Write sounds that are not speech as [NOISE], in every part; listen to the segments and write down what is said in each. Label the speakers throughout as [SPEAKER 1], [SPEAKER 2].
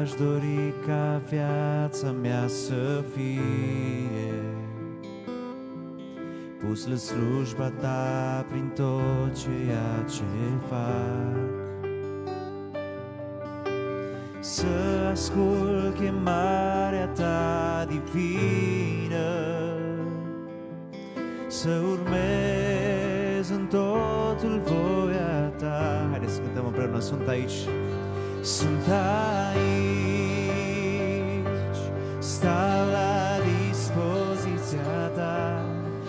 [SPEAKER 1] aș dori ca viața mea să
[SPEAKER 2] fie Pus la slujba ta prin tot ceea ce fac Să ascult chemarea ta divină Să urmez în totul voia ta Haideți să cântăm împreună, sunt aici sunt aici, stau la dispoziția ta.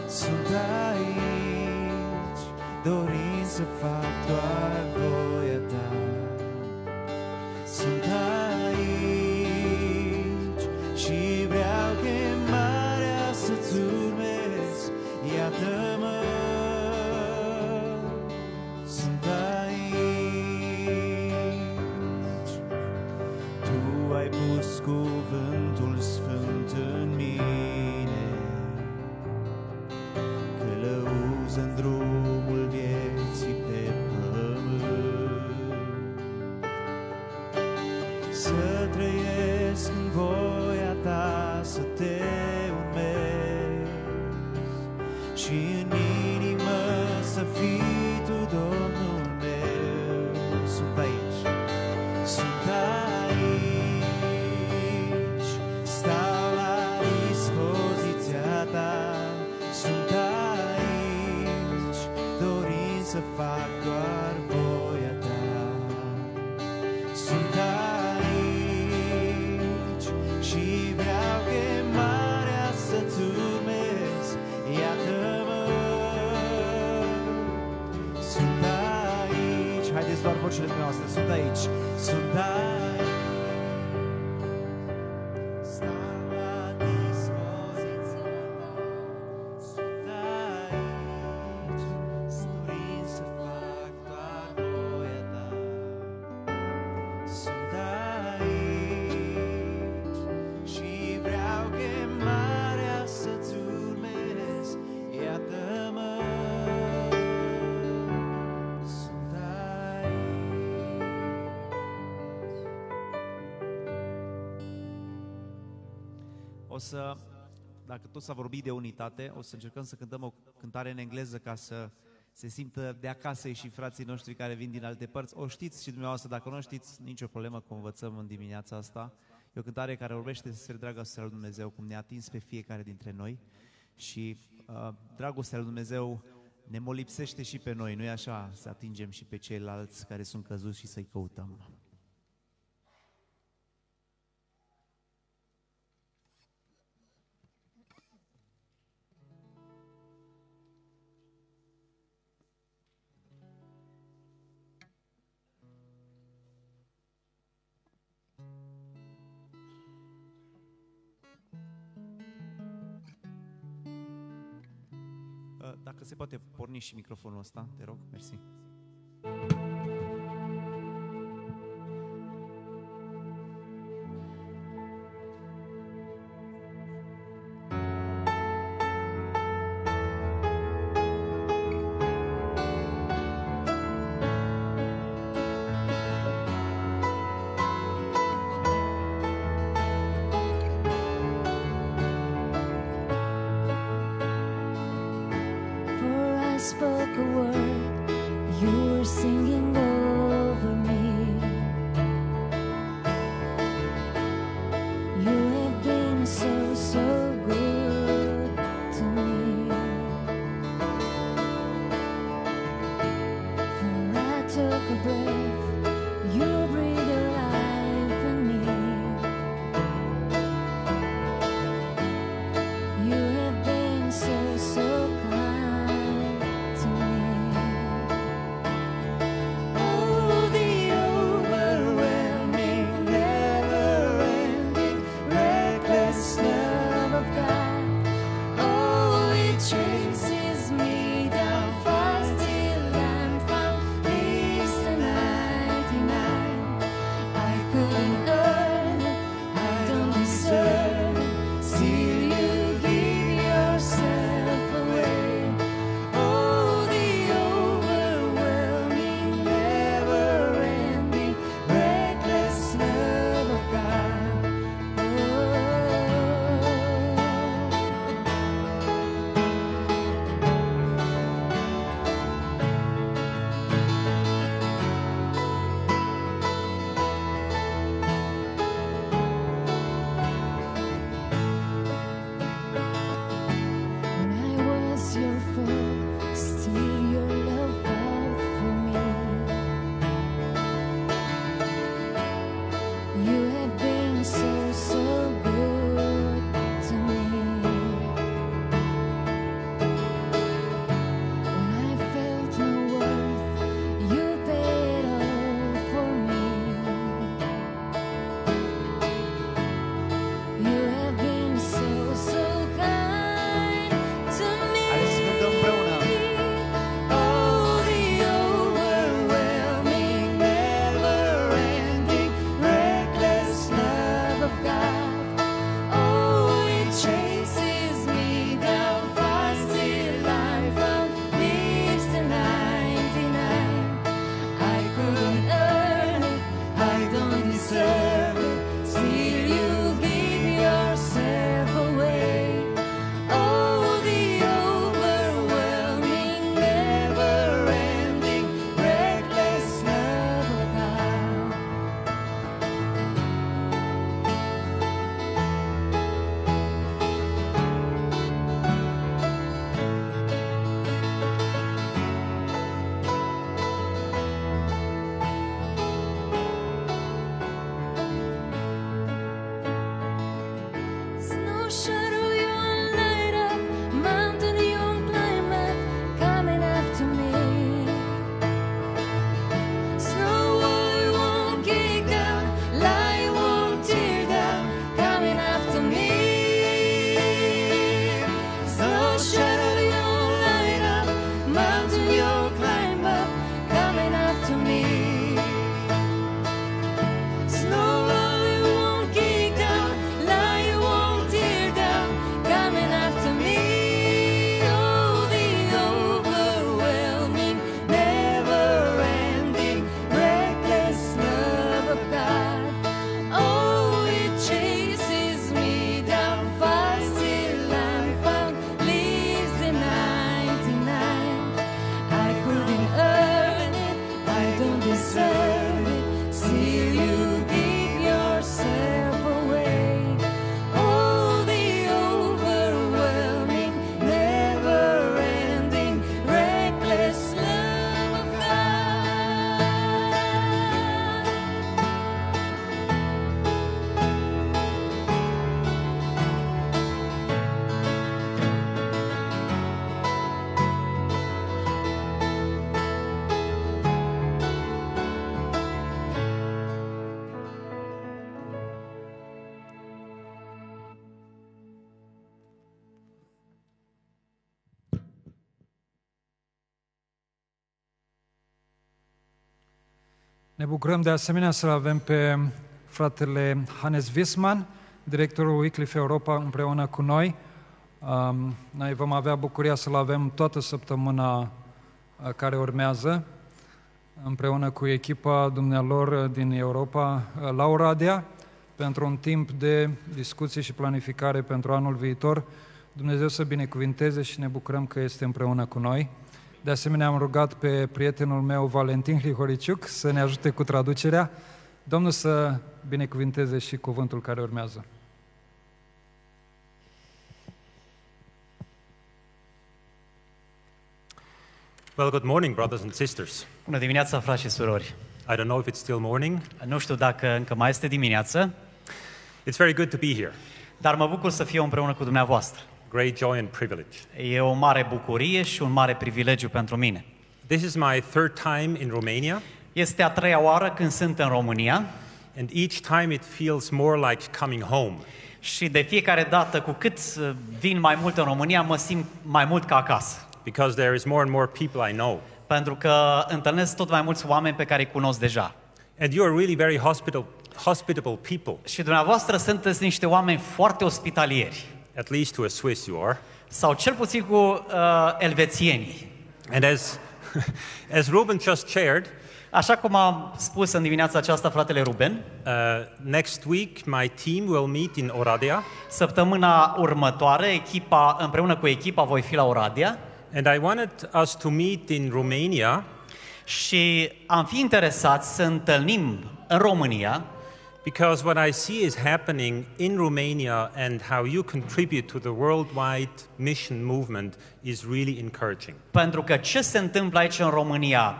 [SPEAKER 2] Sunt aici, dorind să fac doar să, dacă tot s-a vorbit de unitate, o să încercăm să cântăm o cântare în engleză ca să se simtă de acasă și frații noștri care vin din alte părți. O știți și dumneavoastră, dacă nu știți, nicio problemă că o învățăm în dimineața asta. E o cântare care vorbește despre dragostea lui Dumnezeu, cum ne-a atins pe fiecare dintre noi și uh, dragostea lui Dumnezeu ne molipsește și pe noi, nu-i așa? Să atingem și pe ceilalți care sunt căzuți și să-i căutăm. poate porni și microfonul ăsta, te rog, mersi.
[SPEAKER 3] Ne bucurăm de asemenea să avem pe fratele Hannes Wisman, directorul Wycliffe Europa, împreună cu noi. Noi vom avea bucuria să-l avem toată săptămâna care urmează, împreună cu echipa dumnealor din Europa la Oradea, pentru un timp de discuții și planificare pentru anul viitor. Dumnezeu să binecuvinteze și ne bucurăm că este împreună cu noi. De asemenea, am rugat pe prietenul meu, Valentin Hrihoriciuc, să ne ajute cu traducerea. Domnul să binecuvinteze și cuvântul care urmează.
[SPEAKER 4] Well, good morning, brothers and sisters. Bună dimineața, frați și surori. I don't know if it's still morning.
[SPEAKER 5] Nu știu dacă încă mai este dimineață. It's very good to be here. Dar mă bucur să fiu împreună cu dumneavoastră great joy and privilege. E o mare bucurie și un mare privilegiu pentru
[SPEAKER 4] mine. This is my third time in Romania. Este a treia oară când sunt în România. And each time it feels more like coming home. Și de fiecare dată cu
[SPEAKER 5] cât uh, vin mai mult în România, mă simt mai mult ca acasă.
[SPEAKER 4] Because there is more and
[SPEAKER 5] more people I know. Pentru că întâlnesc tot mai mulți oameni pe care îi cunosc deja. And you are really very hospitable, hospitable people. Și dumneavoastră sunteți niște oameni foarte ospitalieri. At least to a Swiss you are. Sau cel puțin cu uh, elvețienii. And as, [LAUGHS] as Ruben just shared, Așa cum am spus în dimineața aceasta, fratele Ruben, uh, next week my team will meet in Oradea. Săptămâna următoare, echipa împreună cu echipa voi fi la Oradea. And I wanted us to meet
[SPEAKER 4] in Romania. Și am fi interesați să întâlnim în România because what I see is happening in Romania and how you contribute to the worldwide mission movement is really encouraging. Pentru că ce
[SPEAKER 5] se întâmplă aici în România,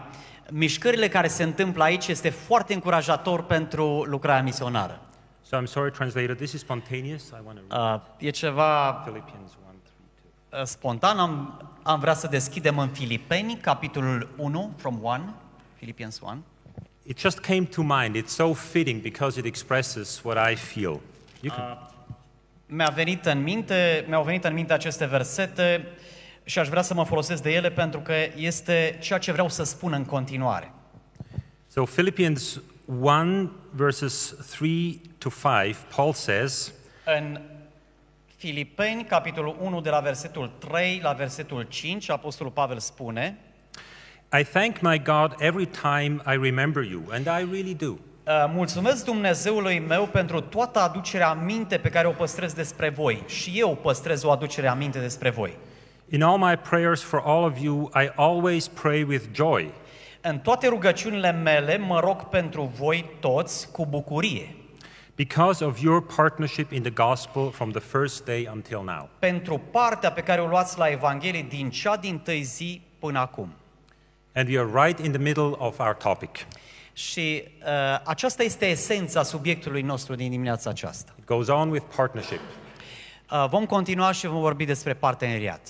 [SPEAKER 5] mișcările care se întâmplă aici este foarte încurajator pentru lucrarea misionară. So I'm sorry translator, this is spontaneous. I want to read uh, e ceva Philippians 1, 3, uh, spontan, am, am vrea să deschidem în Filipeni,
[SPEAKER 4] capitolul 1, from 1, Philippians 1 it just came to mind. It's so fitting because it expresses what I feel. You can... Uh, mi-a venit în
[SPEAKER 5] minte, mi-au venit în minte aceste versete și aș vrea să mă folosesc de ele pentru că este ceea ce vreau să spun în continuare.
[SPEAKER 4] So Philippians 1 verses 3 to 5 Paul says
[SPEAKER 5] în Filipeni capitolul 1 de la versetul 3 la versetul 5 apostolul Pavel spune
[SPEAKER 4] I thank my God every time I remember you, and I really do.
[SPEAKER 5] Uh, mulțumesc Dumnezeului meu pentru toată aducerea aminte pe care o păstrez despre voi și eu păstrez o aducere aminte despre voi.
[SPEAKER 4] In all my prayers for all of you, I always
[SPEAKER 5] pray with joy. În toate rugăciunile mele mă rog pentru voi toți cu bucurie. Because of your partnership in the gospel from the first day until now. Pentru partea pe care o luați la Evanghelie din cea din tăi zi până acum. And we are right in the middle of our topic. Și uh, aceasta este esența subiectului nostru din dimineața aceasta. It goes on with partnership. Uh, vom continua și vom vorbi despre parteneriat.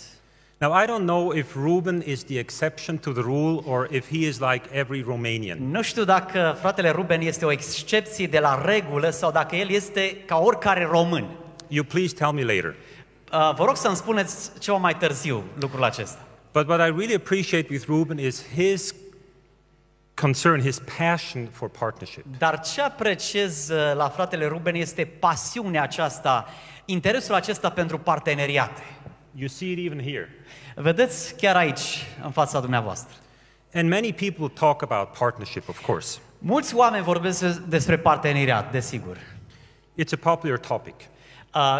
[SPEAKER 5] Now, I don't know if Ruben is the exception to the rule or if he is like every Romanian. Nu știu dacă fratele Ruben este o excepție de la regulă sau dacă el este ca oricare român. You please tell me later. Uh, vă rog să-mi spuneți ceva mai târziu lucrul acesta. But what I really appreciate with Ruben
[SPEAKER 4] is his concern, his passion for partnership.
[SPEAKER 5] Dar ce apreciez uh, la fratele Ruben este pasiunea aceasta, interesul acesta pentru parteneriate. You see it even here. Vedeți chiar aici, în fața dumneavoastră. And many people talk about partnership, of course. Mulți oameni vorbesc despre parteneriat, desigur. It's a popular topic. Uh,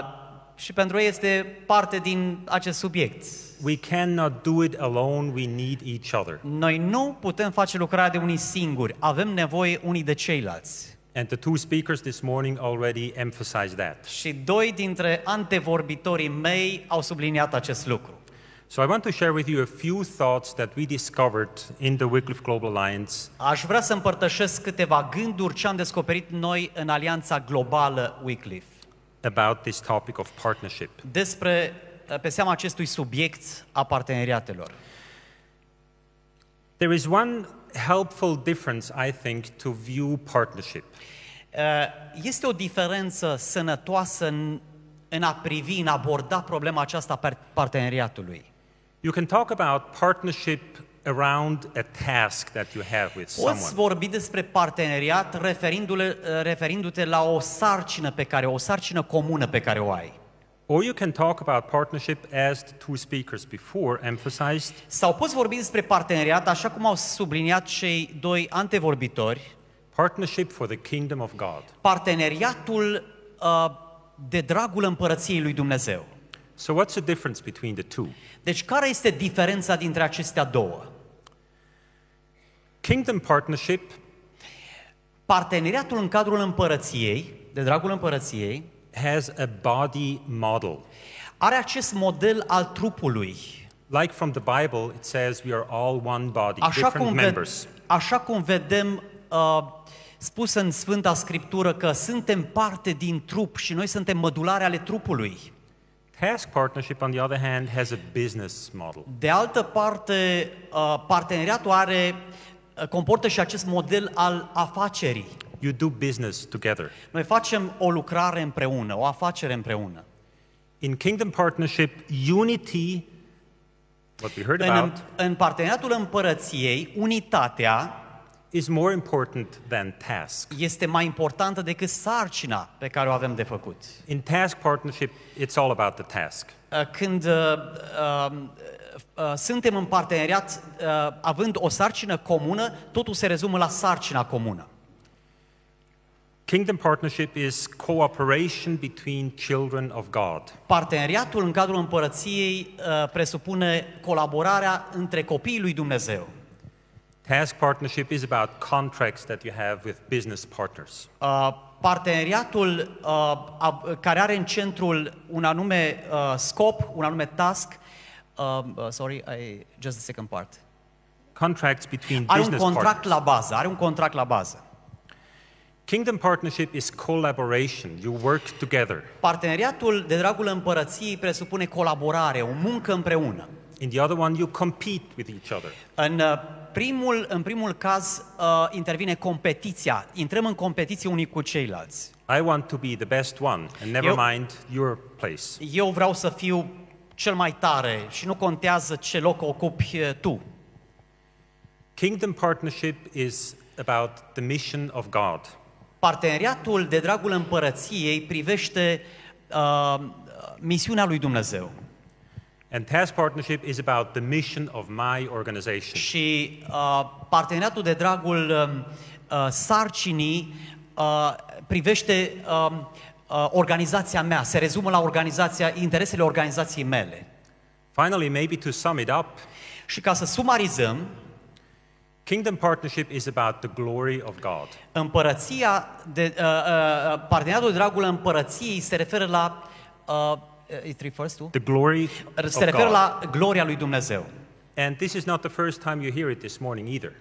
[SPEAKER 5] și pentru ei este parte din acest subiect. We cannot do it alone, we need each other. Noi nu putem face lucrarea de unii singuri, avem nevoie unii de ceilalți.
[SPEAKER 4] And the two speakers this morning already emphasized that. Și doi dintre antevorbitorii mei au subliniat acest lucru. So I want to share with you a few thoughts that we discovered in the Wycliffe Global Alliance.
[SPEAKER 5] Aș vrea să împărtășesc câteva gânduri ce am descoperit noi în alianța globală Wycliffe. About this topic of partnership. Despre Uh, pe seama acestui subiect a parteneriatelor. There is one helpful difference, I think, to view partnership. Uh, este o diferență sănătoasă în, în a privi, în a aborda problema aceasta a parteneriatului. You can talk about partnership
[SPEAKER 4] around a task that you have with
[SPEAKER 6] someone.
[SPEAKER 5] Poți vorbi despre parteneriat uh, referindu-te la o sarcină pe care o sarcină comună pe care o ai. Or you can talk about partnership as the two speakers before emphasized. Sau poți vorbi despre parteneriat așa cum au subliniat cei doi antevorbitori. Partnership for the kingdom of God. Parteneriatul uh, de dragul împărăției lui Dumnezeu. So what's the difference between the two? Deci care este diferența dintre acestea două? Kingdom partnership parteneriatul în cadrul împărăției, de dragul împărăției, has a body model.
[SPEAKER 4] Are acest model al trupului. Like from the Bible, it says we are all one body, așa different cum members.
[SPEAKER 5] Așa cum vedem uh, spus în Sfânta Scriptură că suntem parte din trup și noi suntem mădulare ale trupului. Task partnership, on the other hand, has a business model. De altă parte, uh, parteneriatul are uh, comportă și acest model al afacerii. You do business together. Noi facem o lucrare împreună, o afacere împreună. In kingdom partnership, unity
[SPEAKER 4] what we heard în, about
[SPEAKER 5] în parteneriatul împărăției, unitatea is more important than task. Este mai importantă decât sarcina pe care o avem de făcut. In task partnership, it's all about the task. Uh, când uh, um, uh, uh, suntem în parteneriat uh, având o sarcină comună, totul se rezumă la sarcina comună.
[SPEAKER 4] Kingdom partnership is cooperation between children of God.
[SPEAKER 5] Parteneriatul în cadrul împărăției uh, presupune colaborarea între copiii lui Dumnezeu.
[SPEAKER 4] Task partnership is about contracts that you have with business partners.
[SPEAKER 5] Uh, parteneriatul uh, ab, care are în centrul un anume uh, scop, un anume task, uh, uh sorry, I, just the second part.
[SPEAKER 4] Contracts between business partners. Are un contract partners.
[SPEAKER 5] la bază, are un contract la bază.
[SPEAKER 4] Kingdom partnership is collaboration. You work together.
[SPEAKER 5] Parteneriatul de dragul împărăției presupune colaborare, o muncă împreună. In the other one you compete with each other. În uh, primul, în primul caz uh, intervine competiția. Intrăm în competiție unii cu ceilalți.
[SPEAKER 4] I want to be the best one and never eu, mind your place. Eu
[SPEAKER 5] vreau să fiu cel mai tare și nu contează ce loc ocupi uh, tu. Kingdom partnership is about the mission of God. Parteneriatul de dragul împărăției privește uh, misiunea lui Dumnezeu. And task partnership is about the mission of my organization. Și uh, parteneriatul de dragul um, uh, sarcinii uh, privește uh, uh, organizația mea, se rezumă la organizația interesele organizației mele. Finally, maybe to sum it up. Și ca să sumarizăm,
[SPEAKER 4] Kingdom partnership is about the glory of God. Împărăția
[SPEAKER 5] de uh, uh, uh parteneriatul dragul împărăției se referă la uh, it refers to the
[SPEAKER 4] glory se referă God. la
[SPEAKER 5] gloria lui Dumnezeu. And this is not the first time you hear it this morning either.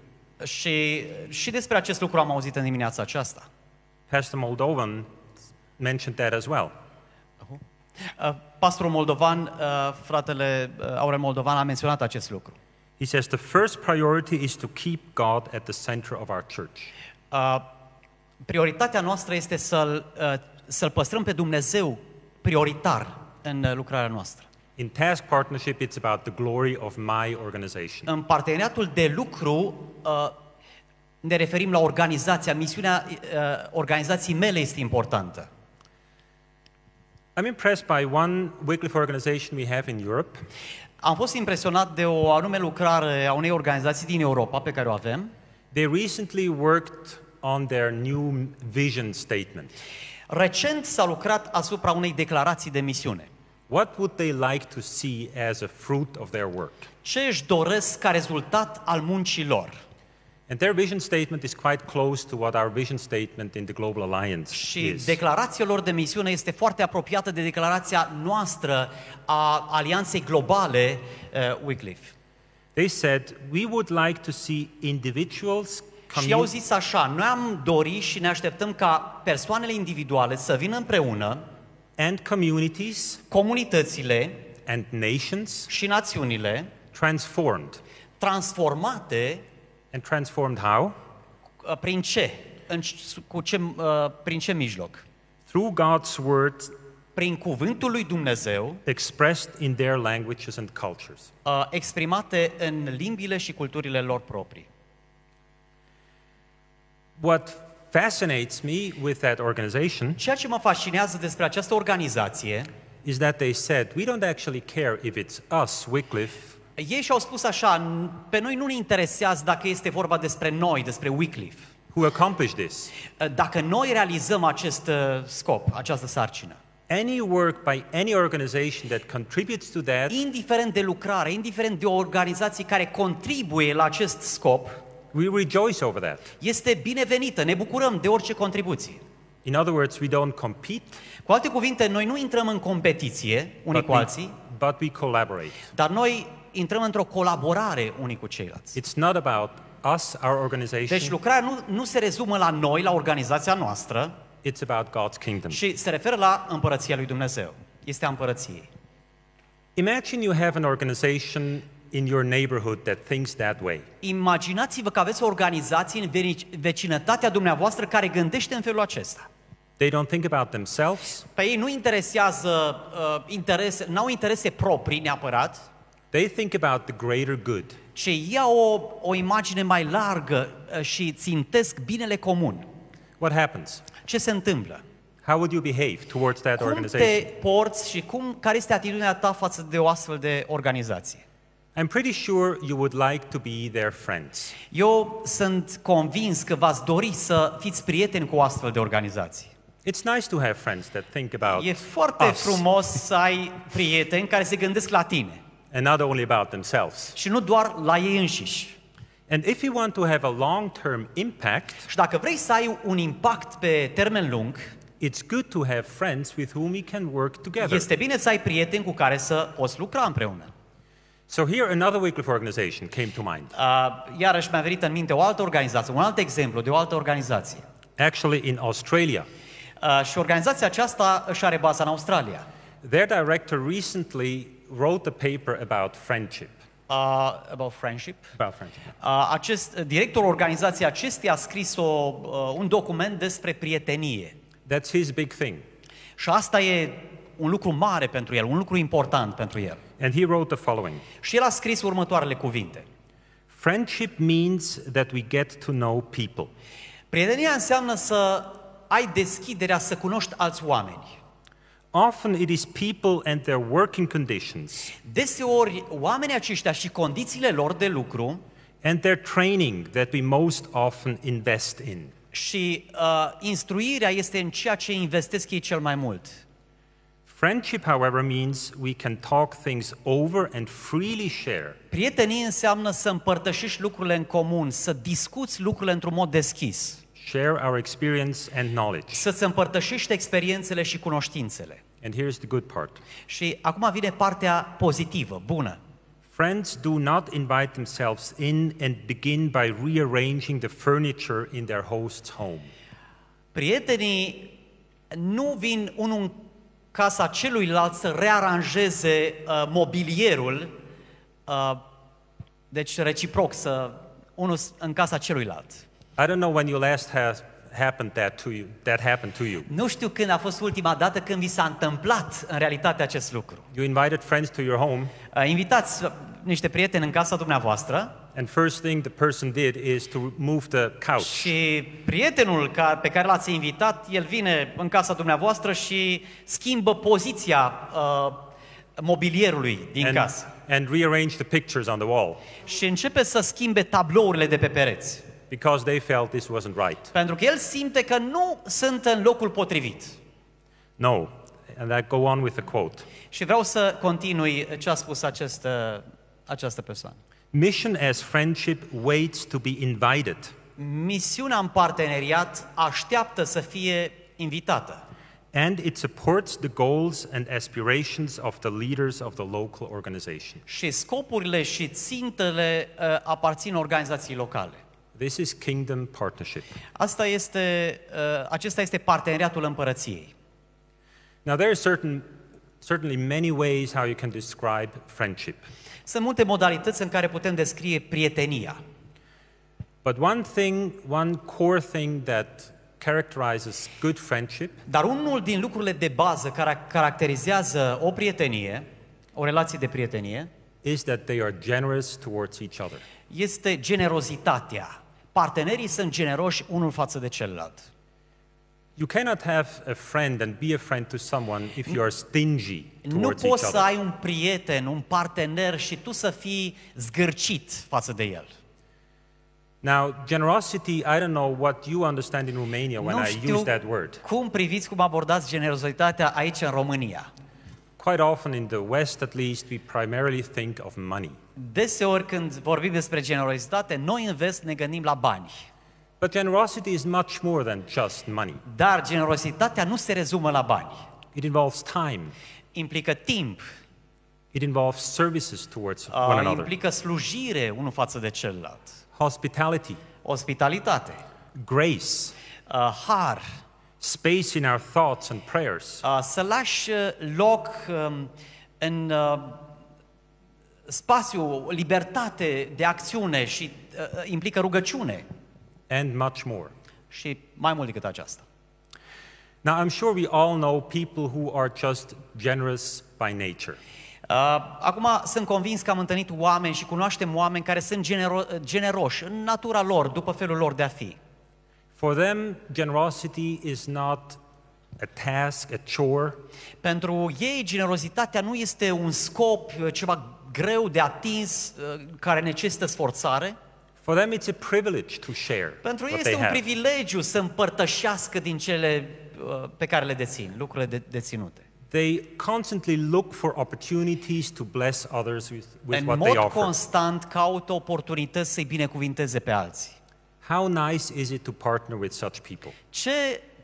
[SPEAKER 5] Și și despre acest lucru am auzit în dimineața aceasta. Pastor Moldovan mentioned that as well. Uh, pastorul moldovan, uh, fratele uh, Aurel Moldovan a menționat acest lucru. He says the first priority is to keep God at the center of our church. Uh, prioritatea noastră este să-l, uh, să-l păstrăm pe Dumnezeu prioritar în uh,
[SPEAKER 4] lucrarea noastră. In task partnership it's about the glory of my organization.
[SPEAKER 5] În parteneriatul de lucru uh, ne referim la organizația, misiunea uh, organizației mele este importantă. I'm impressed by one wycliffe organization we have in Europe. Am fost impresionat de o anume lucrare a unei organizații din Europa pe care o avem. They recently worked on their new vision statement. Recent s-a lucrat asupra unei declarații de misiune. What
[SPEAKER 4] would they like to see as a fruit of their work? Ce își doresc ca rezultat al muncii lor? And their vision statement is quite close to what our vision statement in the
[SPEAKER 5] Global Alliance Și is. declarația lor de misiune este foarte apropiată de declarația noastră a Alianței Globale uh, Wycliffe. They said we would like to see individuals și au zis așa, noi am dori și ne așteptăm ca persoanele individuale să vină împreună and communities, comunitățile and nations, și națiunile transformed, transformate And transformed how? Uh, prin ce? În, cu ce uh,
[SPEAKER 4] prin ce mijloc? Through God's word prin cuvântul lui Dumnezeu expressed in their languages and cultures.
[SPEAKER 5] Uh, exprimate în limbile și culturile
[SPEAKER 4] lor proprii. What fascinates me with that organization Ceea ce mă fascinează despre această organizație is that they said
[SPEAKER 5] we don't actually care if it's us Wycliffe ei și-au spus așa, pe noi nu ne interesează dacă este vorba despre noi, despre Wycliffe. Who accomplished this? Ă, dacă noi realizăm acest ă, scop, această sarcină. Any work by any organization that contributes to that, indiferent de lucrare, indiferent de o organizație care contribuie la acest scop, we rejoice over that. Este binevenită, ne bucurăm de orice contribuție. In other words, we don't compete. Cu alte cuvinte, noi nu intrăm în competiție unii cu alții, but we collaborate. Dar noi intrăm într-o colaborare unii cu ceilalți. It's not about us, our organization. Deci lucrarea nu, nu se rezumă la noi, la organizația noastră. It's about God's kingdom. Și se referă la împărăția lui Dumnezeu. Este a împărăției.
[SPEAKER 4] Imagine you have an organization in your neighborhood that thinks that way.
[SPEAKER 5] Imaginați-vă că aveți o organizație în vecinătatea dumneavoastră care gândește în felul
[SPEAKER 4] acesta. They don't think about themselves.
[SPEAKER 5] Pe ei nu interesează uh, interes, n-au interese proprii neapărat. They think about the greater good. Ce iau o, o imagine mai largă ă, și țintesc binele comun. What happens? Ce se întâmplă?
[SPEAKER 4] How would you behave towards that cum organization? Cum
[SPEAKER 5] te porți și cum, care este atitudinea ta față de o astfel de organizație? I'm pretty sure you would like to be their friends. Eu sunt convins că v-ați dori să fiți prieteni cu o astfel de organizație. It's nice to have friends that think about E foarte us. frumos să ai prieteni care se gândesc la tine. And not only about themselves. Și nu doar la ei înșiși.
[SPEAKER 4] And if you want to have a long-term impact, și dacă vrei să ai un impact pe termen lung, it's good to have friends with whom we can work together. Este bine să ai prieteni cu care să poți lucra împreună. So here another weekly organization came to mind. Uh,
[SPEAKER 5] iarăși mi-a venit în minte o altă organizație, un alt exemplu de o altă organizație. Actually in
[SPEAKER 4] Australia. Uh, și
[SPEAKER 5] organizația aceasta
[SPEAKER 4] își are baza în Australia. Their director recently wrote a paper about friendship. Uh, about friendship. About friendship.
[SPEAKER 5] Uh, acest, directorul organizației acesteia a scris o, uh, un document despre prietenie. That's his big thing. Și asta e un lucru mare pentru el, un lucru important pentru el. And he wrote the following. Și el a scris următoarele cuvinte. Friendship means that we get to know people. Prietenia înseamnă să ai deschiderea să cunoști alți oameni. Often it is people and their working
[SPEAKER 4] conditions. Deseori oamenii aceștia și condițiile lor de lucru and their training that we most often invest in. Și uh, instruirea
[SPEAKER 5] este în ceea ce investesc ei cel mai mult.
[SPEAKER 4] Friendship, however, means
[SPEAKER 5] we can talk things over and freely share. Prietenii înseamnă să împărtășești lucrurile în comun, să discuți lucrurile într-un mod deschis share our experience and knowledge. Să-ți împărtășești experiențele și cunoștințele. And here's the good part. Și acum
[SPEAKER 4] vine partea pozitivă, bună. Friends do not invite themselves in and begin by rearranging the furniture in their host's home. Prietenii nu vin unul în casa celuilalt să rearanjeze
[SPEAKER 5] uh, mobilierul, uh, deci reciproc, să unul în casa celuilalt. I don't know when you last have happened that to you. That happened to you. Nu știu când a fost ultima dată când vi s-a întâmplat în realitate acest lucru. You invited friends to your home. Uh, invitați uh, niște prieteni în casa dumneavoastră. And first thing the person did is to move the couch. Și prietenul pe care l-ați invitat, el vine în casa dumneavoastră și schimbă poziția uh, mobilierului din casă. And rearrange the pictures on the wall. Și începe să schimbe tablourile de pe pereți because they felt this wasn't right. Pentru că el simte că nu sunt în locul potrivit.
[SPEAKER 4] No, and I go on with the quote.
[SPEAKER 5] Și vreau să continui ce a spus această, uh, această persoană.
[SPEAKER 4] Mission as friendship waits to be invited.
[SPEAKER 5] Misiunea în parteneriat așteaptă să fie invitată.
[SPEAKER 4] And it supports the goals and aspirations of the leaders of the local organization.
[SPEAKER 5] Și scopurile și țintele uh, aparțin organizației
[SPEAKER 4] locale. This is kingdom partnership.
[SPEAKER 5] Asta este, uh, acesta este parteneriatul împărăției.
[SPEAKER 4] Now there are certain, certainly many ways how you can describe friendship. Sunt multe modalități în care putem descrie prietenia. But one thing, one core thing that characterizes
[SPEAKER 5] good friendship. Dar unul din lucrurile de bază care caracterizează o prietenie, o relație de prietenie, is that they are generous towards each other. Este generozitatea Partenerii sunt generoși unul față de celălalt. You cannot have a friend and be a friend to someone if you are stingy towards Nu poți să ai un prieten, un partener și tu să fii zgârcit față de el.
[SPEAKER 4] Now, generosity, I don't know what you understand in Romania when I use that word. Cum priviți cum abordați generozitatea aici în România? quite often in the
[SPEAKER 5] West at least we primarily think of money. Deseori când vorbim despre generozitate, noi în vest ne gândim la bani. But generosity is much more than just money. Dar generozitatea nu se rezumă la bani. It involves time. Implică timp.
[SPEAKER 4] It involves services towards uh, one another. Implică
[SPEAKER 5] slujire unul față de celălalt. Hospitality. Ospitalitate. Grace. Uh, har space in our thoughts and prayers. Uh, să lași eh, loc um, în uh, spațiu, libertate de acțiune și uh,
[SPEAKER 4] implică rugăciune. And much more. Și mai mult decât aceasta. Now, I'm sure we all know people who are just generous by nature.
[SPEAKER 5] Uh, acum sunt convins că am întâlnit oameni și cunoaștem oameni care sunt genero- generoși în natura lor, după felul lor de a fi. For them, generosity is not a task, a chore. Pentru ei, generozitatea nu este un scop, uh, ceva greu de atins, uh, care necesită sforțare.
[SPEAKER 4] For them it's a privilege to
[SPEAKER 5] share. Pentru ei este un have. privilegiu să împărtășească din cele uh, pe care le dețin, lucrurile de, deținute. They constantly look for opportunities to bless others with, with what they offer. În mod constant caută oportunități să-i
[SPEAKER 4] binecuvinteze pe alții. How nice is it to partner with such people?
[SPEAKER 5] Ce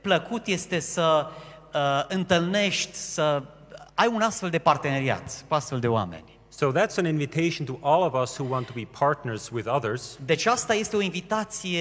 [SPEAKER 5] plăcut este să uh, întâlnești, să ai un astfel de parteneriat cu astfel de oameni.
[SPEAKER 4] So that's an invitation to all of us who want to be partners with others.
[SPEAKER 5] Deci asta este o invitație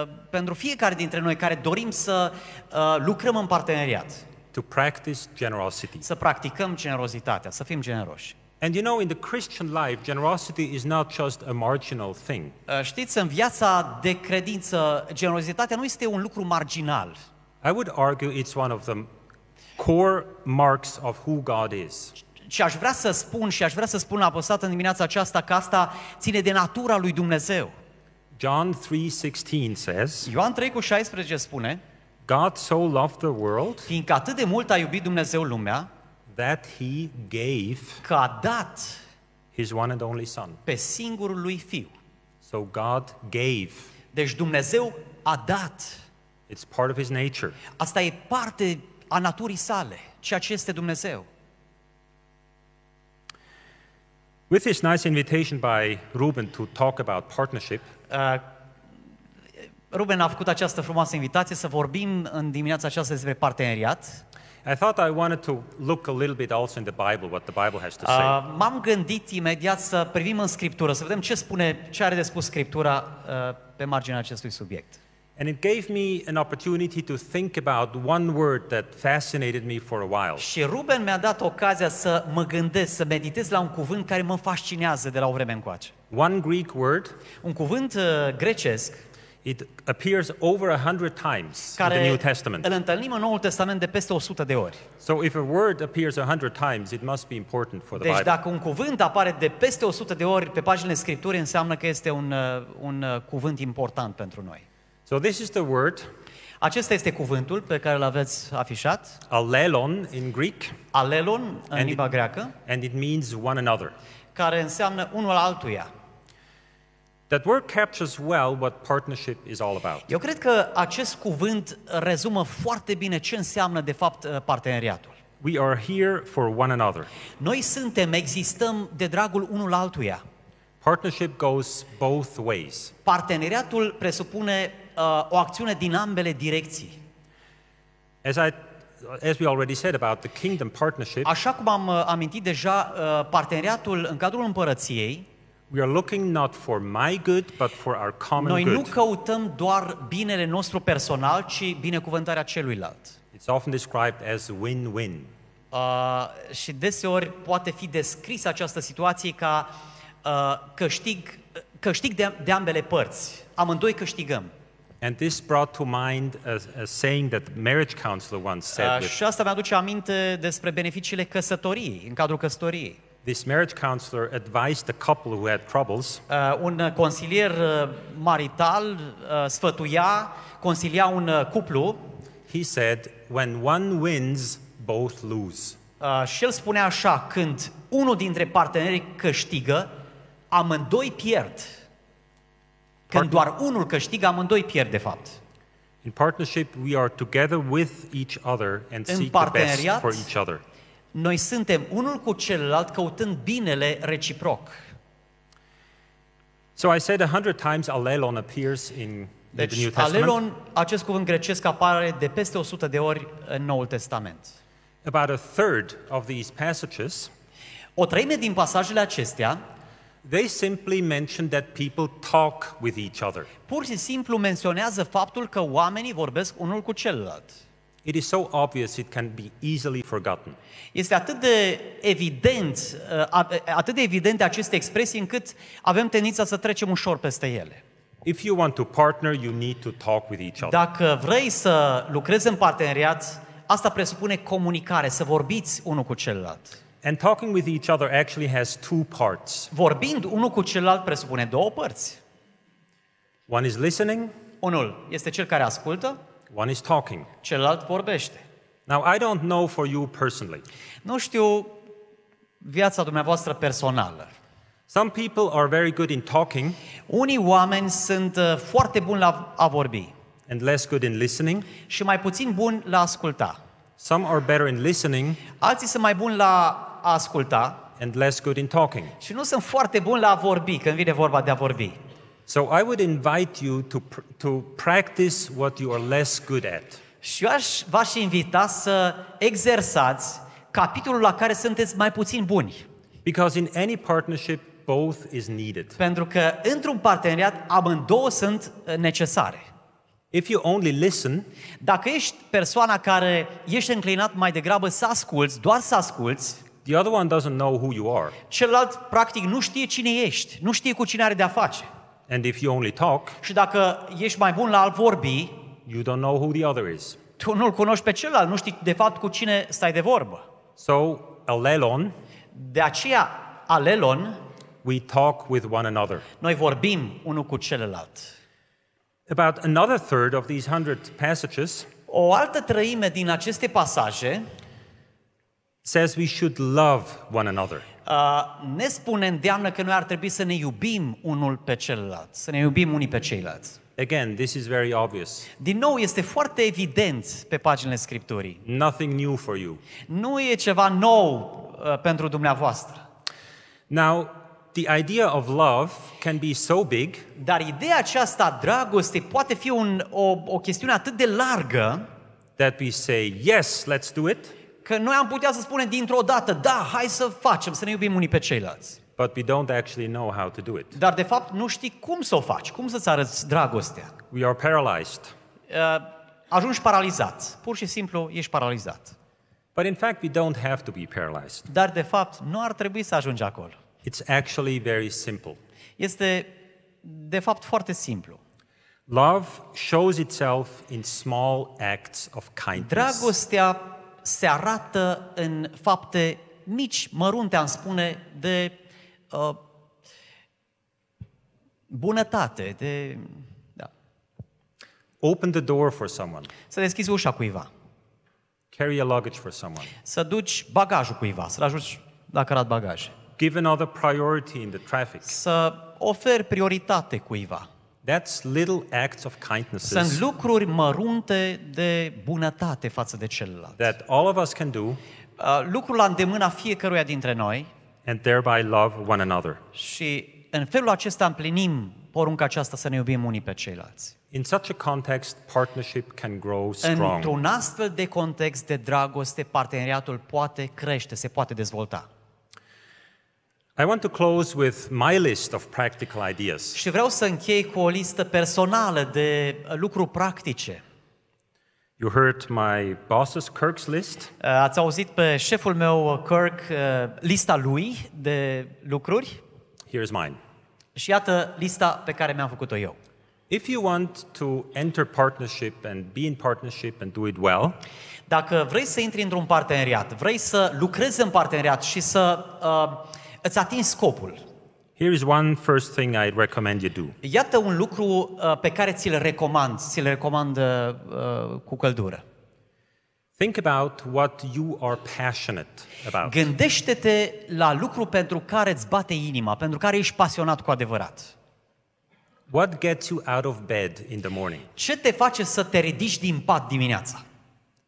[SPEAKER 5] uh, pentru fiecare dintre noi care dorim să
[SPEAKER 4] uh, lucrăm în parteneriat. To practice generosity. Să practicăm generozitatea, să fim generoși. And you know, in the Christian life, generosity is not just a marginal thing.
[SPEAKER 5] Uh, știți, în viața de credință, generozitatea nu este un lucru marginal. I
[SPEAKER 4] would argue it's one of the core marks of who God is.
[SPEAKER 5] Și aș vrea să spun și aș vrea să spun la în dimineața aceasta că asta ține de natura lui Dumnezeu. John 3:16 says. Ioan 3:16 spune. God so loved the world. Fiindcă atât de mult a iubit Dumnezeu lumea that he gave
[SPEAKER 4] că a dat his one and only son. pe singurul lui fiu. So God gave. Deci Dumnezeu a dat. It's part of his nature.
[SPEAKER 5] Asta e parte a naturii sale, ceea ce este Dumnezeu.
[SPEAKER 4] With this nice invitation by Ruben to talk about partnership,
[SPEAKER 5] uh, Ruben a făcut această frumoasă invitație să vorbim în dimineața
[SPEAKER 4] aceasta despre parteneriat. I thought I wanted to look a little bit also in the Bible what the Bible has to ah,
[SPEAKER 5] say. m-am gândit imediat să privim în scriptură, să vedem ce spune, ce are de spus scriptura
[SPEAKER 4] uh, pe marginea acestui subiect. And it gave me an opportunity to think about one word that fascinated me for a while. Și Ruben mi-a dat ocazia să mă gândesc,
[SPEAKER 5] să meditez la un cuvânt care mă fascinează de la o vreme încoace. One Greek word. Un cuvânt
[SPEAKER 4] uh, grecesc. It appears over a hundred times care in the New Testament. Îl întâlnim în Noul Testament de peste 100 de ori. So if a word appears a hundred times, it must be important
[SPEAKER 5] for the deci, Bible. Deci dacă un cuvânt apare de peste 100 de ori pe paginile Scripturii, înseamnă că este un, uh, un uh, cuvânt important pentru noi. So this is the word. Acesta este cuvântul pe care îl aveți afișat. Alelon in Greek. Alelon în limba greacă. And it means one another. Care înseamnă unul altuia. That word captures well what partnership is all about. Eu cred că acest cuvânt rezumă foarte bine ce înseamnă de fapt uh, parteneriatul. We are here for one another. Noi suntem, existăm de dragul unul
[SPEAKER 4] altuia. Partnership goes both ways.
[SPEAKER 5] Parteneriatul presupune uh, o acțiune din ambele direcții.
[SPEAKER 4] As I as we already said about the kingdom partnership. Așa cum am uh, amintit deja uh, parteneriatul în cadrul împărăției. We are looking not for my good, but for our common Noi nu
[SPEAKER 5] căutăm doar binele nostru personal, ci binecuvântarea celuilalt. It's often described as win-win. Uh, și deseori poate fi descrisă această situație ca uh, câștig, uh, câștig de, de ambele părți. Amândoi câștigăm.
[SPEAKER 4] And this brought to mind a, a saying that the
[SPEAKER 5] marriage counselor once said. Uh, și asta mi-aduce aminte despre beneficiile căsătoriei, în cadrul căsătoriei. This marriage counselor advised the couple who had troubles. Uh, un consilier uh, marital uh, sfătuia, consilia un uh, cuplu. He
[SPEAKER 4] said, when one wins, both lose.
[SPEAKER 5] Uh, și el spunea așa, când unul dintre parteneri câștigă, amândoi pierd.
[SPEAKER 4] Când doar unul câștigă, amândoi pierd de fapt. In partnership we are together with each other and seek the best for each other
[SPEAKER 5] noi suntem unul cu celălalt căutând binele reciproc.
[SPEAKER 4] So I said a hundred times alelon appears in deci, the New Testament. Alelon,
[SPEAKER 5] acest cuvânt grecesc apare de peste 100 de ori în Noul Testament. About a third of these passages, o treime din pasajele acestea, they simply mention that people talk
[SPEAKER 4] with each other.
[SPEAKER 5] Pur și simplu menționează faptul că oamenii vorbesc unul cu celălalt. It is so obvious it can be easily forgotten. Este atât de evident, uh, atât de evident aceste expresii încât avem tendința să trecem ușor peste ele.
[SPEAKER 4] If you want to partner, you need to talk with each other.
[SPEAKER 5] Dacă vrei să lucrezi în parteneriat, asta presupune comunicare, să vorbiți unul cu celălalt. And talking with each other actually has two parts. Vorbind unul cu celălalt presupune două părți. One is listening. Unul este cel care ascultă. One is talking. Celălalt vorbește. Now, I don't know for you personally. Nu știu viața dumneavoastră personală. Some people are very good in talking. Unii oameni sunt uh, foarte buni la a vorbi. And less good in listening. Și mai puțin buni la asculta. Some are better in listening. Alții sunt mai buni la a asculta.
[SPEAKER 4] And less good in talking. Și nu sunt foarte buni la a vorbi, când vine vorba de a vorbi. So I would invite you to, pr- to practice what you are less good at. Și aș,
[SPEAKER 5] v-aș invita să exersați capitolul la care sunteți mai puțin buni. Because in any partnership, both is needed. Pentru că într-un parteneriat amândouă sunt uh, necesare. If you only listen, dacă ești persoana care ești înclinat mai degrabă să asculți, doar să asculți, the other one doesn't know who you are. Celălalt practic nu știe cine ești, nu știe cu cine are de a face. And if you only talk, și dacă ești mai bun la al vorbi, you don't know who the other is. Tu nu-l cunoști pe celălalt, nu știi de fapt cu cine stai de vorbă. So, alelon, de
[SPEAKER 4] aceea, alelon, we talk with one another. Noi vorbim unul cu celălalt. About another third of these hundred passages, o altă treime din aceste pasaje says we should love one another.
[SPEAKER 5] Uh, ne spune, îndeamnă că noi ar trebui să ne iubim unul pe celălalt, să ne iubim unii pe ceilalți. Again, this is very obvious. Din nou, este foarte evident pe paginile Scripturii. Nothing new for you. Nu e ceva nou uh, pentru dumneavoastră. Now, the idea of love can be so big. Dar ideea aceasta, dragoste, poate fi un, o, o chestiune atât de largă that we say, yes, let's do it. Că noi am putea să spunem dintr-o dată, da, hai să facem, să ne iubim unii pe ceilalți. But we don't actually know how to do it. Dar de fapt nu știi cum să o faci, cum să-ți arăți dragostea. We are paralyzed. Uh, ajungi paralizat. Pur și simplu ești paralizat. But in fact we don't have to be paralyzed. Dar de fapt nu ar trebui să ajungi acolo. It's actually very simple. Este de fapt foarte
[SPEAKER 4] simplu. Love shows itself in small acts of kindness.
[SPEAKER 5] Dragostea se arată în fapte mici, mărunte, am spune, de uh, bunătate, de... Da. Open the door for someone. Să deschizi ușa cuiva. Carry a luggage for someone. Să duci bagajul cuiva, să-l ajuți la cărat
[SPEAKER 4] bagaj. Give another priority in the traffic. Să oferi prioritate cuiva. That's little acts of kindnesses. Sunt
[SPEAKER 5] lucruri mărunte de bunătate față de celălalt. That all of us can do. Uh, lucrul la îndemâna fiecăruia dintre noi.
[SPEAKER 4] And thereby love one another.
[SPEAKER 5] Și în felul acesta împlinim porunca aceasta
[SPEAKER 4] să ne iubim unii pe ceilalți. In such a context, partnership can grow strong. Într-un
[SPEAKER 5] astfel de context de dragoste, parteneriatul poate crește, se poate dezvolta.
[SPEAKER 4] I want to close with my list of practical ideas. Și vreau să închei cu
[SPEAKER 5] o listă personală de uh, lucruri practice.
[SPEAKER 4] You heard my
[SPEAKER 5] boss's Kirk's list? Uh, ați auzit pe șeful meu uh, Kirk lista
[SPEAKER 4] lui de lucruri? Here's mine. Și iată lista pe care mi-am făcut-o eu. If you want to enter partnership and be in partnership and do it well,
[SPEAKER 5] dacă vrei să intri într-un parteneriat, vrei să lucrezi în parteneriat și să
[SPEAKER 4] uh, îți atingi scopul. Here is one first thing I recommend you do.
[SPEAKER 5] Iată un lucru uh, pe care ți-l recomand, ți-l recomand uh, uh, cu căldură. Think about what you are passionate about. Gândește-te la lucru pentru care îți bate inima, pentru care ești pasionat cu adevărat. What gets you out of bed in the morning? Ce te face să te ridici din pat dimineața?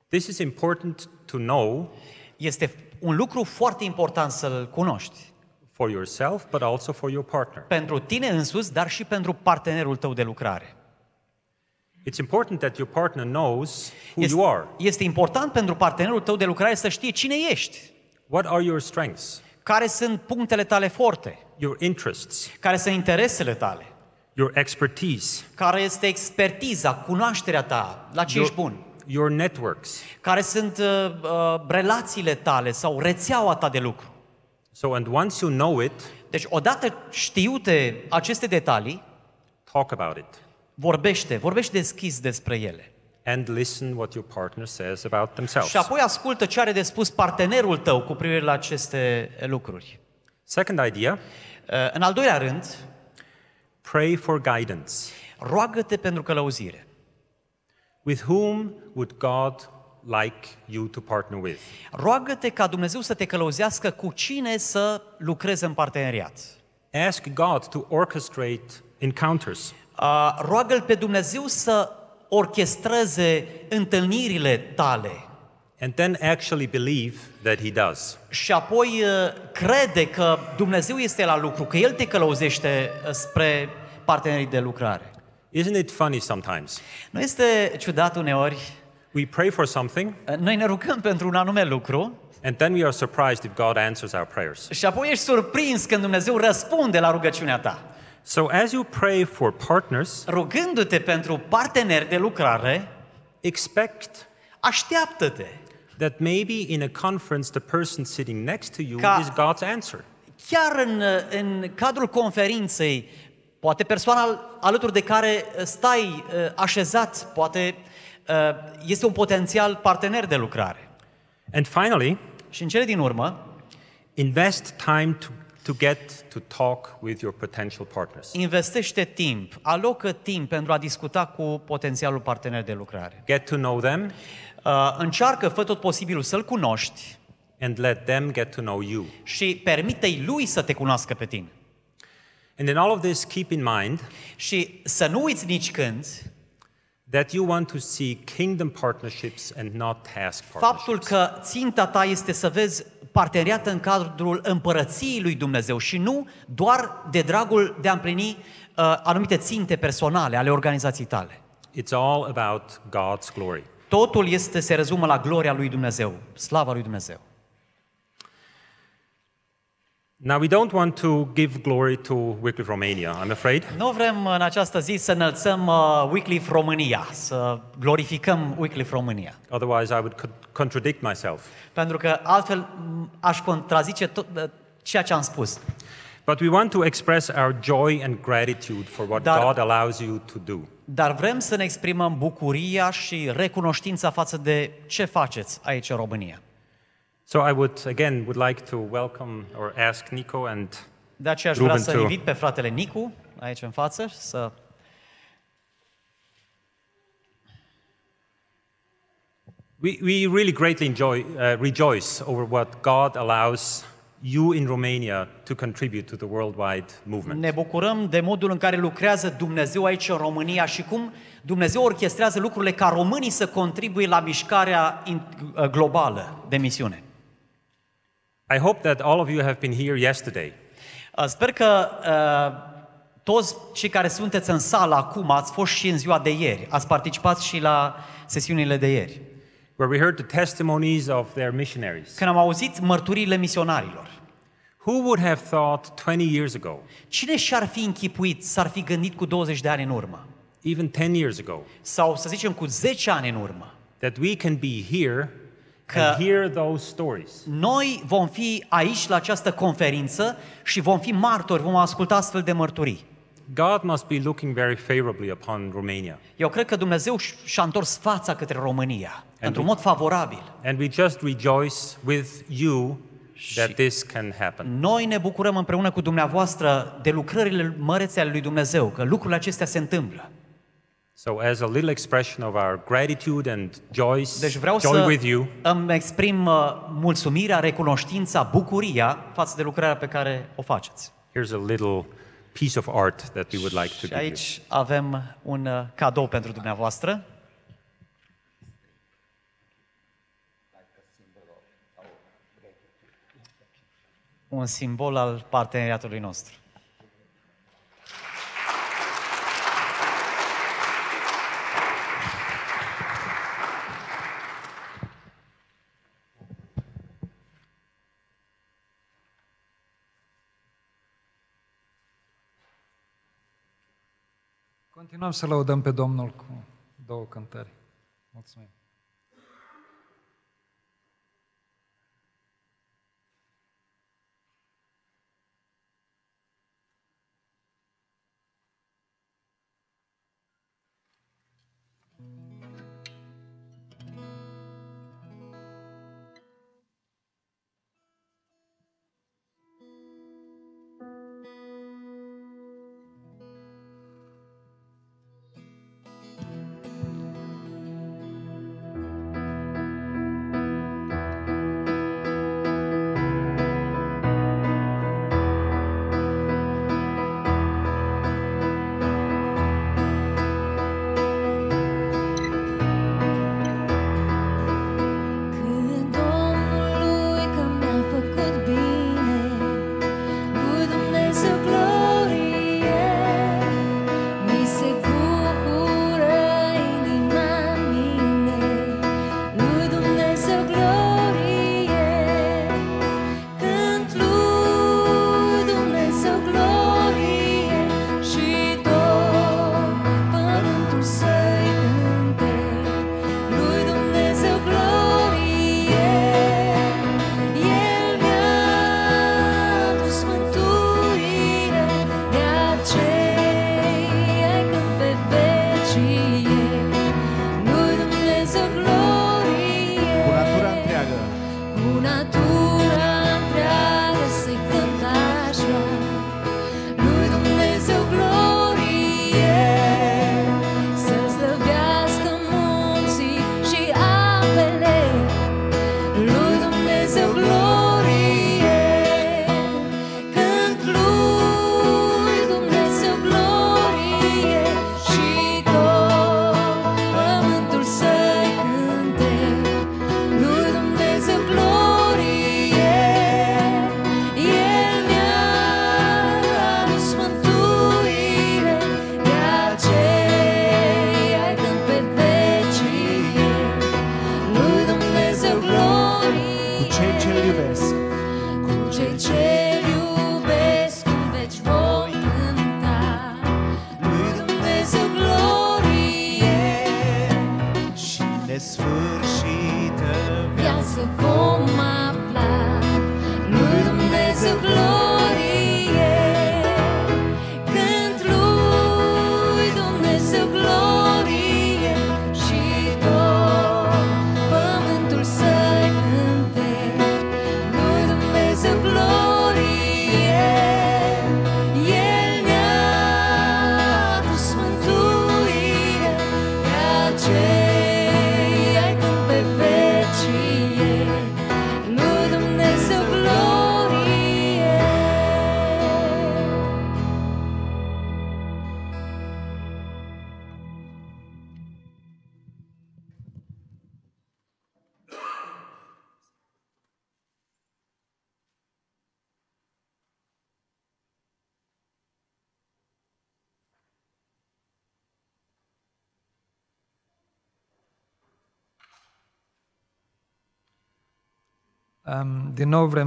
[SPEAKER 5] This is important to know. Este un lucru foarte important să-l
[SPEAKER 4] cunoști for yourself, but also for your partner. Pentru tine însuți, dar și pentru partenerul tău de lucrare. It's important that your partner knows who este, you are.
[SPEAKER 5] Este important pentru partenerul tău de lucrare să știe cine ești. What are your strengths? Care sunt punctele tale forte? Your interests. Care sunt interesele tale? Your expertise. Care este expertiza, cunoașterea ta, la ce your, ești bun? Your networks. Care sunt uh, uh, relațiile tale sau rețeaua ta de lucru? So and once you know it, deci odată știute aceste detalii, talk about it. Vorbește, vorbește deschis despre ele. And listen what your partner says
[SPEAKER 4] about themselves. Și
[SPEAKER 5] apoi ascultă ce are de spus partenerul tău cu privire la aceste lucruri.
[SPEAKER 4] Second idea. Uh, în al doilea rând, pray for guidance. Roagă-te pentru călăuzire. With whom would God
[SPEAKER 5] like you to partner with. Roagă-te ca Dumnezeu să te călăuzească cu cine să lucrezi în parteneriat. Ask God to orchestrate encounters. Uh, roagă-l pe Dumnezeu să orchestreze întâlnirile tale. And then actually believe that he does. Și apoi crede că Dumnezeu este la lucru, că El te călăuzește spre partenerii de lucrare.
[SPEAKER 4] Isn't it funny sometimes? Nu este ciudat uneori? We pray for something. Uh, noi ne rugăm pentru un anume lucru. And then we are surprised if God answers our prayers. Și
[SPEAKER 5] apoi ești surprins când Dumnezeu răspunde la rugăciunea ta. So as you pray for
[SPEAKER 4] partners, rugându-te pentru parteneri de lucrare, expect așteaptă-te that maybe in a conference the person sitting next to you ca, is God's
[SPEAKER 5] answer. Chiar în, în cadrul conferinței, poate persoana alături de care stai uh, așezat, poate Uh, este un potențial partener de lucrare. And finally, și în cele din urmă, invest
[SPEAKER 4] time to to get to talk with your potential partners.
[SPEAKER 5] Investește timp, alocă timp pentru a discuta cu potențialul partener de lucrare. Get to know them. Uh, încearcă, fă tot posibilul să-l cunoști. And let them get to know you. Și
[SPEAKER 4] permite-i lui să te cunoască pe tine. And in all of this, keep in mind. Și să nu uiți nici când that you want to see kingdom partnerships and not task partnerships.
[SPEAKER 5] Faptul că ținta ta este să vezi parteneriate în cadrul împărăției lui Dumnezeu și nu doar de dragul de a împlini uh, anumite ținte personale ale organizației tale. It's all about God's glory. Totul este se rezumă la gloria lui Dumnezeu, slava lui Dumnezeu.
[SPEAKER 4] Now we don't want to give glory to Wycliffe Romania, I'm afraid. Nu vrem în
[SPEAKER 5] această zi să înălțăm uh, Wycliffe România, să glorificăm Wycliffe România. Otherwise
[SPEAKER 4] I would contradict myself. Pentru că altfel aș contrazice tot uh, ceea ce am spus. But we want to express our joy and gratitude for what dar, God allows you to do.
[SPEAKER 5] Dar vrem să ne exprimăm bucuria și recunoștința față de ce faceți aici în România. So I would again would like to welcome or
[SPEAKER 4] ask Nico and
[SPEAKER 5] De aceea aș vrea Ruben să to- invit pe fratele Nicu aici în față să
[SPEAKER 4] We, we really greatly enjoy, uh, rejoice over what God allows you in Romania to contribute to the worldwide movement. ne bucurăm de modul în care lucrează Dumnezeu
[SPEAKER 5] aici în România și cum Dumnezeu orchestrează lucrurile ca românii să contribuie la mișcarea uh, globală de misiune. I hope that all of you have been here yesterday. Uh, sper că uh, toți cei care sunteți în sală acum ați fost și în ziua de ieri, ați participat și la sesiunile de ieri. Where we heard the testimonies of their missionaries. Când am auzit mărturiile misionarilor. Who would have thought 20 years ago? Cine și-ar fi închipuit, s-ar fi gândit cu 20 de ani în urmă? Even 10 years ago. Sau să zicem cu 10 ani în urmă. That we can be here că noi vom fi aici la această conferință și vom fi martori, vom asculta astfel de mărturii. God must be looking very
[SPEAKER 4] favorably upon Romania. Eu cred că Dumnezeu și-a întors fața către România într-un mod favorabil. And we just rejoice with you that this can happen.
[SPEAKER 5] Noi ne bucurăm împreună cu dumneavoastră de lucrările mărețe ale lui Dumnezeu, că lucrurile acestea se întâmplă.
[SPEAKER 4] So as a little expression of our gratitude and joy, deci vreau joy să with you,
[SPEAKER 5] îmi exprim uh, mulțumirea, recunoștința, bucuria față de lucrarea
[SPEAKER 4] pe care o faceți. Here's a little piece of art that we would like to give aici you.
[SPEAKER 5] avem un uh, cadou pentru dumneavoastră. Un simbol al parteneriatului nostru.
[SPEAKER 3] Continuăm să lăudăm pe Domnul cu două cântări. Mulțumim!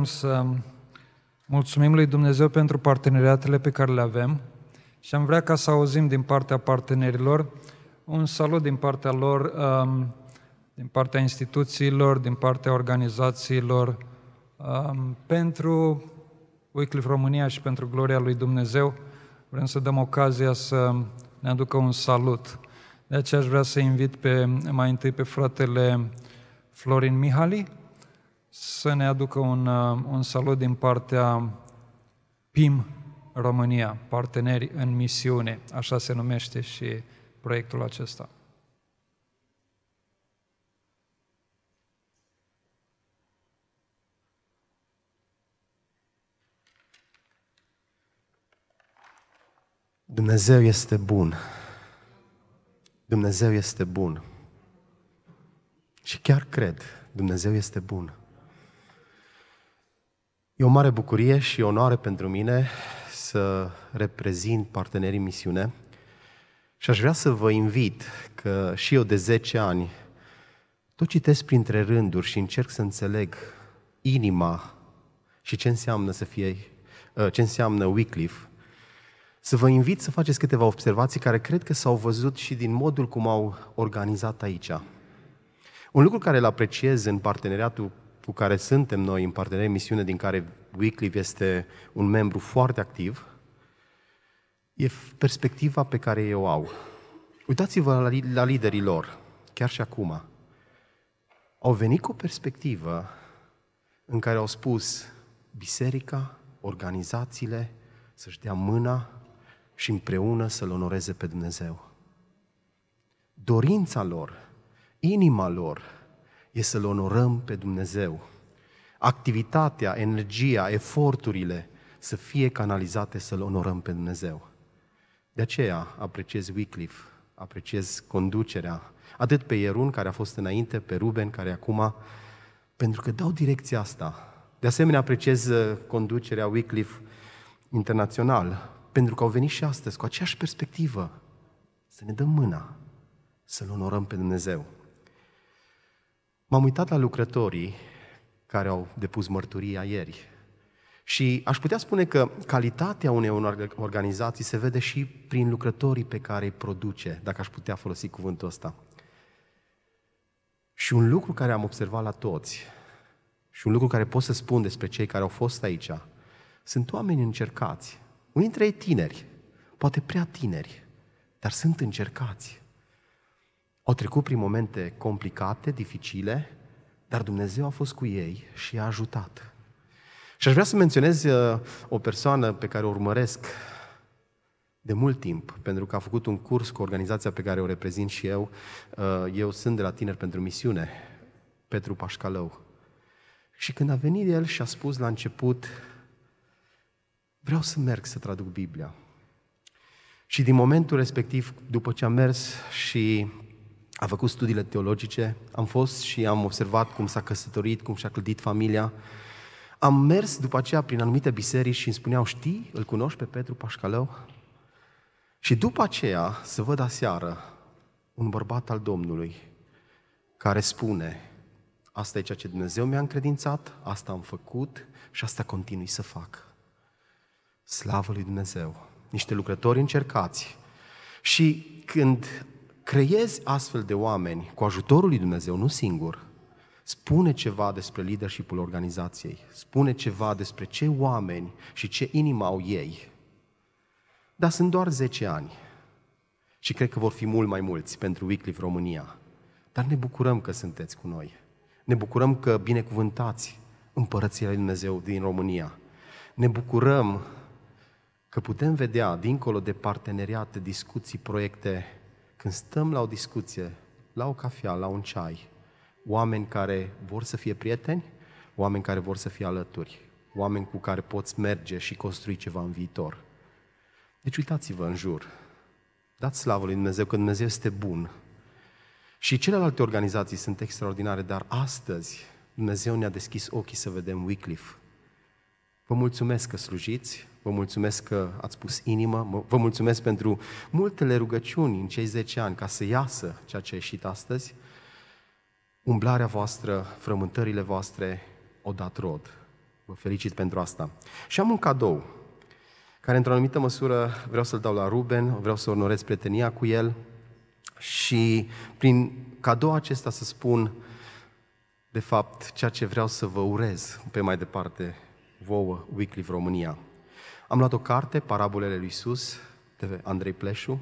[SPEAKER 3] vrem să mulțumim lui Dumnezeu pentru parteneriatele pe care le avem și am vrea ca să auzim din partea partenerilor un salut din partea lor, um, din partea instituțiilor, din partea organizațiilor, um, pentru Wycliffe România și pentru gloria lui Dumnezeu. Vrem să dăm ocazia să ne aducă un salut. De aceea aș vrea să invit pe, mai întâi pe fratele Florin Mihali, să ne aducă un, uh, un salut din partea PIM România, parteneri în misiune, așa se numește și proiectul acesta.
[SPEAKER 7] Dumnezeu este bun. Dumnezeu este bun. Și chiar cred, Dumnezeu este bun. E o mare bucurie și onoare pentru mine să reprezint partenerii misiune și aș vrea să vă invit că și eu de 10 ani tot citesc printre rânduri și încerc să înțeleg inima și ce înseamnă să fie, uh, ce înseamnă Wycliffe, să vă invit să faceți câteva observații care cred că s-au văzut și din modul cum au organizat aici. Un lucru care îl apreciez în parteneriatul cu care suntem noi în partenerie, misiune din care Wycliffe este un membru foarte activ, e perspectiva pe care eu au. Uitați-vă la, la liderii lor, chiar și acum. Au venit cu o perspectivă în care au spus biserica, organizațiile, să-și dea mâna și împreună să-L onoreze pe Dumnezeu. Dorința lor, inima lor, e să-L onorăm pe Dumnezeu. Activitatea, energia, eforturile să fie canalizate să-L onorăm pe Dumnezeu. De aceea apreciez Wycliffe, apreciez conducerea, atât pe Ierun care a fost înainte, pe Ruben care acum, pentru că dau direcția asta. De asemenea apreciez uh, conducerea Wycliffe internațional, pentru că au venit și astăzi cu aceeași perspectivă, să ne dăm mâna, să-L onorăm pe Dumnezeu. M-am uitat la lucrătorii care au depus mărturia ieri și aș putea spune că calitatea unei organizații se vede și prin lucrătorii pe care îi produce, dacă aș putea folosi cuvântul ăsta. Și un lucru care am observat la toți, și un lucru care pot să spun despre cei care au fost aici, sunt oameni încercați. Unii dintre ei tineri, poate prea tineri, dar sunt încercați. Au trecut prin momente complicate, dificile, dar Dumnezeu a fost cu ei și i-a ajutat. Și aș vrea să menționez uh, o persoană pe care o urmăresc de mult timp, pentru că a făcut un curs cu organizația pe care o reprezint și eu. Uh, eu sunt de la Tineri pentru Misiune, Petru Pașcalău. Și când a venit el și a spus la început, vreau să merg să traduc Biblia. Și din momentul respectiv, după ce am mers și a făcut studiile teologice, am fost și am observat cum s-a căsătorit, cum și-a clădit familia. Am mers după aceea prin anumite biserici și îmi spuneau, știi, îl cunoști pe Petru Pașcalău? Și după aceea să văd aseară un bărbat al Domnului care spune, asta e ceea ce Dumnezeu mi-a încredințat, asta am făcut și asta continui să fac. Slavă lui Dumnezeu! Niște lucrători încercați. Și când creezi astfel de oameni cu ajutorul lui Dumnezeu, nu singur, spune ceva despre leadership-ul organizației, spune ceva despre ce oameni și ce inimă au ei. Dar sunt doar 10 ani și cred că vor fi mult mai mulți pentru Wycliffe România. Dar ne bucurăm că sunteți cu noi. Ne bucurăm că binecuvântați împărăția lui Dumnezeu din România. Ne bucurăm că putem vedea, dincolo de parteneriate, discuții, proiecte, când stăm la o discuție, la o cafea, la un ceai, oameni care vor să fie prieteni, oameni care vor să fie alături, oameni cu care poți merge și construi ceva în viitor. Deci uitați-vă în jur. Dați slavă lui Dumnezeu că Dumnezeu este bun. Și celelalte organizații sunt extraordinare, dar astăzi Dumnezeu ne-a deschis ochii să vedem Wycliffe, Vă mulțumesc că slujiți, vă mulțumesc că ați pus inimă, vă mulțumesc pentru multele rugăciuni în cei 10 ani ca să iasă ceea ce a ieșit astăzi. Umblarea voastră, frământările voastre o dat rod. Vă felicit pentru asta. Și am un cadou care într-o anumită măsură vreau să-l dau la Ruben, vreau să onorez prietenia cu el și prin cadou acesta să spun de fapt ceea ce vreau să vă urez pe mai departe vouă, Wycliffe România. Am luat o carte, Parabolele lui Sus, de Andrei Pleșu,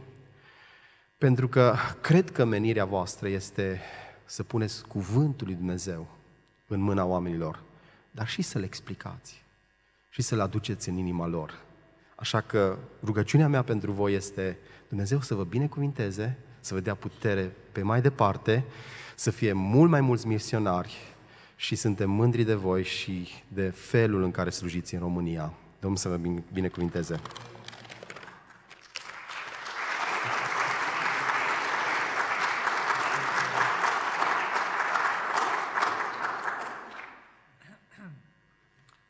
[SPEAKER 7] pentru că cred că menirea voastră este să puneți cuvântul lui Dumnezeu în mâna oamenilor, dar și să-L explicați și să-L aduceți în inima lor. Așa că rugăciunea mea pentru voi este Dumnezeu să vă binecuvinteze, să vă dea putere pe mai departe, să fie mult mai mulți misionari, și suntem mândri de voi și de felul în care slujiți în România. Domnul să vă binecuvinteze!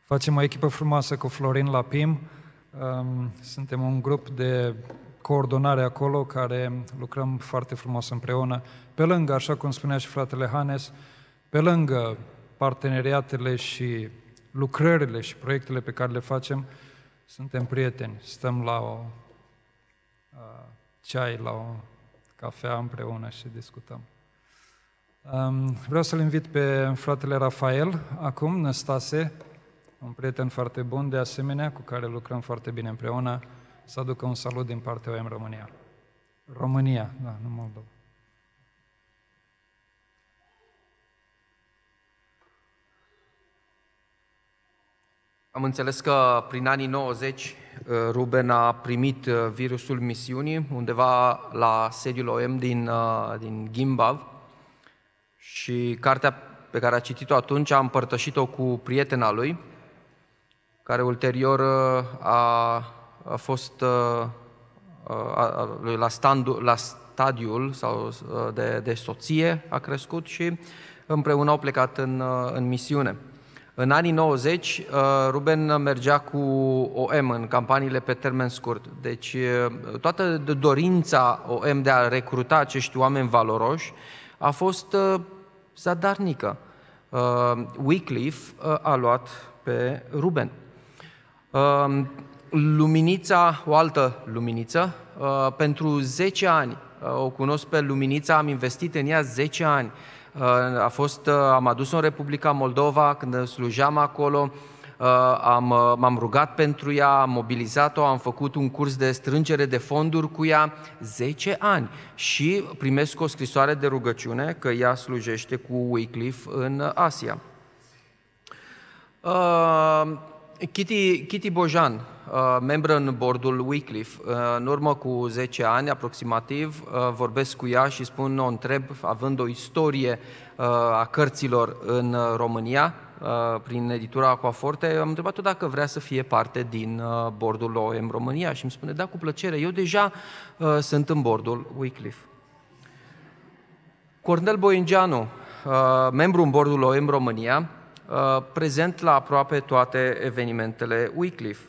[SPEAKER 3] Facem o echipă frumoasă cu Florin Lapim. Suntem un grup de coordonare acolo, care lucrăm foarte frumos împreună. Pe lângă, așa cum spunea și fratele Hanes, pe lângă parteneriatele și lucrările și proiectele pe care le facem, suntem prieteni, stăm la o a, ceai, la o cafea împreună și discutăm. Um, vreau să-l invit pe fratele Rafael, acum, Năstase, un prieten foarte bun, de asemenea, cu care lucrăm foarte bine împreună, să aducă un salut din partea OM România. România, da, nu Moldova.
[SPEAKER 8] Am înțeles că prin anii 90 uh, Ruben a primit uh, virusul misiunii undeva la sediul OM din, uh, din Gimbav și cartea pe care a citit-o atunci a împărtășit-o cu prietena lui, care ulterior a, a fost a, a, la, standul, la stadiul sau de, de soție, a crescut și împreună au plecat în, în misiune. În anii 90, uh, Ruben mergea cu OM în campaniile pe termen scurt. Deci uh, toată dorința OM de a recruta acești oameni valoroși a fost uh, zadarnică. Wycliffe a luat pe Ruben. Um, Luminița, o altă luminiță, pentru 10 ani o cunosc pe Luminița, am investit în ea 10 ani Uh, a fost, uh, am adus-o în Republica Moldova când slujeam acolo, uh, am, m-am rugat pentru ea, am mobilizat-o, am făcut un curs de strângere de fonduri cu ea 10 ani și primesc o scrisoare de rugăciune că ea slujește cu Wycliffe în Asia. Kitty, Kitty Bojan, uh, membră în bordul Wycliffe, uh, în urmă cu 10 ani aproximativ, uh, vorbesc cu ea și spun, o întreb, având o istorie a cărților în România, prin editura Aquaforte, am întrebat-o dacă vrea să fie parte din bordul OM România și îmi spune, da, cu plăcere, eu deja sunt în bordul Wycliffe. Cornel Boingeanu, membru în bordul OM România, Uh, prezent la aproape toate evenimentele Wycliffe.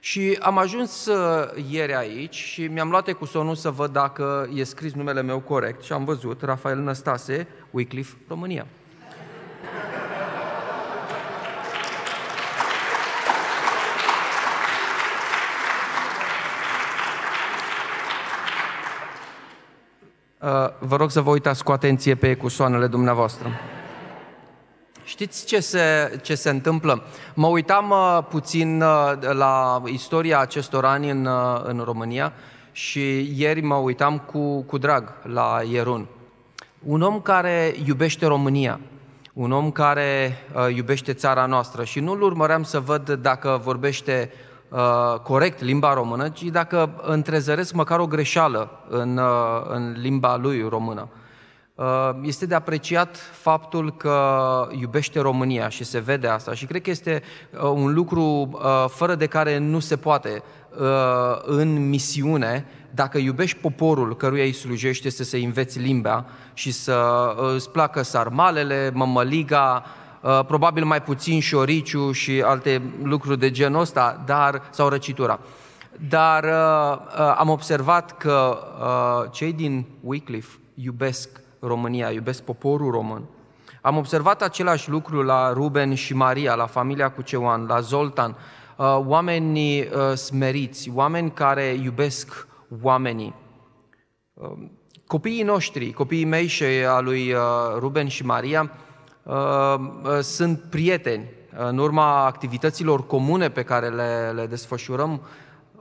[SPEAKER 8] Și am ajuns uh, ieri aici și mi-am luat cu să văd dacă e scris numele meu corect și am văzut Rafael Năstase, Wycliffe, România. Uh, vă rog să vă uitați cu atenție pe ecusoanele dumneavoastră. Știți ce se, ce se întâmplă? Mă uitam uh, puțin uh, la istoria acestor ani în, uh, în România și ieri mă uitam cu, cu drag la Ierun. Un om care iubește România, un om care uh, iubește țara noastră și nu-l urmăream să văd dacă vorbește uh, corect limba română, ci dacă întrezăresc măcar o greșeală în, uh, în limba lui română. Uh, Uh, este de apreciat faptul că iubește România și se vede asta și cred că este uh, un lucru uh, fără de care nu se poate în misiune, dacă iubești poporul căruia îi slujești, este să-i înveți limba și să îți placă sarmalele, mămăliga, probabil mai puțin șoriciu și alte lucruri de genul ăsta, dar, sau răcitura. Dar am observat că cei din Wycliffe iubesc România, iubesc poporul român. Am observat același lucru la Ruben și Maria, la familia Cuceoan, la Zoltan, uh, oameni uh, smeriți, oameni care iubesc oamenii. Uh, copiii noștri, copiii mei și a lui Ruben și Maria, sunt prieteni. În urma activităților comune pe care le, le desfășurăm,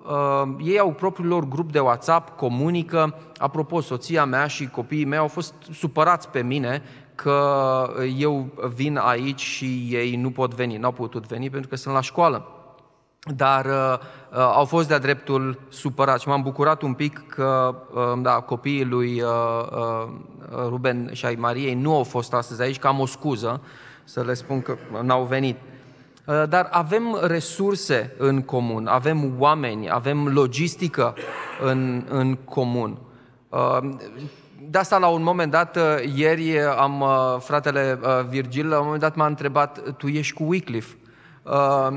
[SPEAKER 8] uh, ei au propriul lor grup de WhatsApp, comunică. Apropo, soția mea și copiii mei au fost supărați pe mine că eu vin aici și ei nu pot veni, n-au putut veni pentru că sunt la școală. Dar uh, uh au fost de-a dreptul supărați și m-am bucurat un pic că uh, da, copiii lui uh, uh, Ruben și ai Mariei nu au fost astăzi aici, că am o scuză să le spun că n-au venit. Uh, dar avem resurse în comun, avem oameni, avem logistică în, în comun. Uh, de asta, la un moment dat, uh, ieri, am, fratele Virgil, la un moment dat m-a întrebat, tu ești cu Wycliffe? Uh,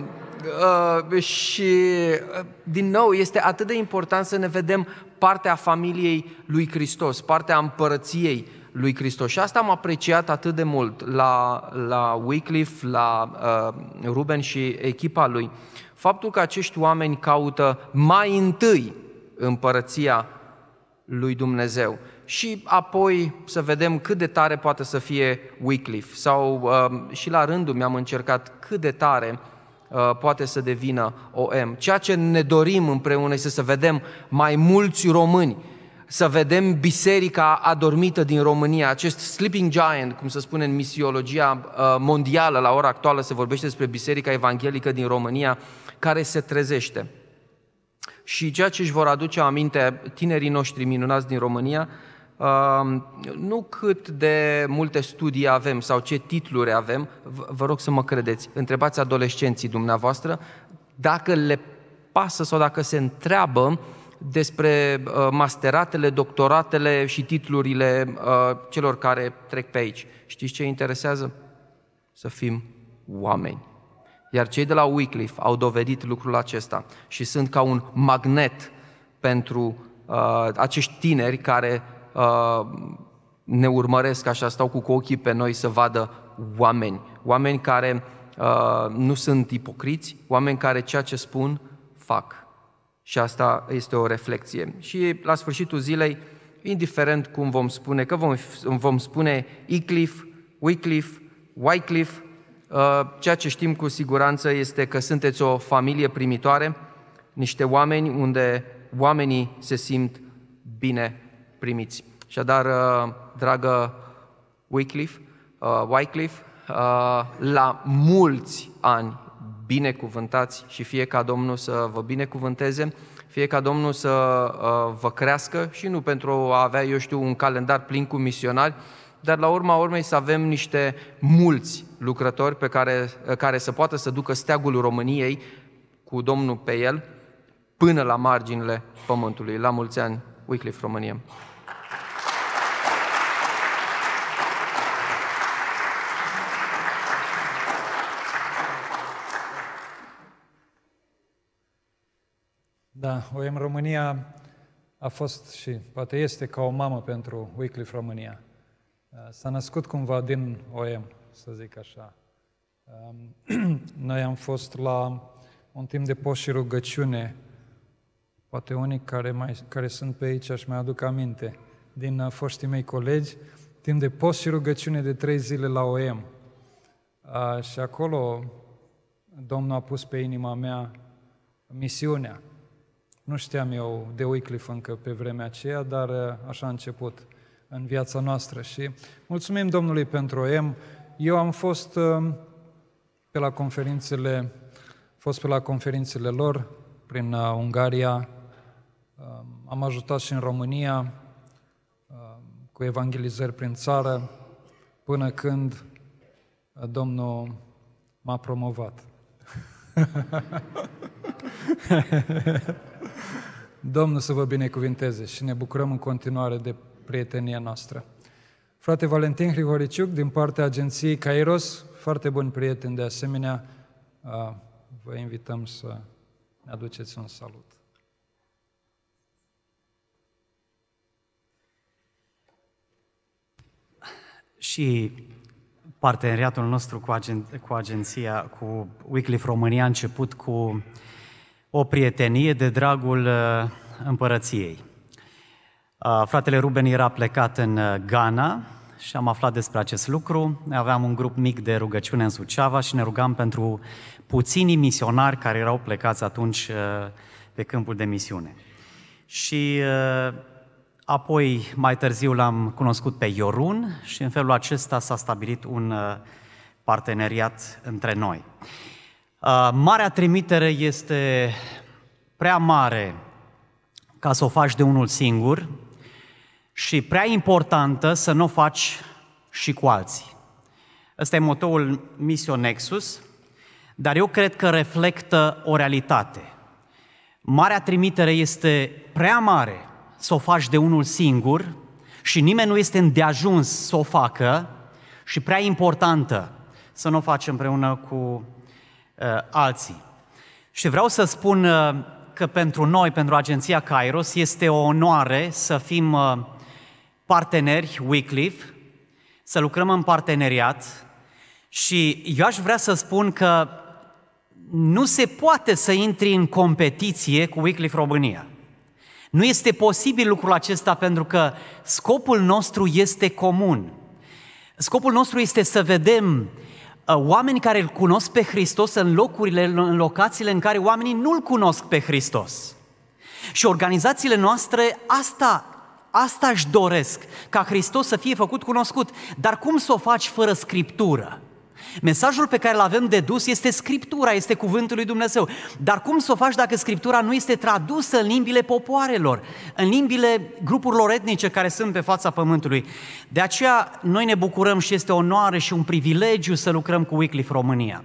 [SPEAKER 8] uh, și, uh, din nou, este atât de important să ne vedem partea familiei lui Hristos, partea împărăției lui Hristos. Și asta am apreciat atât de mult la, la Wycliffe, la uh, Ruben și echipa lui. Faptul că acești oameni caută mai întâi împărăția lui Dumnezeu și apoi să vedem cât de tare poate să fie Wycliffe sau uh, și la rândul mi-am încercat cât de tare uh, poate să devină OM. Ceea ce ne dorim împreună este să vedem mai mulți români să vedem biserica adormită din România, acest sleeping giant, cum se spune în misiologia uh, mondială, la ora actuală se vorbește despre biserica evanghelică din România, care se trezește. Și ceea ce își vor aduce aminte tinerii noștri minunați din România, uh, nu cât de multe studii avem sau ce titluri avem, vă rog să mă credeți, întrebați adolescenții dumneavoastră dacă le pasă sau dacă se întreabă despre uh, masteratele, doctoratele și titlurile uh, celor care trec pe aici. Știți ce interesează? Să fim oameni. Iar cei de la Wycliffe au dovedit lucrul acesta și sunt ca un magnet pentru uh, acești tineri care uh, ne urmăresc așa, stau cu ochii pe noi să vadă oameni. Oameni care uh, nu sunt ipocriți, oameni care ceea ce spun, fac. Și asta este o reflexie. Și la sfârșitul zilei, indiferent cum vom spune, că vom, vom spune Icliff, Wycliff, Wycliff, uh, ceea ce știm cu siguranță este că sunteți o familie primitoare, niște oameni unde oamenii se simt bine primiți. dar uh, dragă Wycliffe, uh, Wycliffe, la mulți ani binecuvântați și fie ca Domnul să vă binecuvânteze, fie ca Domnul să uh, vă crească și nu pentru a avea, eu știu, un calendar plin cu misionari, dar la urma urmei să avem niște mulți lucrători pe care, uh, care să poată să ducă steagul României cu Domnul pe el până la marginile pământului. La mulți ani, Wycliffe România!
[SPEAKER 3] OEM OM România a fost și poate este ca o mamă pentru Wycliffe România. Uh, s-a născut cumva din OM, să zic așa. Um, [CLEARS THROAT] noi am fost la un timp de post și rugăciune, poate unii care, mai, care sunt pe aici aș mai aduc aminte, din uh, foștii mei colegi, timp de post și rugăciune de trei zile la OM. Uh, și acolo Domnul a pus pe inima mea misiunea nu știam eu de Wycliffe încă pe vremea aceea, dar uh, așa a început în viața noastră. Și mulțumim Domnului pentru OEM. Eu am fost uh, pe la conferințele, fost pe la conferințele lor prin uh, Ungaria, am ajutat și în România cu evangelizări prin țară, până când Domnul m-a promovat. [LAUGHS] Domnul să vă binecuvinteze și ne bucurăm în continuare de prietenia noastră. Frate Valentin Hrigoriciuc, din partea agenției Cairos, foarte bun prieten de asemenea, vă invităm să ne aduceți un salut.
[SPEAKER 5] Și parteneriatul nostru cu, agen- cu agenția, cu Wycliffe România a început cu uh, o prietenie de dragul uh, împărăției. Uh, fratele Ruben era plecat în uh, Ghana și am aflat despre acest lucru. Aveam un grup mic de rugăciune în Suceava și ne rugam pentru puțini misionari care erau plecați atunci pe câmpul de misiune. Și apoi, mai târziu, l-am cunoscut pe Iorun și în felul acesta s-a stabilit un parteneriat între noi. Uh, marea trimitere este prea mare ca să o faci de unul singur și prea importantă să nu o faci și cu alții. Ăsta e motoul Mission Nexus, dar eu cred că reflectă o realitate. Marea trimitere este prea mare să o faci de unul singur și nimeni nu este îndeajuns să o facă și prea importantă să nu o faci împreună cu Uh, alții. Și vreau să spun uh, că pentru noi, pentru agenția Kairos, este o onoare să fim uh, parteneri Wycliffe, să lucrăm în parteneriat și eu aș vrea să spun că nu se poate să intri în competiție cu Wycliffe România. Nu este posibil lucrul acesta pentru că scopul nostru este comun. Scopul nostru este să vedem uh, Uh, oameni care îl cunosc pe Hristos în locurile, în locațiile în care oamenii nu-L cunosc pe Hristos. Și organizațiile noastre asta, asta își doresc, ca Hristos să fie făcut cunoscut. Dar cum să o faci fără Scriptură? Mesajul pe care îl avem dedus este Scriptura, este cuvântul lui Dumnezeu. Dar cum să o faci dacă Scriptura nu este tradusă în limbile popoarelor, în limbile grupurilor etnice care sunt pe fața Pământului? De aceea noi ne bucurăm și este onoare și un privilegiu să lucrăm cu Wycliffe România.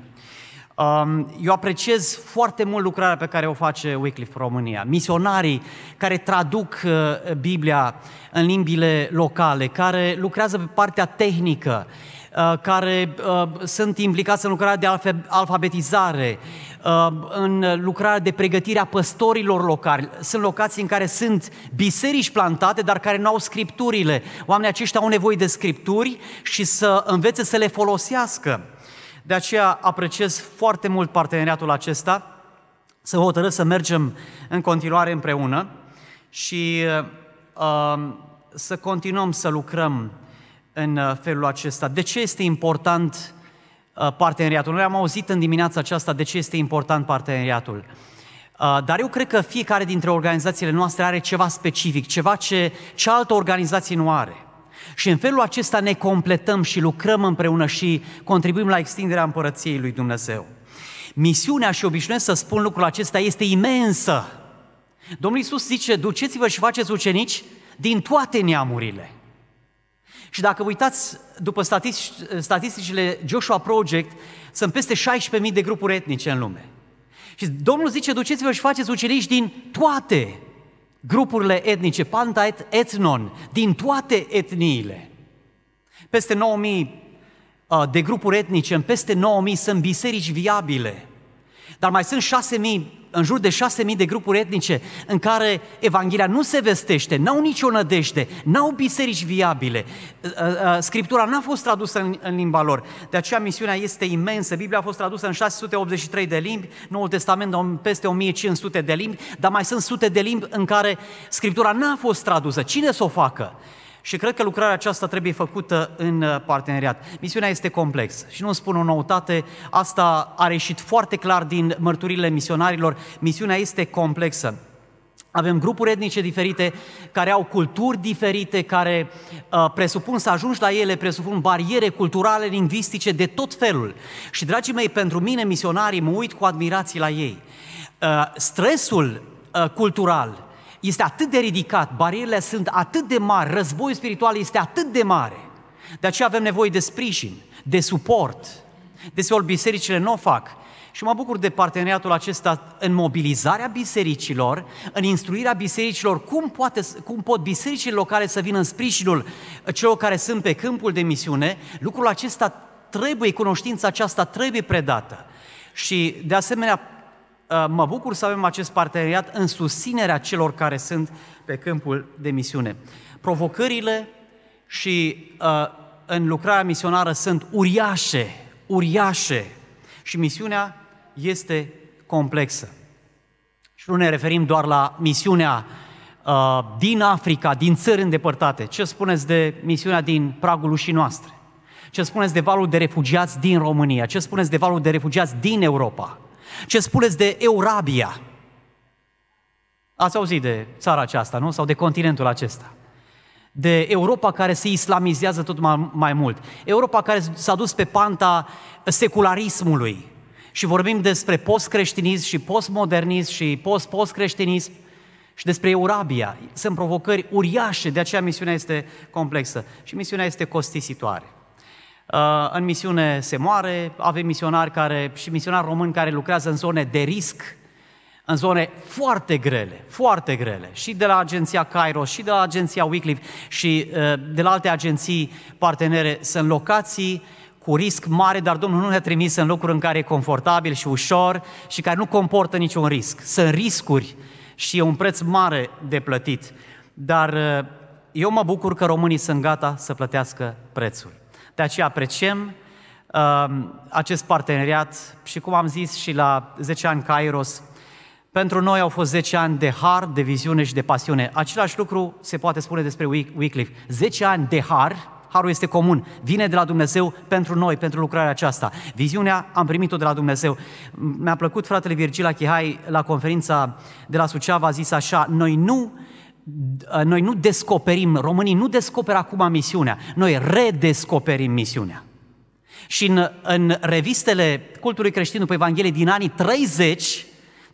[SPEAKER 5] Um, eu apreciez foarte mult lucrarea pe care o face Wycliffe România. Misionarii care traduc uh, Biblia în limbile locale, care lucrează pe partea tehnică, Uh, care uh, sunt implicați în lucrarea de alfabetizare, uh, în lucrarea de pregătire a păstorilor locali. Sunt locații în care sunt biserici plantate, dar care nu au scripturile. Oamenii aceștia au nevoie de scripturi și să învețe să le folosească. De aceea apreciez foarte mult parteneriatul acesta, să hotărâți să mergem în continuare împreună și uh, să continuăm să lucrăm în uh, felul acesta. De ce este important uh, parteneriatul? Noi am auzit în dimineața aceasta de ce este important parteneriatul. Uh, dar eu cred că fiecare dintre organizațiile noastre are ceva specific, ceva ce cealaltă organizație nu are. Și în felul acesta ne completăm și lucrăm împreună și contribuim la extinderea împărăției lui Dumnezeu. Misiunea, și obișnuiesc să spun lucrul acesta, este imensă. Domnul Iisus zice, duceți-vă și faceți ucenici din toate neamurile. Și dacă uitați după statisticile Joshua Project, sunt peste 16.000 de grupuri etnice în lume. Și Domnul zice, duceți-vă și faceți ucenici din toate grupurile etnice, et, etnon, din toate etniile. Peste 9.000 uh, de grupuri etnice, în peste 9.000 sunt biserici viabile. Dar mai sunt șase mii, în jur de șase mii de grupuri etnice în care Evanghelia nu se vestește, n-au nicio nădejde, n-au biserici viabile, uh, uh, uh, Scriptura n-a fost tradusă în, în limba lor. De aceea misiunea este imensă. Biblia a fost tradusă în 683 de limbi, Noul Testament în peste 1500 de limbi, dar mai sunt sute de limbi în care Scriptura n-a fost tradusă. Cine să o facă? Și cred că lucrarea aceasta trebuie făcută în uh, parteneriat. Misiunea este complexă și nu spun o noutate, asta a reșit foarte clar din mărturile misionarilor. Misiunea este complexă. Avem grupuri etnice diferite, care au culturi diferite, care uh, presupun să ajungi la ele, presupun bariere culturale, lingvistice, de tot felul. Și, dragii mei, pentru mine, misionarii, mă uit cu admirații la ei. Uh, stresul uh, cultural, este atât de ridicat, barierele sunt atât de mari, războiul spiritual este atât de mare. De aceea avem nevoie de sprijin, de suport. Deseori bisericile nu o fac. Și mă bucur de parteneriatul acesta în mobilizarea bisericilor, în instruirea bisericilor, cum, poate, cum pot bisericile locale să vină în sprijinul celor care sunt pe câmpul de misiune. Lucrul acesta trebuie, cunoștința aceasta trebuie predată. Și de asemenea, Uh, mă bucur să avem acest parteneriat în susținerea celor care sunt pe câmpul de misiune. Provocările și uh, în lucrarea misionară sunt uriașe, uriașe și misiunea este complexă. Și nu ne referim doar la misiunea uh, din Africa, din țări îndepărtate. Ce spuneți de misiunea din pragul ușii noastre? Ce spuneți de valul de refugiați din România? Ce spuneți de valul de refugiați din Europa? Ce spuneți de Eurabia? Ați auzit de țara aceasta, nu? Sau de continentul acesta. De Europa care se islamizează tot mai, mai mult. Europa care s-a dus pe panta secularismului. Și vorbim despre post post-creștinism și post post-modernism și post post creștinism și despre Eurabia. Sunt provocări uriașe, de aceea misiunea este complexă. Și misiunea este costisitoare. Uh, în misiune se moare, avem misionari care, și misionari români care lucrează în zone de risc, în zone foarte grele, foarte grele, și de la agenția Cairo, și de la agenția Wycliffe, și uh, de la alte agenții partenere, sunt locații cu risc mare, dar Domnul nu ne-a trimis în locuri în care e confortabil și ușor și care nu comportă niciun risc. Sunt riscuri și e un preț mare de plătit. Dar uh, eu mă bucur că românii sunt gata să plătească prețul. De aceea apreciem uh, acest parteneriat și, cum am zis și la 10 ani Kairos, pentru noi au fost 10 ani de har, de viziune și de pasiune. Același lucru se poate spune despre Wycliffe. 10 ani de har, harul este comun, vine de la Dumnezeu pentru noi, pentru lucrarea aceasta. Viziunea am primit-o de la Dumnezeu. Mi-a plăcut fratele Virgil Achihai la conferința de la Suceava, a zis așa, noi nu noi nu descoperim, românii nu descoperă acum misiunea, noi redescoperim misiunea. Și în, în revistele cultului creștin după Evanghelie din anii 30,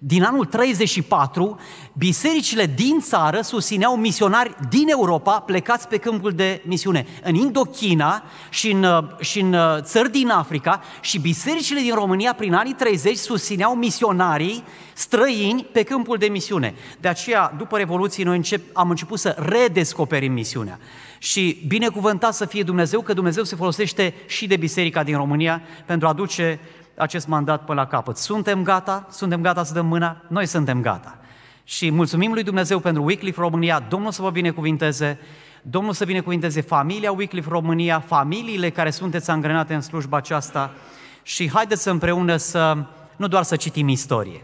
[SPEAKER 5] din anul 34, bisericile din țară susțineau misionari din Europa plecați pe câmpul de misiune, în Indochina și în, uh, și în uh, țări din Africa și bisericile din România prin anii 30 susțineau misionarii străini pe câmpul de misiune. De aceea, după Revoluție, noi încep, am început să redescoperim misiunea. Și binecuvântat să fie Dumnezeu, că Dumnezeu se folosește și de biserica din România pentru a aduce acest mandat până la capăt. Suntem gata? Suntem gata să dăm mâna? Noi suntem gata. Și mulțumim lui Dumnezeu pentru Wycliffe România, Domnul să vă binecuvinteze, Domnul să binecuvinteze familia Wycliffe România, familiile care sunteți angrenate în slujba aceasta și haideți să împreună să, nu doar să citim istorie.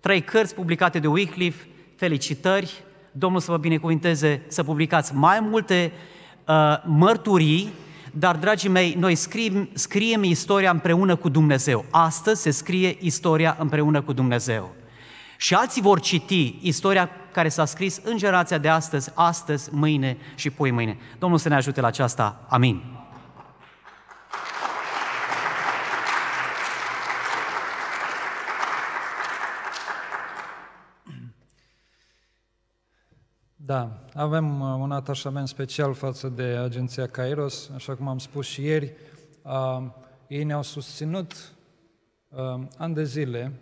[SPEAKER 5] Trei cărți publicate de Wycliffe, felicitări, Domnul să vă binecuvinteze să publicați mai multe uh, mărturii dar, dragii mei, noi scriem, scriem istoria împreună cu Dumnezeu. Astăzi se scrie istoria împreună cu Dumnezeu. Și alții vor citi istoria care s-a scris în generația de astăzi, astăzi, mâine și poi mâine. Domnul să ne ajute la aceasta. Amin.
[SPEAKER 3] Da, avem uh, un atașament special față de agenția Kairos, așa cum am spus și ieri. Uh, ei ne-au susținut uh, ani de zile,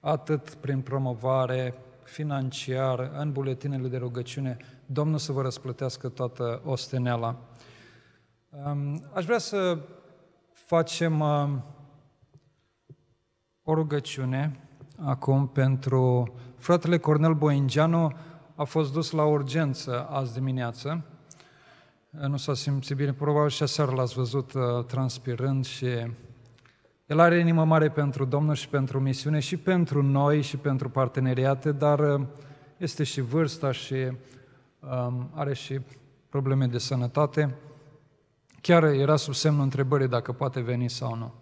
[SPEAKER 3] atât prin promovare financiar, în buletinele de rugăciune. Domnul să vă răsplătească toată osteneala. Uh, aș vrea să facem uh, o rugăciune acum pentru fratele Cornel Boingeanu, a fost dus la urgență azi dimineață. Nu s-a simțit bine, probabil și aseară l-ați văzut uh, transpirând și el are inimă mare pentru Domnul și pentru misiune și pentru noi și pentru parteneriate, dar uh, este și vârsta și um, are și probleme de sănătate. Chiar era sub semnul întrebării dacă poate veni sau nu.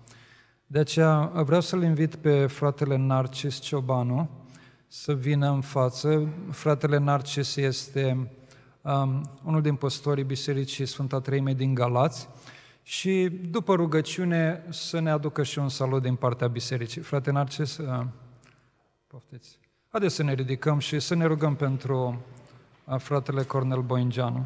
[SPEAKER 3] De aceea uh, vreau să-l invit pe fratele Narcis Ciobanu, să vină în față. Fratele Narcis este um, unul din păstorii Bisericii Sfânta Treime din Galați și după rugăciune să ne aducă și un salut din partea Bisericii. Frate Narcis, uh, poftiți. Haideți să ne ridicăm și să ne rugăm pentru uh, fratele Cornel Boingeanu.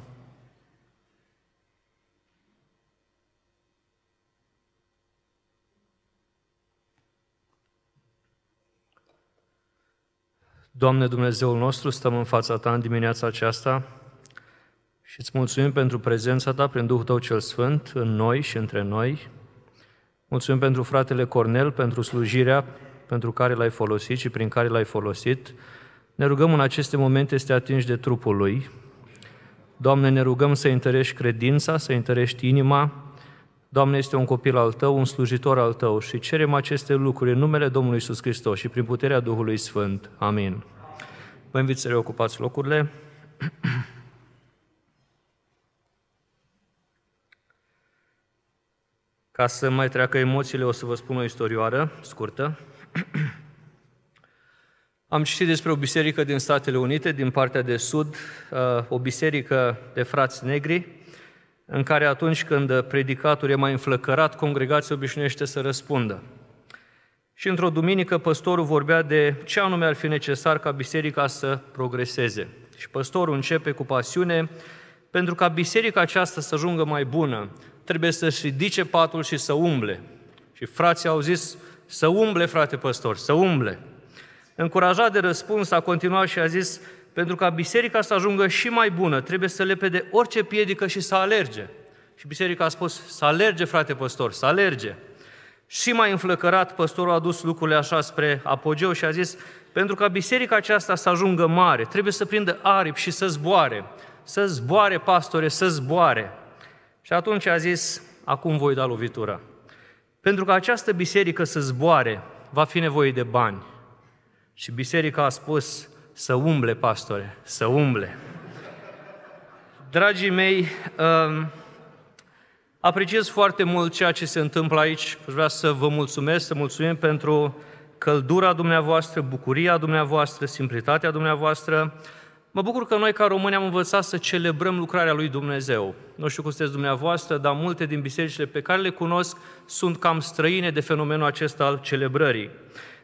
[SPEAKER 9] Doamne Dumnezeul nostru, stăm în fața Ta în dimineața aceasta și îți mulțumim pentru prezența Ta prin Duhul Tău cel Sfânt în noi și între noi. Mulțumim pentru fratele Cornel, pentru slujirea pentru care l-ai folosit și prin care l-ai folosit. Ne rugăm în aceste momente să te atingi de trupul lui. Doamne, ne rugăm să întărești credința, să întărești inima, Doamne, este un copil al Tău, un slujitor al Tău și cerem aceste lucruri în numele Domnului Iisus Hristos și prin puterea Duhului Sfânt. Amin. Vă invit să reocupați locurile. [CLEARS THROAT] Ca să mai treacă emoțiile, o să vă spun o istorioară scurtă. [CLEARS THROAT] Am citit despre o biserică din Statele Unite, din partea de sud, uh, o biserică de frați negri, în care atunci când predicatul e mai înflăcărat, congregația obișnuiește să răspundă. Și într-o duminică păstorul vorbea de ce anume ar fi necesar ca biserica să progreseze. Și păstorul începe cu pasiune, pentru ca biserica aceasta să ajungă mai bună, trebuie să-și ridice patul și să umble. Și frații au zis, să umble, frate păstor, să umble. Încurajat de răspuns, a continuat și a zis, pentru ca biserica să ajungă și mai bună, trebuie să lepede orice piedică și să alerge. Și biserica a spus, să alerge, frate păstor, să alerge. Și mai înflăcărat, păstorul a dus lucrurile așa spre apogeu și a zis, pentru ca biserica aceasta să ajungă mare, trebuie să prindă aripi și să zboare. Să zboare, pastore, să zboare. Și atunci a zis, acum voi da lovitura. Pentru că această biserică să zboare, va fi nevoie de bani. Și biserica a spus, să umble, pastore, să umble. Dragii mei, um, apreciez foarte mult ceea ce se întâmplă aici. Vreau să vă mulțumesc, să mulțumim pentru căldura dumneavoastră, bucuria dumneavoastră, simplitatea dumneavoastră. Mă bucur că noi ca români am învățat să celebrăm lucrarea lui Dumnezeu. Nu știu cum sunteți dumneavoastră, dar multe din bisericile pe care le cunosc sunt cam străine de fenomenul acesta al celebrării.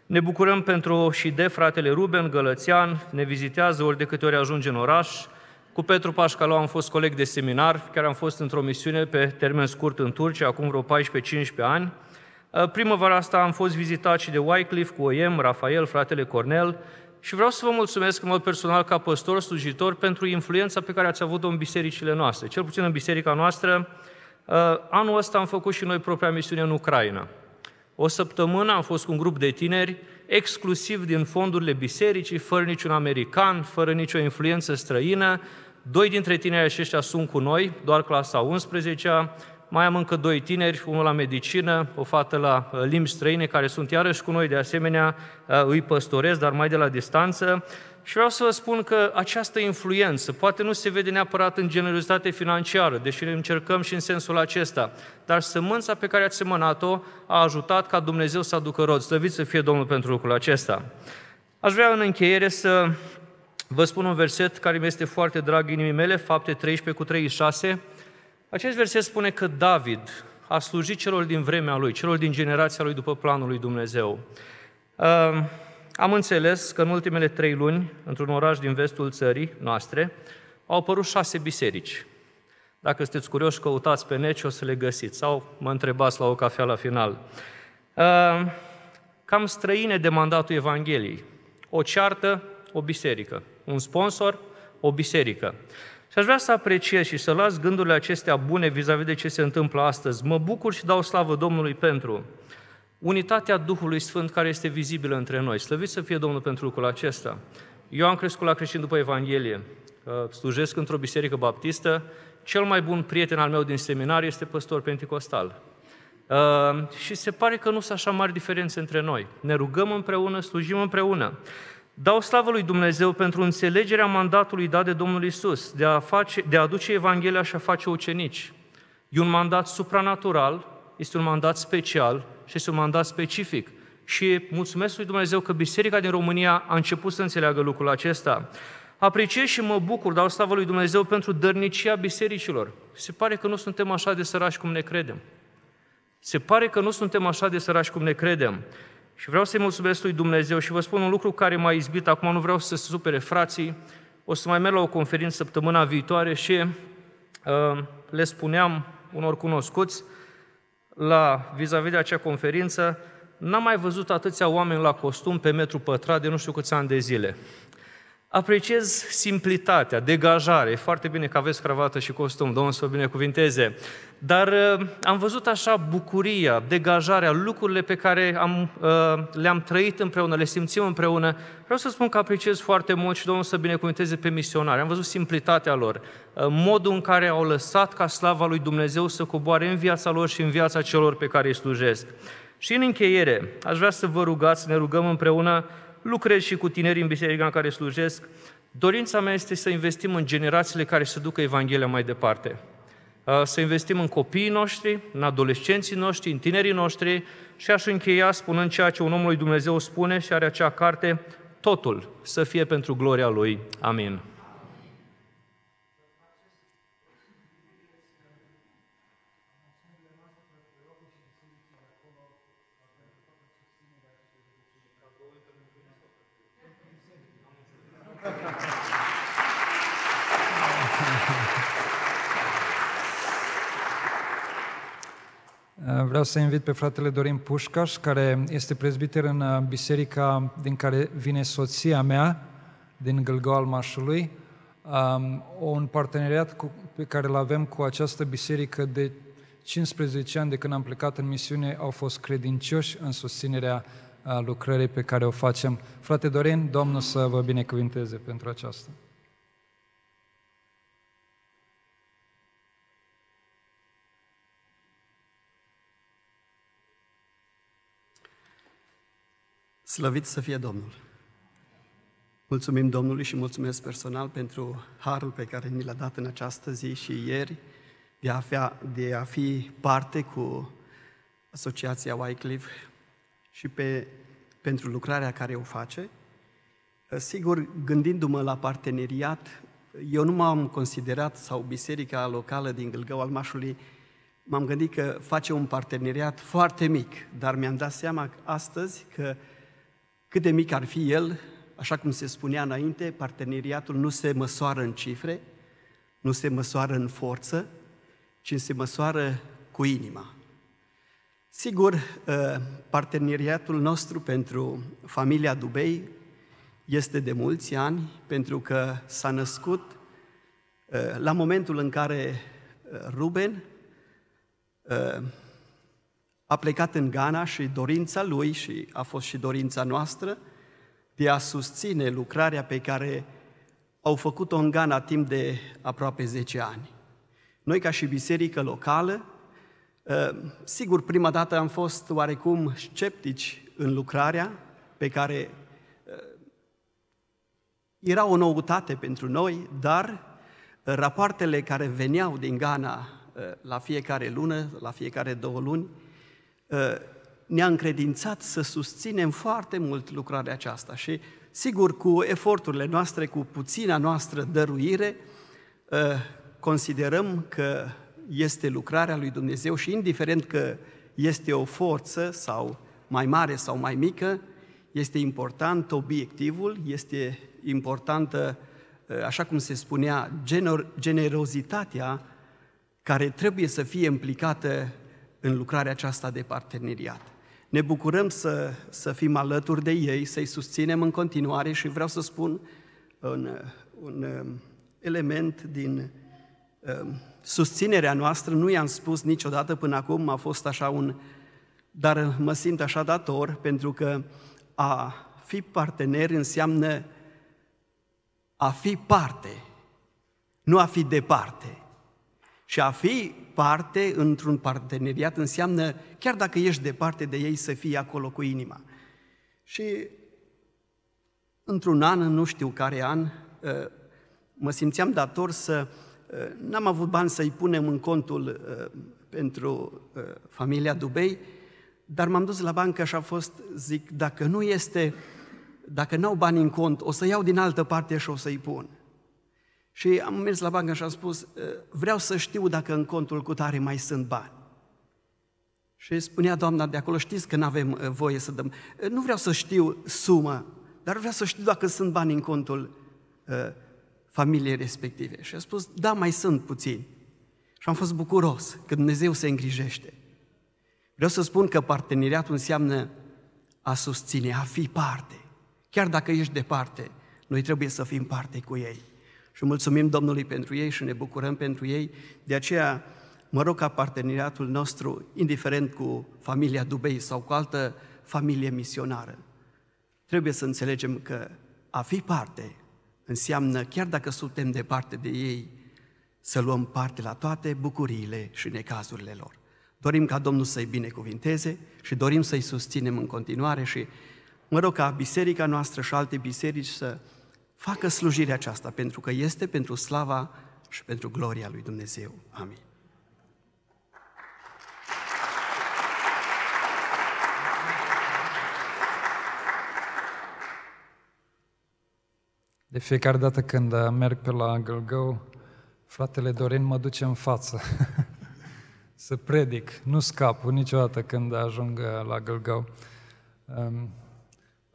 [SPEAKER 9] Ne bucurăm pentru și de fratele Ruben Gălățean, ne vizitează ori de câte ori ajunge în oraș. Cu Petru Pașcalo am fost coleg de seminar, chiar am fost într-o misiune pe termen scurt în Turcia, acum vreo 14-15 ani. Ă, primăvara asta am fost vizitat și de Wycliffe cu Oem, Rafael, fratele Cornel, și vreau să vă mulțumesc în mod personal ca păstor, slujitor, pentru influența pe care ați avut-o în bisericile noastre. Cel puțin în biserica noastră, ă, anul ăsta am făcut și noi propria misiune în Ucraina. O săptămână am fost cu un grup de tineri, exclusiv din fondurile bisericii, fără niciun american, fără nicio influență străină. Doi dintre tineri aceștia sunt cu noi, doar clasa 11 mai am încă doi tineri, unul la medicină, o fată la uh, limbi străine, care sunt iarăși cu noi, de asemenea uh, îi păstorez, dar mai de la distanță și vreau să vă spun că această influență poate nu se vede neapărat în generozitate financiară, deși ne încercăm și în sensul acesta, dar sămânța pe care ați semănat-o a ajutat ca Dumnezeu să aducă rod. Slăvit să fie Domnul pentru lucrul acesta. Aș vrea în încheiere să vă spun un verset care mi este foarte drag inimii mele, fapte 13 cu 36. Acest verset spune că David a slujit celor din vremea lui, celor din generația lui după planul lui Dumnezeu. Uh, am înțeles că în ultimele trei luni, într-un oraș din vestul țării noastre, au apărut șase biserici. Dacă sunteți curioși, căutați pe net o să le găsiți. Sau mă întrebați la o cafea la final. Ehm, cam străine de mandatul Evangheliei. O ceartă, o biserică. Un sponsor, o biserică. Și aș vrea să apreciez și să las gândurile acestea bune vis-a-vis de ce se întâmplă astăzi. Mă bucur și dau slavă Domnului pentru unitatea Duhului Sfânt care este vizibilă între noi. Slăviți să fie Domnul pentru lucrul acesta. Eu am crescut la creștin după Evanghelie, uh, slujesc într-o biserică baptistă, cel mai bun prieten al meu din seminar este păstor pentecostal. Uh, și se pare că nu sunt așa mari diferențe între noi. Ne rugăm împreună, slujim împreună. Dau slavă lui Dumnezeu pentru înțelegerea mandatului dat de Domnul Isus, de a, face, de a aduce Evanghelia și a face ucenici. E un mandat supranatural, este un mandat special, și este un mandat specific. Și mulțumesc lui Dumnezeu că Biserica din România a început să înțeleagă lucrul acesta. Apreciez și mă bucur, dau slavă lui Dumnezeu pentru dărnicia bisericilor. Se pare că nu suntem așa de sărași cum ne credem. Se pare că nu suntem așa de sărași cum ne credem. Și vreau să-i mulțumesc lui Dumnezeu și vă spun un lucru care m-a izbit, acum nu vreau să se supere frații, o să mai merg la o conferință săptămâna viitoare și uh, le spuneam unor cunoscuți, uh, la vis-a-vis de acea conferință, n-am mai văzut atâția oameni la costum pe metru pătrat de nu știu câți ani de zile. Apreciez simplitatea, degajare. E foarte bine că aveți cravată și costum, Domnul să vă binecuvinteze. Dar uh, am văzut așa bucuria, degajarea, lucrurile pe care am, uh, le-am trăit împreună, le simțim împreună. Vreau să spun că apreciez foarte mult și Domnul să binecuvinteze pe misionari. Am văzut simplitatea lor, uh, modul în care au lăsat ca slava lui Dumnezeu să coboare în viața lor și în viața celor pe care îi slujesc. Și în încheiere, aș vrea să vă rugați, ne rugăm împreună lucrez și cu tinerii în biserica în care slujesc. Dorința mea este să investim în generațiile care să ducă Evanghelia mai departe. Uh, să investim în copiii noștri, în adolescenții noștri, în tinerii noștri și aș încheia spunând ceea ce un om lui Dumnezeu spune și are acea carte, totul să fie pentru gloria Lui. Amin.
[SPEAKER 3] Vreau să invit pe fratele Dorin Pușcaș, care este prezbiter în uh, biserica din care vine soția mea, din Gâlgău al Mașului, um, un parteneriat cu, pe care îl avem cu această biserică de 15 ani de când am plecat în misiune, au fost credincioși în susținerea uh, lucrării pe care o facem. Frate Dorin, Domnul să vă binecuvinteze pentru aceasta.
[SPEAKER 10] Slăvit să fie Domnul! Mulțumim Domnului și mulțumesc personal pentru harul pe care ni l-a dat în această zi și ieri de a fi, de a fi parte cu Asociația Wycliffe și pe, pentru lucrarea care o face. Sigur, gândindu-mă la parteneriat, eu nu m-am considerat, sau biserica locală din Gâlgău al Mașului, m-am gândit că face un parteneriat foarte mic, dar mi-am dat seama astăzi că cât de mic ar fi el, așa cum se spunea înainte, parteneriatul nu se măsoară în cifre, nu se măsoară în forță, ci se măsoară cu inima. Sigur, ă, parteneriatul nostru pentru familia Dubei este de mulți ani, pentru că s-a născut ă, la momentul în care ă, Ruben a plecat în Ghana și dorința lui, și a fost și dorința noastră, de a susține lucrarea pe care au făcut-o în Ghana timp de aproape 10 ani. Noi, ca și biserică locală, ă, sigur, prima dată am fost oarecum sceptici în lucrarea pe care ă, era o noutate pentru noi, dar rapoartele care veneau din Ghana ă, la fiecare lună, la fiecare două luni, Uh, ne-a încredințat să susținem foarte mult lucrarea aceasta și, sigur, cu eforturile noastre, cu puțina noastră dăruire, uh, considerăm că este lucrarea lui Dumnezeu și, indiferent că este o forță sau mai mare sau mai mică, este important obiectivul, este importantă, uh, așa cum se spunea, generozitatea care trebuie să fie implicată în lucrarea aceasta de parteneriat. Ne bucurăm să, să fim alături de ei, să-i susținem în continuare și vreau să spun un, un um, element din um, susținerea noastră. Nu i-am spus niciodată până acum, a fost așa un... Dar mă simt așa dator pentru că a fi partener înseamnă a fi parte, nu a fi departe. Și a fi parte într-un parteneriat înseamnă, chiar dacă ești departe de ei, să fii acolo cu inima. Și într-un an, nu știu care an, ă, mă simțeam dator să... Ă, n-am avut bani să-i punem în contul ă, pentru familia Dubei, dar m-am dus la bancă și a fost, zic, dacă nu este, dacă n-au bani în cont, o să iau din altă parte și o să-i pun. Și am mers la bancă și am spus, vreau să știu dacă în contul cu tare mai sunt bani. Și spunea doamna de acolo, știți că nu avem voie să dăm. Nu vreau să știu sumă, dar vreau să știu dacă sunt bani în contul uh, familiei respective. Și a spus, da, mai sunt puțini. Și am fost bucuros că Dumnezeu se îngrijește. Vreau să spun că parteneriatul înseamnă a susține, a fi parte. Chiar dacă ești departe, noi trebuie să fim parte cu ei și mulțumim Domnului pentru ei și ne bucurăm pentru ei. De aceea, mă rog ca parteneriatul nostru, indiferent cu familia Dubei sau cu altă familie misionară, trebuie să înțelegem că a fi parte înseamnă, chiar dacă suntem departe de ei, să luăm parte la toate bucuriile și necazurile lor. Dorim ca Domnul să-i binecuvinteze și dorim să-i susținem în continuare și mă rog ca biserica noastră și alte biserici să facă slujirea aceasta, pentru că este pentru slava și pentru gloria lui Dumnezeu. Amin.
[SPEAKER 3] De fiecare dată când uh, merg pe la Gălgău, fratele Dorin mă duce în față [LAUGHS] să predic. Nu scap niciodată când ajung uh, la Gălgău. Um,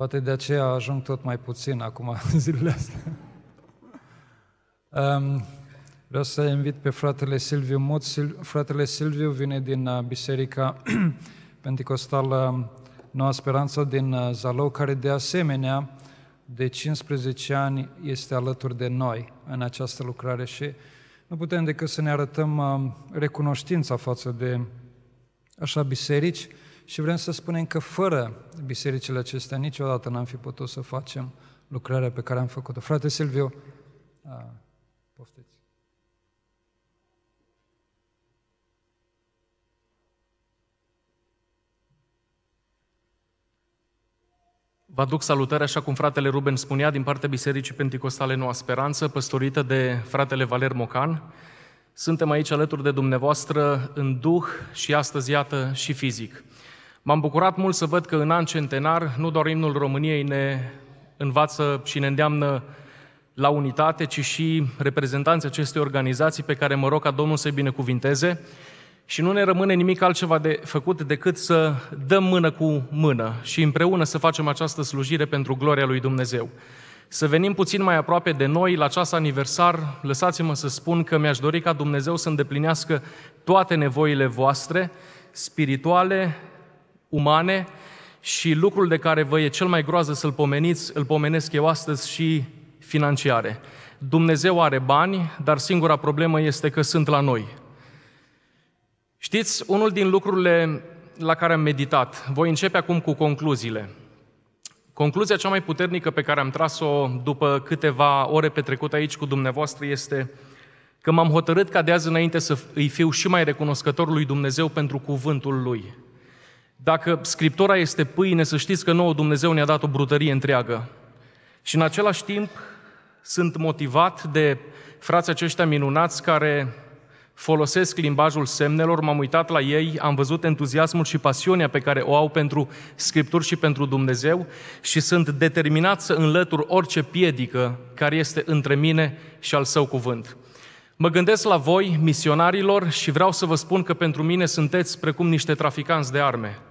[SPEAKER 3] Poate de aceea ajung tot mai puțin acum în zilele astea. Um, vreau să invit pe fratele Silviu Mut. Sil- fratele Silviu vine din uh, Biserica [CLEARS THROAT] Pentecostală Noua Speranță din uh, Zalău, care de asemenea de 15 ani este alături de noi în această lucrare și nu putem decât să ne arătăm uh, recunoștința față de așa biserici, și vrem să spunem că fără bisericile acestea niciodată n-am fi putut să facem lucrarea pe care am făcut-o. Frate Silviu, a, poftiți.
[SPEAKER 11] Vă aduc salutări, așa cum fratele Ruben spunea, din partea Bisericii Pentecostale Noua Speranță, păstorită de fratele Valer Mocan. Suntem aici alături de dumneavoastră în duh și astăzi, iată, și fizic. M-am bucurat mult să văd că în an centenar nu doar imnul României ne învață și ne îndeamnă la unitate, ci și reprezentanții acestei organizații pe care mă rog ca Domnul să-i binecuvinteze și nu ne rămâne nimic altceva de făcut decât să dăm mână cu mână și împreună să facem această slujire pentru gloria lui Dumnezeu. Să venim puțin mai aproape de noi la acest aniversar, lăsați-mă să spun că mi-aș dori ca Dumnezeu să îndeplinească toate nevoile voastre, spirituale, umane și lucrul de care vă e cel mai groază să-l pomeniți, îl pomenesc eu astăzi și financiare. Dumnezeu are bani, dar singura problemă este că sunt la noi. Știți, unul din lucrurile la care am meditat, voi începe acum cu concluziile. Concluzia cea mai puternică pe care am tras-o după câteva ore petrecute aici cu dumneavoastră este că m-am hotărât ca de azi înainte să îi fiu și mai recunoscător lui Dumnezeu pentru cuvântul lui. Dacă Scriptura este pâine, să știți că nouă Dumnezeu ne-a dat o brutărie întreagă. Și în același timp sunt motivat de frații aceștia minunați care folosesc limbajul semnelor, m-am uitat la ei, am văzut entuziasmul și pasiunea pe care o au pentru Scripturi și pentru Dumnezeu și sunt determinat să înlătur orice piedică care este între mine și al Său cuvânt. Mă gândesc la voi, misionarilor, și vreau să vă spun că pentru mine sunteți precum niște traficanți de arme –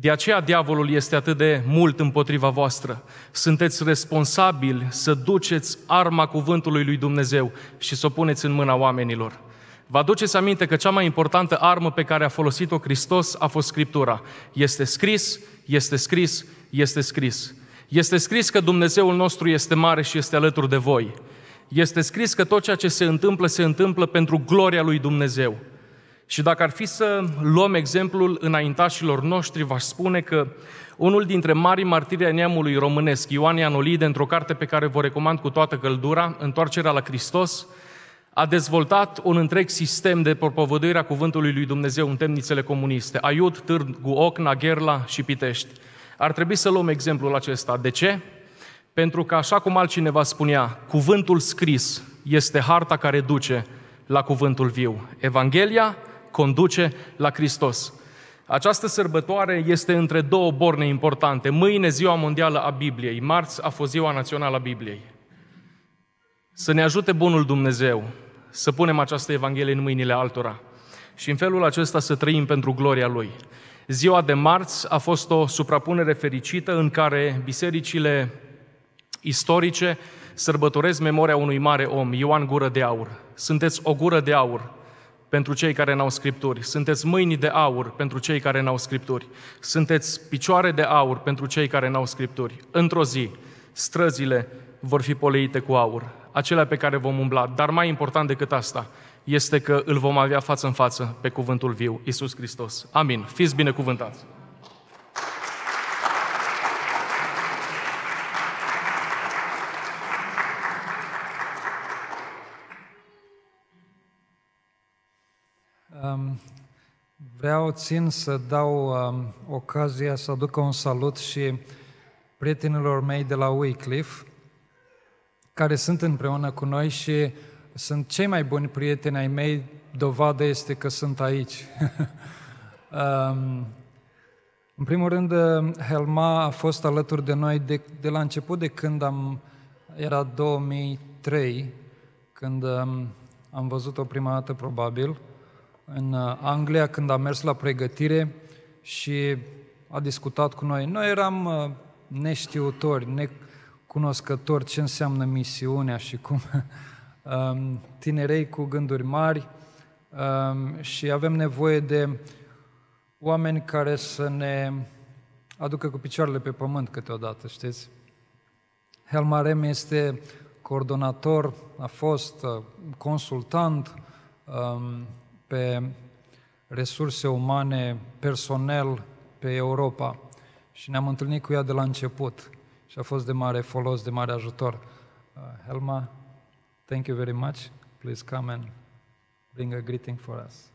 [SPEAKER 11] de aceea diavolul este atât de mult împotriva voastră. Sunteți responsabili să duceți arma cuvântului lui Dumnezeu și să o puneți în mâna oamenilor. Vă aduceți aminte că cea mai importantă armă pe care a folosit-o Hristos a fost Scriptura. Este scris, este scris, este scris. Este scris că Dumnezeul nostru este mare și este alături de voi. Este scris că tot ceea ce se întâmplă, se întâmplă pentru gloria lui Dumnezeu. Și dacă ar fi să luăm exemplul înaintașilor noștri, v-aș spune că unul dintre marii martiri ai neamului românesc, Ioan Ianolide, într-o carte pe care vă recomand cu toată căldura, Întoarcerea la Hristos, a dezvoltat un întreg sistem de propovăduire a cuvântului lui Dumnezeu în temnițele comuniste, Aiut, Târgu Ocna, Gherla și Pitești. Ar trebui să luăm exemplul acesta. De ce? Pentru că, așa cum altcineva spunea, cuvântul scris este harta care duce la cuvântul viu. Evanghelia conduce la Hristos. Această sărbătoare este între două borne importante. Mâine, Ziua Mondială a Bibliei, marți a fost Ziua Națională a Bibliei. Să ne ajute Bunul Dumnezeu să punem această Evanghelie în mâinile altora și în felul acesta să trăim pentru gloria Lui. Ziua de marți a fost o suprapunere fericită în care bisericile istorice sărbătoresc memoria unui mare om, Ioan Gură de Aur. Sunteți o gură de aur pentru cei care n-au scripturi, sunteți mâini de aur pentru cei care n-au scripturi, sunteți picioare de aur pentru cei care n-au scripturi. Într-o zi, străzile vor fi poleite cu aur, acelea pe care vom umbla. Dar mai important decât asta este că îl vom avea față în față pe cuvântul viu, Isus Hristos. Amin. Fiți binecuvântați!
[SPEAKER 3] Um, vreau, țin să dau um, ocazia să aduc un salut și prietenilor mei de la Wycliffe, care sunt împreună cu noi și sunt cei mai buni prieteni ai mei, dovadă este că sunt aici. [LAUGHS] um, în primul rând, um, Helma a fost alături de noi de, de la început, de când am, era 2003, când um, am văzut-o prima dată probabil, în uh, Anglia când a mers la pregătire și a discutat cu noi. Noi eram uh, neștiutori, necunoscători ce înseamnă misiunea și cum [LAUGHS] um, tinerei cu gânduri mari um, și avem nevoie de oameni care să ne aducă cu picioarele pe pământ câteodată, știți? Rem este coordonator, a fost uh, consultant, um, pe resurse umane, personel, pe Europa. Și ne-am întâlnit cu ea de la început și a fost de mare folos, de mare ajutor. Uh, Helma, thank you very much. Please come and bring a greeting for us.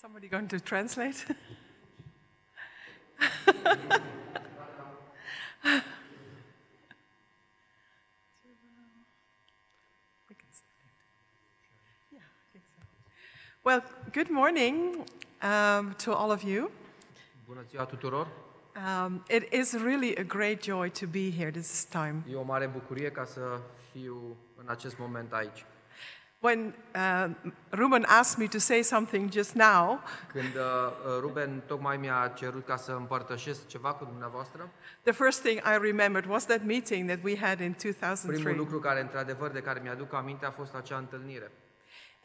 [SPEAKER 12] Somebody going to translate? [LAUGHS] Well, good morning um, to all of you. Bună ziua tuturor. Um, it is really a great joy to be here this time. E o mare bucurie ca să fiu în acest moment aici. When uh, Ruben asked me to say something just now,
[SPEAKER 8] când uh, uh, Ruben tocmai mi-a cerut ca să împărtășesc ceva cu dumneavoastră,
[SPEAKER 12] the first thing I remembered was that meeting that we had in 2003. Primul lucru care într-adevăr de care mi-aduc aminte a fost acea întâlnire.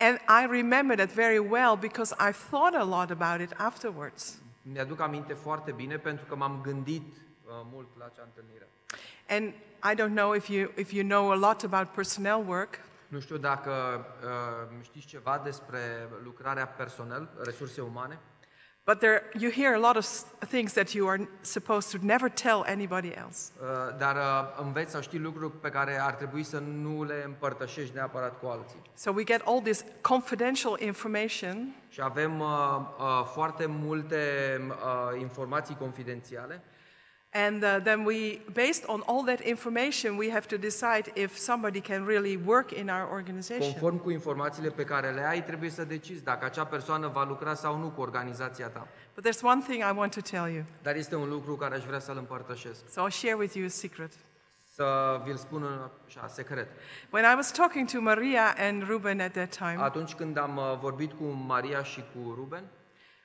[SPEAKER 12] And I remember that very well because I thought a lot about it afterwards. Mi-aduc
[SPEAKER 8] aminte foarte bine pentru că m-am gândit uh, mult la acea întâlnire.
[SPEAKER 12] And I don't know if you if you know a lot about personnel work. Nu știu dacă uh, știți ceva despre lucrarea personal,
[SPEAKER 8] resurse umane.
[SPEAKER 12] But there, you hear a lot of things that you are supposed to never tell anybody else.
[SPEAKER 8] Uh, dar uh, înveți sau știi lucruri pe care ar trebui să nu le împărtășești neapărat cu alții.
[SPEAKER 12] So we get all this confidential information. Și avem uh, uh, foarte multe uh, informații confidențiale. And uh, then we, based on all that information, we have to decide if somebody can really work in our organization. Conform
[SPEAKER 8] cu informațiile pe care le ai, trebuie să decizi dacă acea persoană va lucra sau nu cu organizația ta. But there's one thing I want to tell you. Dar este un lucru care aș vrea să-l
[SPEAKER 12] împărtășesc. So I'll share with you a secret. Să vi-l spun așa, secret. When I was talking to Maria and Ruben at that time. Atunci când am uh, vorbit cu Maria și cu Ruben.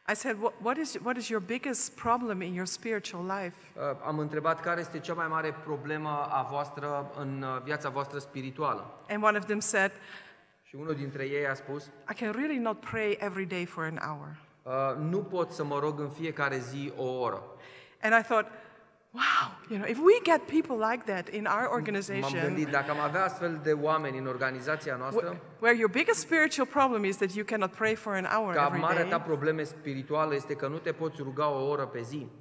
[SPEAKER 12] I said, what, is, what is your biggest problem in your spiritual life? Uh,
[SPEAKER 8] am întrebat care este cea mai mare problemă a voastră în uh, viața voastră spirituală. And one of them said, și unul dintre ei a spus,
[SPEAKER 12] I can really not pray every day for an hour.
[SPEAKER 8] Uh, nu pot să mă rog în fiecare zi o oră. And I thought,
[SPEAKER 12] Wow, you know, if we get people like that in our organization. noastră. Where your biggest spiritual problem is that you cannot pray for an hour every day.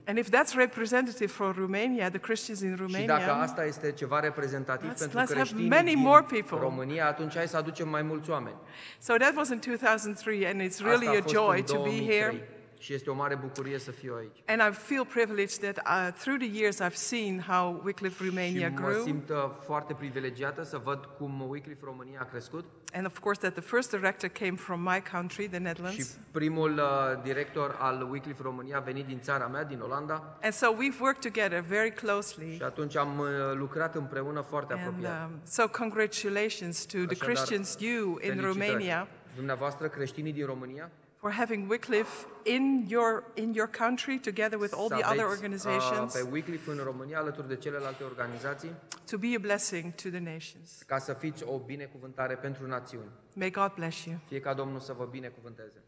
[SPEAKER 12] And if that's representative for Romania, the Christians in Romania. dacă asta
[SPEAKER 8] este ceva reprezentativ let's, let's have many
[SPEAKER 12] more people. România, atunci hai să aducem mai mulți oameni. So that was in 2003 and it's really a joy to be here.
[SPEAKER 8] Și este o mare bucurie să fiu aici.
[SPEAKER 12] And I feel privileged that uh, through the years I've seen how Wycliffe Romania grew. Și mă simt uh, foarte privilegiată să văd cum Wycliffe România a crescut. And of course that the first director came from my country, the Netherlands. Și
[SPEAKER 8] primul uh, director al Wycliffe România a venit din țara mea, din Olanda. And so we've worked together very closely. Și atunci am uh, lucrat împreună foarte apropiat. And, um, so congratulations
[SPEAKER 12] to Așadar, the Christians you in Romania.
[SPEAKER 8] Dumneavoastră creștinii din România.
[SPEAKER 12] for having Wycliffe in your, in your country together with all the other uh, organizations. pe
[SPEAKER 8] Wycliffe în România alături de celelalte organizații. To be a blessing to the nations. Ca să fiți o binecuvântare pentru națiuni. May God bless you. Fie ca Domnul să vă binecuvânteze.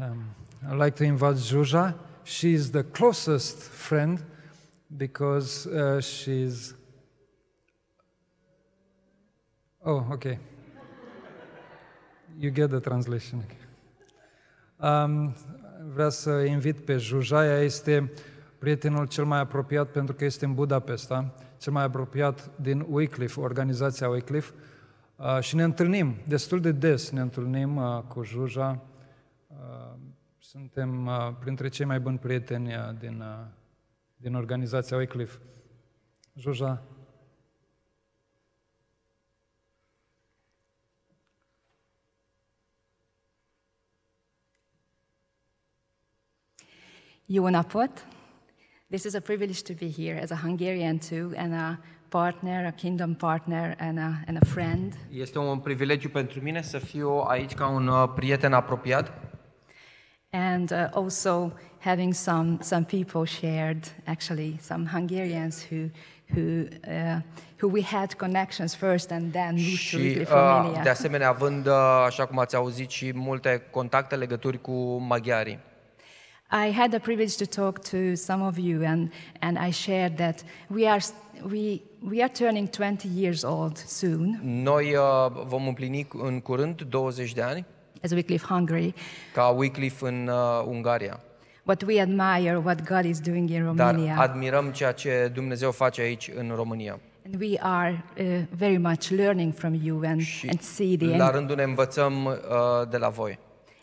[SPEAKER 3] Um, I'd like to invite Zsuzsa. She is the closest friend because uh, she's. Oh, okay. you get the translation. Um, vreau să invit pe Jujaia, este prietenul cel mai apropiat pentru că este în Budapesta, cel mai apropiat din Wycliffe, organizația Wycliffe, uh, și ne întâlnim destul de des, ne întâlnim uh, cu Juja. Uh, suntem uh, printre cei mai buni prieteni uh, din uh, din organizația Wycliffe, Juja.
[SPEAKER 6] You this is a privilege to be here as a Hungarian too and a partner, a kingdom partner and a, and a friend.
[SPEAKER 8] Este un privilegiu pentru mine să fiu aici ca un uh, prieten apropiat.
[SPEAKER 6] And uh, also having some, some people shared, actually, some Hungarians who, who, uh, who we had connections first and then moved și, to uh, De
[SPEAKER 8] asemenea, având, uh, așa cum ați auzit, și multe contacte, legături cu maghiarii.
[SPEAKER 6] I had the privilege to talk to some of you, and, and I shared that we are, we, we are turning 20 years old soon.
[SPEAKER 8] Noi uh, vom împlini în curând 20 de ani.
[SPEAKER 6] As Wycliffe Hungary.
[SPEAKER 8] Ca Wycliffe în uh, Ungaria.
[SPEAKER 6] But we admire what God is doing in Romania. Dar
[SPEAKER 8] admirăm ceea ce Dumnezeu face aici în România.
[SPEAKER 6] And we are uh, very much learning from you and, și and see the la
[SPEAKER 8] rândul ne învățăm uh, de la voi.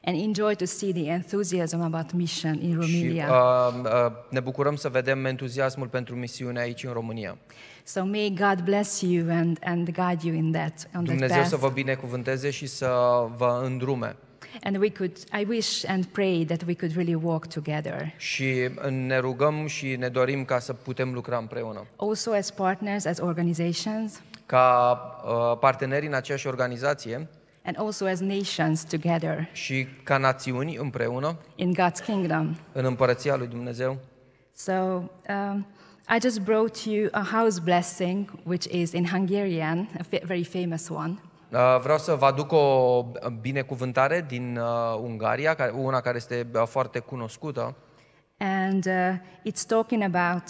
[SPEAKER 6] And enjoy to see the enthusiasm about mission in Romania. Și, uh,
[SPEAKER 8] uh, ne bucurăm să vedem entuziasmul pentru misiune aici în România.
[SPEAKER 6] So may God bless you and and guide you in that on Dumnezeu that path. să vă
[SPEAKER 8] binecuvânteze și să vă îndrume.
[SPEAKER 6] And we could, I wish and pray that we could really walk together.
[SPEAKER 8] Și ne rugăm și ne dorim ca să putem lucra împreună.
[SPEAKER 6] Also as partners, as organizations.
[SPEAKER 8] Ca uh, parteneri în aceeași organizație.
[SPEAKER 6] And also as nations together.
[SPEAKER 8] Și ca națiuni împreună.
[SPEAKER 6] In God's kingdom.
[SPEAKER 8] În împărăția lui Dumnezeu.
[SPEAKER 6] So, um, I just brought you a house blessing, which is in Hungarian, a very famous one.
[SPEAKER 8] Uh, vreau să vă aduc o uh, binecuvântare din uh, Ungaria, una care este foarte cunoscută.
[SPEAKER 6] And uh, it's talking about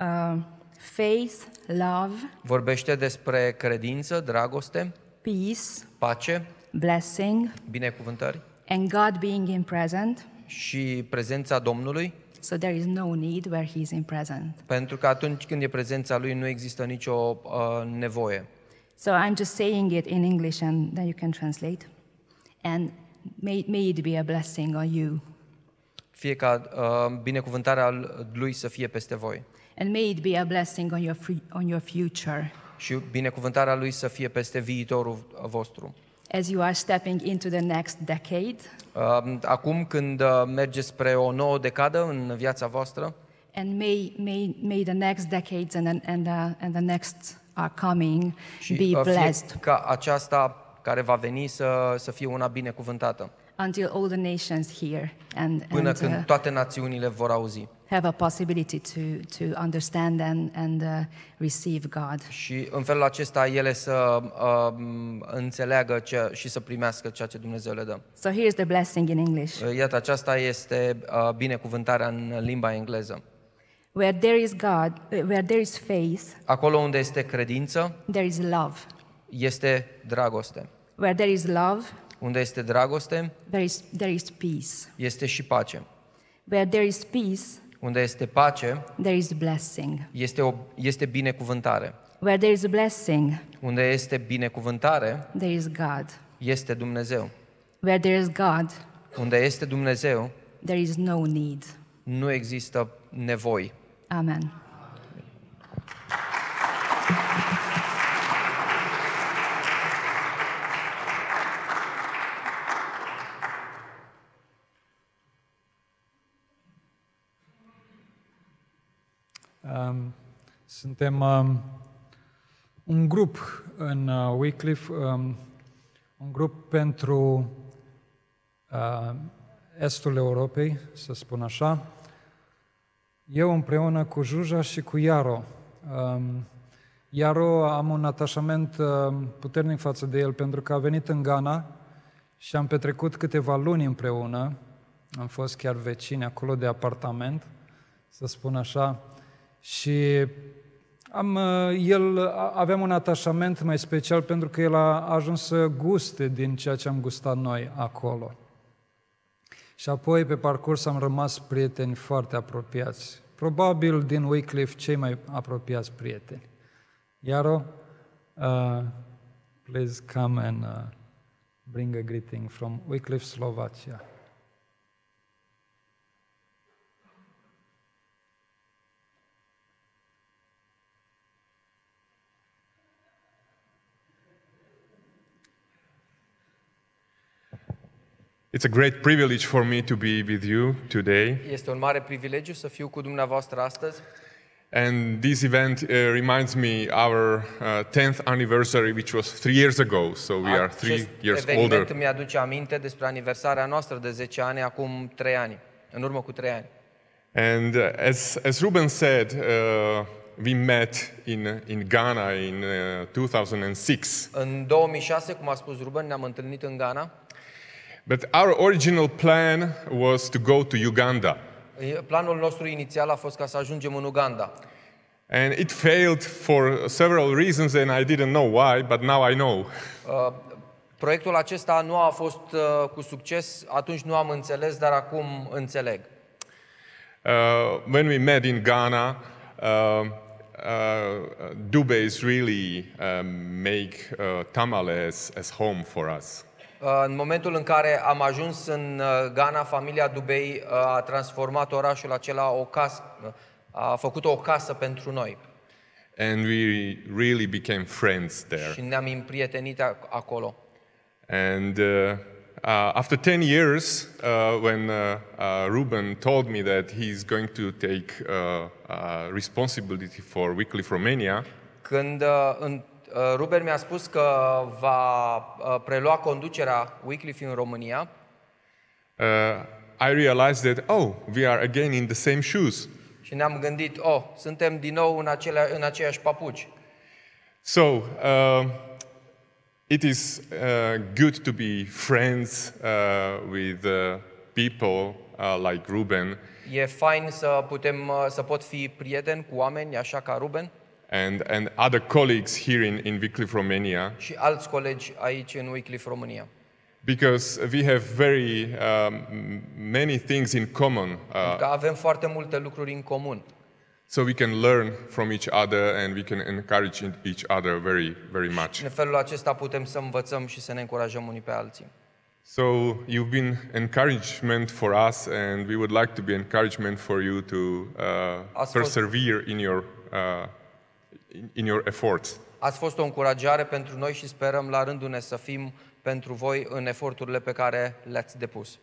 [SPEAKER 6] uh, faith, love.
[SPEAKER 8] Vorbește despre credință, dragoste,
[SPEAKER 6] peace, pace, blessing,
[SPEAKER 8] binecuvântări
[SPEAKER 6] and God being in present.
[SPEAKER 8] Și prezența Domnului.
[SPEAKER 6] So there is no need where he is in present.
[SPEAKER 8] Pentru că atunci când e prezența lui nu există nicio uh, nevoie.
[SPEAKER 6] So I'm just saying it in English and then you can translate. And may, may it be a blessing on you.
[SPEAKER 8] Fie ca uh, binecuvântarea lui să fie peste voi.
[SPEAKER 6] And may it be a blessing on your, free, on your future.
[SPEAKER 8] Și binecuvântarea lui să fie peste viitorul vostru.
[SPEAKER 6] As you are stepping into the next decade.
[SPEAKER 8] Uh, acum când uh, mergeți spre o nouă decadă în viața voastră.
[SPEAKER 6] And may, may, may the next decades and, and, and, the, uh, and the next are coming și be uh, blessed.
[SPEAKER 8] Ca aceasta care va veni să, să fie una binecuvântată.
[SPEAKER 6] Until all the nations hear and, Până când uh,
[SPEAKER 8] toate națiunile vor auzi.
[SPEAKER 6] Have a possibility to, to understand and, and uh, receive God.
[SPEAKER 8] Și în felul acesta ele să uh, înțeleagă ce, și să primească ceea ce Dumnezeu le dă.
[SPEAKER 6] So here's the blessing in English.
[SPEAKER 8] Iată, aceasta este uh, binecuvântarea în limba engleză.
[SPEAKER 6] Where there is God, where there is faith,
[SPEAKER 8] acolo unde este credință,
[SPEAKER 6] there is love.
[SPEAKER 8] Este dragoste.
[SPEAKER 6] Where there is love,
[SPEAKER 8] unde este dragoste, there is, there is peace. Este și pace.
[SPEAKER 6] Where there is peace,
[SPEAKER 8] unde este pace,
[SPEAKER 6] there is blessing.
[SPEAKER 8] Este o este binecuvântare.
[SPEAKER 6] Where there is blessing,
[SPEAKER 8] unde este binecuvântare,
[SPEAKER 6] there is God.
[SPEAKER 8] Este Dumnezeu.
[SPEAKER 6] Where there is God,
[SPEAKER 8] unde este Dumnezeu,
[SPEAKER 6] there is no need.
[SPEAKER 8] Nu există nevoie.
[SPEAKER 6] Amen.
[SPEAKER 3] Um, suntem um, un grup în uh, Wycliffe, um, un grup pentru uh, estul Europei, să spun așa, eu împreună cu Juja și cu Iaro. Um, Iaro am un atașament um, puternic față de el pentru că a venit în Ghana și am petrecut câteva luni împreună. Am fost chiar vecini acolo de apartament, să spun așa. Și am, uh, el aveam un atașament mai special pentru că el a ajuns să guste din ceea ce am gustat noi acolo. Și apoi, pe parcurs, am rămas prieteni foarte apropiați. Probabil din Wycliffe cei mai apropiați prieteni. Iaro, uh, please come and uh, bring a greeting from Wycliffe, Slovacia.
[SPEAKER 13] It's a great privilege for me to be with you today.
[SPEAKER 8] Este un mare privilegiu să fiu cu dumneavoastră astăzi.
[SPEAKER 13] And this event uh, reminds me our 10th uh, anniversary, which was three years ago, so we are three years older. Acest
[SPEAKER 8] mi-aduce aminte despre aniversarea noastră de 10 ani, acum 3 ani, în urmă cu 3 ani.
[SPEAKER 13] And uh, as, as Ruben said, uh, we met in, in Ghana in uh, 2006.
[SPEAKER 8] În 2006, cum a spus Ruben, ne-am întâlnit în Ghana.
[SPEAKER 13] But our original plan was to go to Uganda.
[SPEAKER 8] Planul nostru inițial a fost ca să ajungem în Uganda.
[SPEAKER 13] And it failed for several reasons and I didn't know why, but now I know. Uh, proiectul acesta nu a fost uh, cu succes, atunci nu am înțeles, dar acum înțeleg. Uh, when we met in Ghana, uh, uh, Dubes really uh, make uh, tamales as home for us.
[SPEAKER 8] Uh, în momentul în care am ajuns în uh, Ghana, familia Dubei uh, a transformat orașul acela o casă, a făcut o casă pentru noi.
[SPEAKER 13] And we really became friends there. Și
[SPEAKER 8] ne-am împrietenit acolo.
[SPEAKER 13] And uh, Uh, after 10 years, uh, when uh, Ruben told me that he's going to take responsibility for Weekly Romania, când
[SPEAKER 8] în Uh, Ruben mi-a spus că va uh, prelua conducerea Wycliffe în România.
[SPEAKER 13] Uh, I realized that, oh, we are again in the same shoes.
[SPEAKER 8] Și ne-am gândit, oh, suntem din nou în, acelea, în aceeași papuci.
[SPEAKER 13] So, uh, it is uh, good to be friends uh, with uh, people uh, like Ruben.
[SPEAKER 8] E fain să putem uh, să pot fi prieten cu oameni așa ca Ruben
[SPEAKER 13] and, and other colleagues here in, in Wycliffe, Romania.
[SPEAKER 8] și alți colegi aici în Wycliffe România.
[SPEAKER 13] Because we have very um, many things in common, uh,
[SPEAKER 8] avem foarte multe lucruri în comun.
[SPEAKER 13] so we can learn from each other and we can encourage each other very, very much.
[SPEAKER 8] În felul acesta putem să învățăm și să ne încurajăm unii pe alții.
[SPEAKER 13] So you've been encouragement for us, and we would like to be encouragement for you to uh, fost- persevere in your uh, in, your efforts.
[SPEAKER 8] Ați fost o încurajare pentru noi și sperăm la rândul ne să fim pentru voi în eforturile pe care le-ați depus.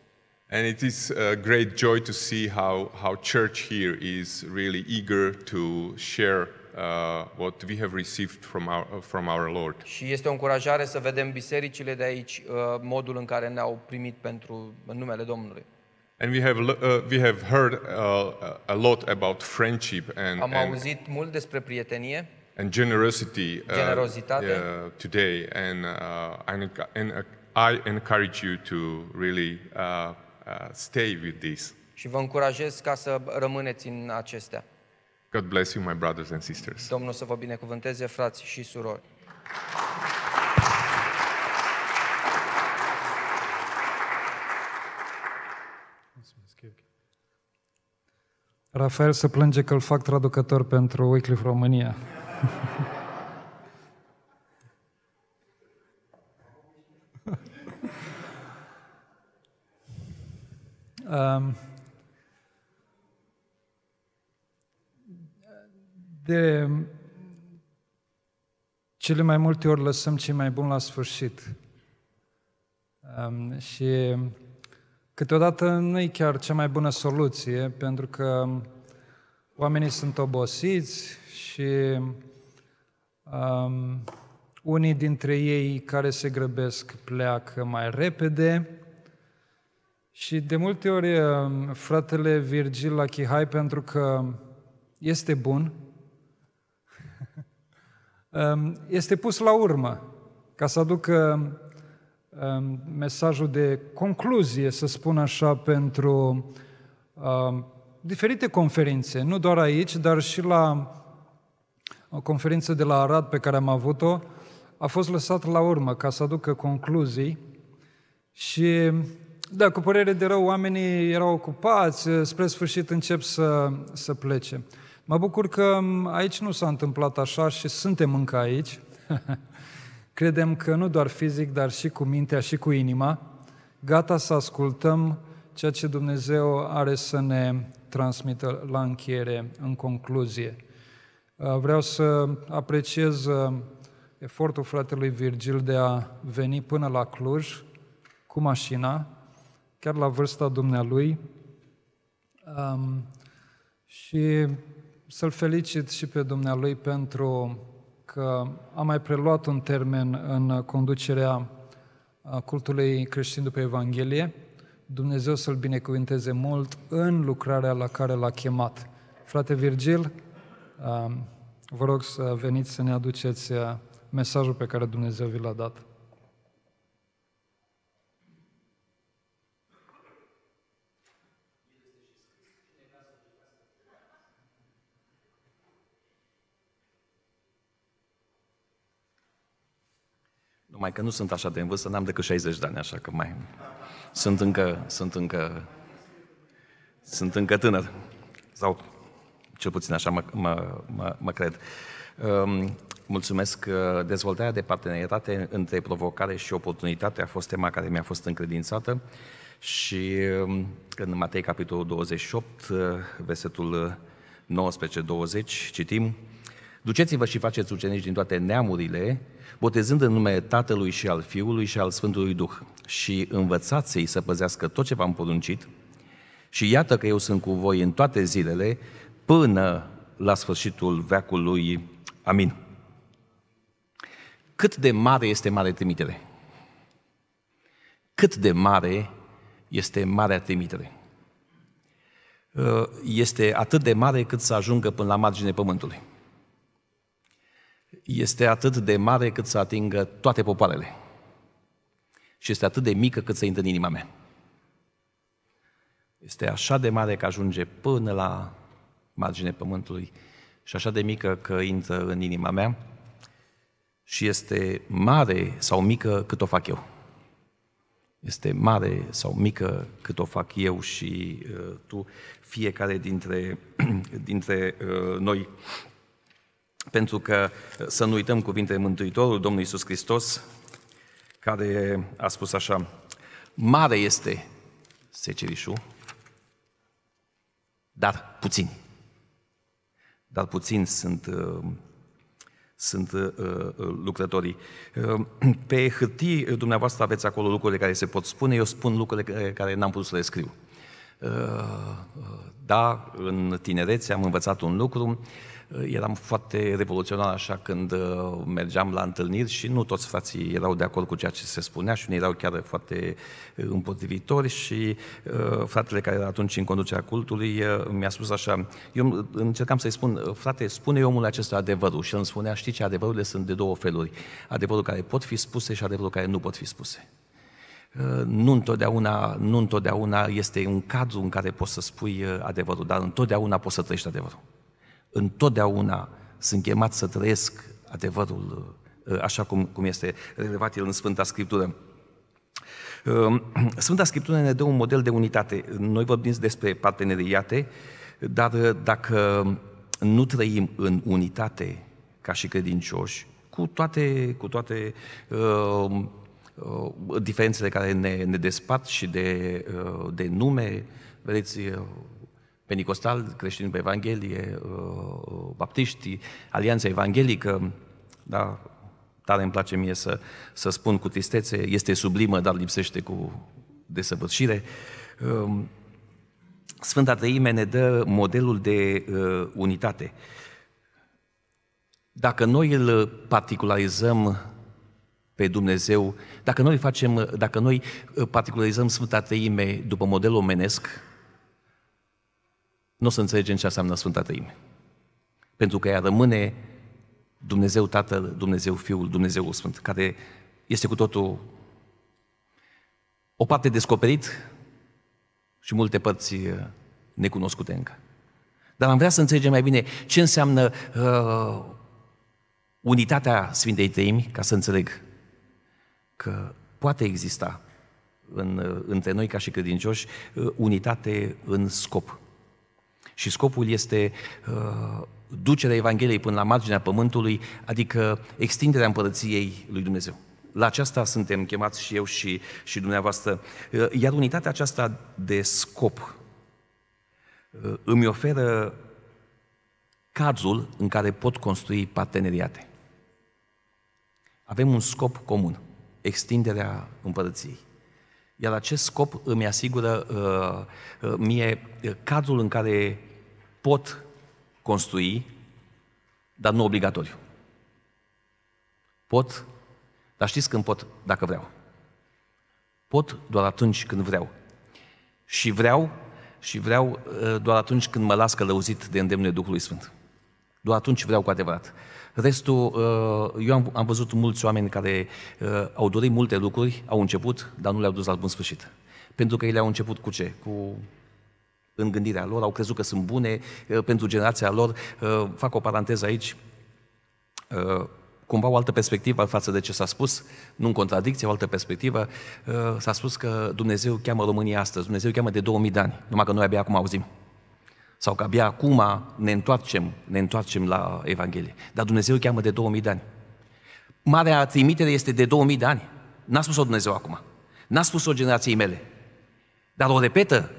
[SPEAKER 13] And it is a great joy to see how, how church here is really eager to share uh, what we have received from our, from our Lord.
[SPEAKER 8] Și este o încurajare să vedem bisericile de aici uh, modul în care ne-au primit pentru în numele Domnului.
[SPEAKER 13] And we have uh, we have heard uh, a lot about friendship and Am auzit
[SPEAKER 8] and mult despre prietenie
[SPEAKER 13] and generosity uh, today. And uh, uh, I, encourage you to really uh, stay with this. Și
[SPEAKER 8] vă încurajez ca să rămâneți în acestea.
[SPEAKER 13] God bless you, my brothers and sisters.
[SPEAKER 8] Domnul să vă binecuvânteze, frați și surori.
[SPEAKER 3] Rafael se plânge că îl fac traducător pentru Wycliffe România um, de cele mai multe ori lăsăm cei mai buni la sfârșit. Um, și câteodată nu e chiar cea mai bună soluție, pentru că oamenii sunt obosiți și Um, unii dintre ei care se grăbesc pleacă mai repede și de multe ori fratele Virgil Chihai, pentru că este bun, [LAUGHS] este pus la urmă ca să aducă mesajul de concluzie, să spun așa, pentru diferite conferințe, nu doar aici, dar și la o conferință de la Arad pe care am avut-o, a fost lăsat la urmă ca să aducă concluzii și, da, cu părere de rău, oamenii erau ocupați, spre sfârșit încep să, să plece. Mă bucur că aici nu s-a întâmplat așa și suntem încă aici. [LAUGHS] Credem că nu doar fizic, dar și cu mintea și cu inima, gata să ascultăm ceea ce Dumnezeu are să ne transmită la încheiere, în concluzie. Uh, vreau să apreciez uh, efortul fratelui Virgil de a veni până la Cluj cu mașina, chiar la vârsta dumnealui, um, și să-l felicit și pe dumnealui pentru că a mai preluat un termen în conducerea uh, cultului creștin după Evanghelie. Dumnezeu să-l binecuvinteze mult în lucrarea la care l-a chemat. Frate Virgil, vă rog să veniți să ne aduceți uh, mesajul pe care Dumnezeu vi l-a dat.
[SPEAKER 14] Numai că nu sunt așa de în vârstă, n-am decât 60 de ani, așa că mai... Sunt încă, sunt încă, sunt încă tânăr. Sau cel puțin așa mă, mă, mă, mă cred. Um, mulțumesc. Uh, dezvoltarea de parteneriate între provocare și oportunitate a fost tema care mi-a fost încredințată și um, în Matei, capitolul 28, uh, versetul 19-20, citim Duceți-vă și faceți ucenici din toate neamurile, botezând în numele Tatălui și al Fiului și al Sfântului Duh și învățați-i să păzească tot ce v-am poruncit și iată că eu sunt cu voi în toate zilele până la sfârșitul veacului. Amin. Cât de mare este mare trimitere? Cât de mare este marea trimitere? Uh, este atât de mare cât să ajungă până la marginea pământului. Este atât de mare cât să atingă toate popoarele. Și este atât de mică cât să intre în inima mea. Este așa de mare că ajunge până la marginea pământului și așa de mică că intră în inima mea și este mare sau mică cât o fac eu. Este mare sau mică cât o fac eu și uh, tu, fiecare dintre, [CLEARS THROAT] dintre uh, noi. Pentru că uh, să nu uităm cuvintele Mântuitorul, Domnul Iisus Hristos, care a spus așa, mare este secerișul, dar puțini dar puțin sunt, uh, sunt uh, uh, lucrătorii. [CLEARS THROAT] Pe hârtii dumneavoastră aveți acolo lucrurile care se pot spune, eu spun lucrurile care n-am putut să le scriu. Da, în tinerețe am învățat un lucru, Eh, eram foarte revoluționar așa când eh, mergeam la întâlniri și nu toți frații erau de acord cu ceea ce se spunea și unii erau chiar foarte eh, împotrivitori și uh, fratele care era atunci în conducerea cultului uh, mi-a spus așa, eu încercam să-i spun, frate, spune omul acesta adevărul și el îmi spunea, știi ce, adevărurile sunt de două feluri, adevărul care pot fi spuse și adevărul care nu pot fi spuse nu întotdeauna, nu întotdeauna este un cadru în care poți să spui adevărul, dar întotdeauna poți să trăiești adevărul întotdeauna sunt chemat să trăiesc adevărul uh, așa cum, cum este relevat el în Sfânta Scriptură. Um, [CLEARS THROAT] Sfânta Scriptură ne dă un model de unitate. Noi vorbim despre parteneriate, dar uh, dacă nu trăim în unitate ca și credincioși, cu toate, cu toate uh, uh, diferențele care ne, ne despart și de, uh, de nume, vedeți, uh, Pentecostal, creștini pe Evanghelie, uh, uh, baptiștii, Alianța Evanghelică, da, tare îmi place mie să, să spun cu tristețe, este sublimă, dar lipsește cu desăvârșire. Um, Sfânta Trăime ne dă modelul de uh, unitate. Dacă noi îl particularizăm pe Dumnezeu, dacă noi, facem, dacă noi particularizăm Sfânta Trăime după model omenesc, nu o să înțelegem ce înseamnă Sfânta Trăime. Pentru că ea rămâne Dumnezeu Tatăl, Dumnezeu Fiul, Dumnezeu Sfânt, care este cu totul o parte descoperit și multe părți uh, necunoscute încă. Dar am vrea să înțelegem mai bine ce înseamnă uh, unitatea Sfintei Trăimi, ca să înțeleg că poate exista în, uh, între noi ca și credincioși uh, unitate în scop. Și scopul este uh, ducerea Evangheliei până la marginea pământului, adică extinderea împărăției lui Dumnezeu. La aceasta suntem chemați și eu și, și dumneavoastră. Uh, iar unitatea aceasta de scop uh, îmi oferă cazul în care pot construi parteneriate. Avem un scop comun, extinderea împărăției. Iar acest scop îmi asigură uh, mie cazul în care pot construi, dar nu obligatoriu. Pot, dar știți când pot, dacă vreau. Pot doar atunci când vreau. Și vreau, și vreau uh, doar atunci când mă las călăuzit de îndemnul Duhului Sfânt. Doar atunci vreau cu adevărat. Restul, uh, eu am, am văzut mulți oameni care uh, au dorit multe lucruri, au început, dar nu le-au dus la bun sfârșit. Pentru că ele au început cu ce? Cu în gândirea lor, au crezut că sunt bune uh, pentru generația lor. Uh, fac o paranteză aici, uh, cumva o altă perspectivă față de ce s-a spus, nu în contradicție, o altă perspectivă, s-a spus că Dumnezeu cheamă România astăzi, Dumnezeu cheamă de 2000 de ani, numai că noi abia acum auzim. Sau că abia acum ne întoarcem, ne întoarcem la Evanghelie. Dar Dumnezeu cheamă de 2000 de ani. Marea trimitere este de 2000 de ani. N-a spus-o Dumnezeu acum. N-a spus-o generației mele. Dar o repetă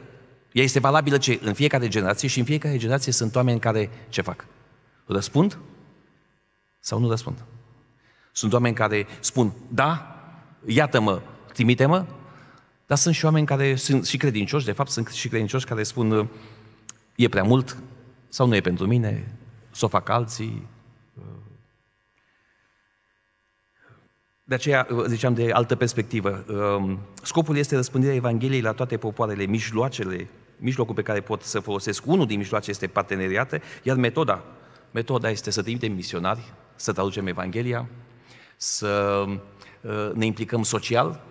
[SPEAKER 14] ea este valabilă ce? În fiecare generație și în fiecare generație sunt oameni care ce fac? Răspund sau nu răspund? Sunt oameni care spun, da, iată-mă, trimite-mă, dar sunt și oameni care sunt și credincioși, de fapt sunt și credincioși care spun, e prea mult sau nu e pentru mine, să o fac alții. De aceea ziceam de altă perspectivă. Ehm, scopul este răspândirea Evangheliei la toate popoarele, mijloacele mijlocul pe care pot să folosesc unul din mijloace este parteneriate, iar metoda, metoda este să trimitem misionari, să traducem Evanghelia, să uh, ne implicăm social,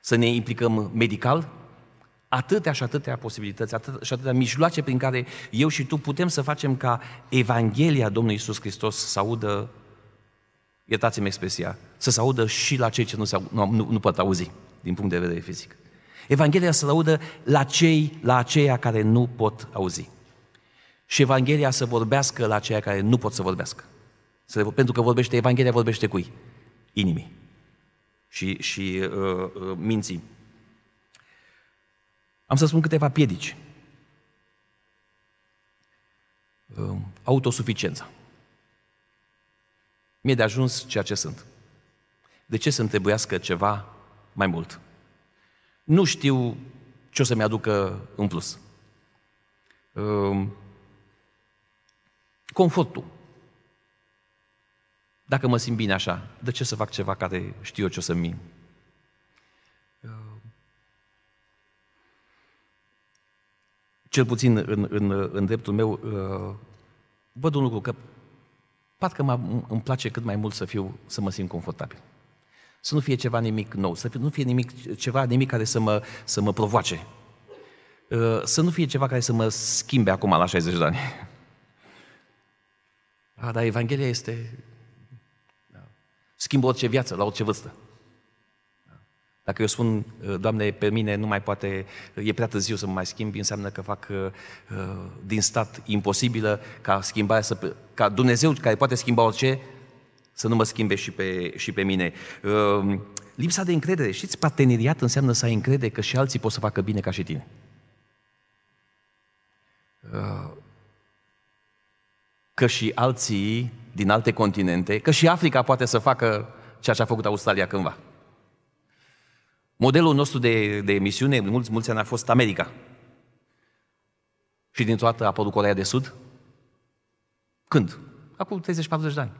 [SPEAKER 14] să ne implicăm medical, atâtea și atâtea posibilități, atâtea și atâtea mijloace prin care eu și tu putem să facem ca Evanghelia Domnului Isus Hristos să audă, iertați-mi expresia, să se audă și la cei ce nu, se, nu, nu, nu pot auzi din punct de vedere fizic. Evanghelia se laudă la cei, la aceia care nu pot auzi. Și Evanghelia să vorbească la aceia care nu pot să vorbească. Să le, pentru că vorbește Evanghelia, vorbește cui? Inimii și, și uh, uh, minții. Am să spun câteva piedici. Uh, autosuficiența. Mi-e de ajuns ceea ce sunt. De ce să-mi trebuiască ceva mai mult? nu știu ce o să-mi aducă în plus. Ehm, confortul. Dacă mă simt bine așa, de ce să fac ceva care știu eu ce o să-mi... Ehm, cel puțin în, în, în dreptul meu, ehm, văd un lucru, că parcă îmi place cât mai mult să fiu, să mă simt confortabil. Să nu fie ceva nimic nou, să nu fie nimic, ceva nimic care să mă, să mă provoace. Uh, să nu fie ceva care să mă schimbe acum la 60 de ani. A, [LAUGHS] ah, dar Evanghelia este... Da, schimbă orice viață, la orice vârstă. Dacă eu spun, uh, Doamne, pe mine nu mai poate, e prea târziu să mă mai schimb, înseamnă că fac uh, din stat imposibilă ca schimbarea să... ca Dumnezeu care poate schimba orice să nu mă schimbe și pe, și pe mine. Ehm, lipsa de încredere. Știți, parteneriat înseamnă să ai încredere că și alții pot să facă bine ca și tine. Ehm, că și alții din alte continente, că și Africa poate să facă ceea ce a făcut Australia cândva. Modelul nostru de, de misiune, mulți, mulți ani a fost America. Și din toată a apărut Corea de Sud? Când? Acum 30-40 de ani.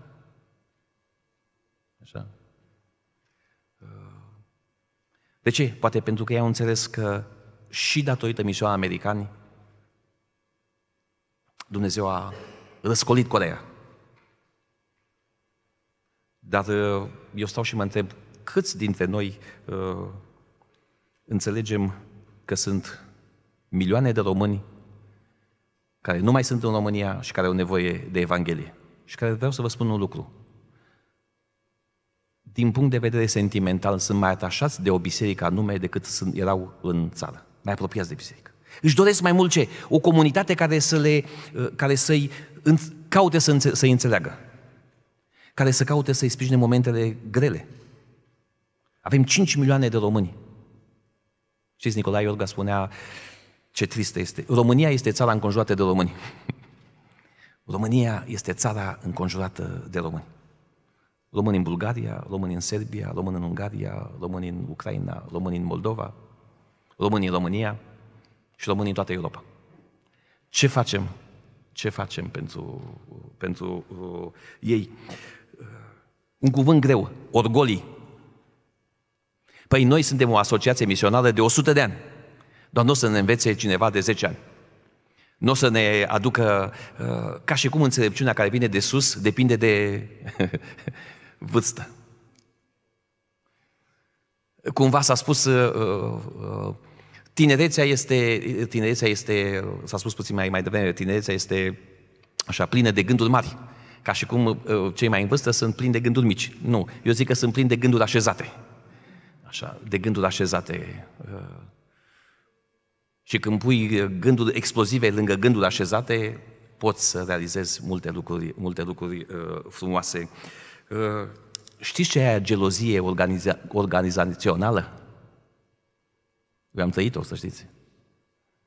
[SPEAKER 14] De ce? Poate pentru că ei au înțeles că și datorită misiunea americani, Dumnezeu a răscolit Corea. Dar uh, eu stau și mă întreb, câți dintre noi uh, înțelegem că sunt milioane de români care nu mai sunt în România și care au nevoie de Evanghelie? Și care vreau să vă spun un lucru din punct de vedere sentimental, sunt mai atașați de o biserică anume decât sunt, erau în țară. Mai apropiați de biserică. Își doresc mai mult ce? O comunitate care, să le, uh, care să-i caute să, înțe- să înțeleagă. Care să caute să-i sprijine momentele grele. Avem 5 milioane de români. Știți, Nicolae Iorga spunea ce tristă este. România este țara înconjurată de români. [LAUGHS] România este țara înconjurată de români. Români în Bulgaria, români în Serbia, români în Ungaria, români în Ucraina, români în Moldova, români în România și români în toată Europa. Ce facem? Ce facem pentru, pentru uh, ei? Un cuvânt greu, orgolii. Păi noi suntem o asociație misionară de 100 de ani, dar nu o să ne învețe cineva de 10 ani. Nu o să ne aducă, uh, ca și cum înțelepciunea care vine de sus depinde de [LAUGHS] vârstă. Cumva s-a spus, uh, uh, tinerețea este, tinerețea este, s-a spus puțin mai, mai devreme, tinerețea este așa plină de gânduri mari, ca și cum uh, cei mai în vârstă sunt plini de gânduri mici. Nu, eu zic că sunt plini de gânduri așezate. Așa, de gânduri așezate. Uh. Și când pui gânduri explozive lângă gânduri așezate, poți să realizezi multe lucruri, multe lucruri uh, frumoase. Uh, știți ce e aia gelozie organiza- organizațională? Eu am trăit-o, să știți.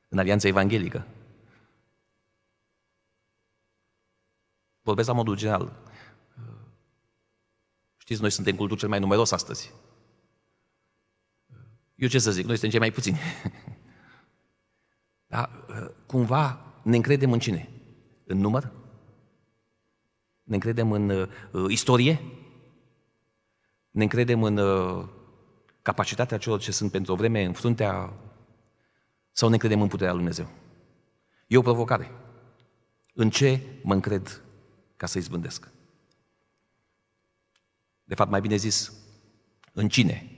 [SPEAKER 14] În Alianța Evanghelică. Vorbesc la modul general. Uh, știți, noi suntem cultul cel mai numeros astăzi. Uh, eu ce să zic, noi suntem cei mai puțini. [LAUGHS] Dar cumva ne încredem în cine? În număr? Ne încredem în uh, uh, istorie? Ne încredem în uh, capacitatea celor ce sunt pentru o vreme în fruntea? Sau ne încredem în puterea Lui Dumnezeu? E o provocare. În ce mă încred ca să izbândesc? De fapt, mai bine zis, în cine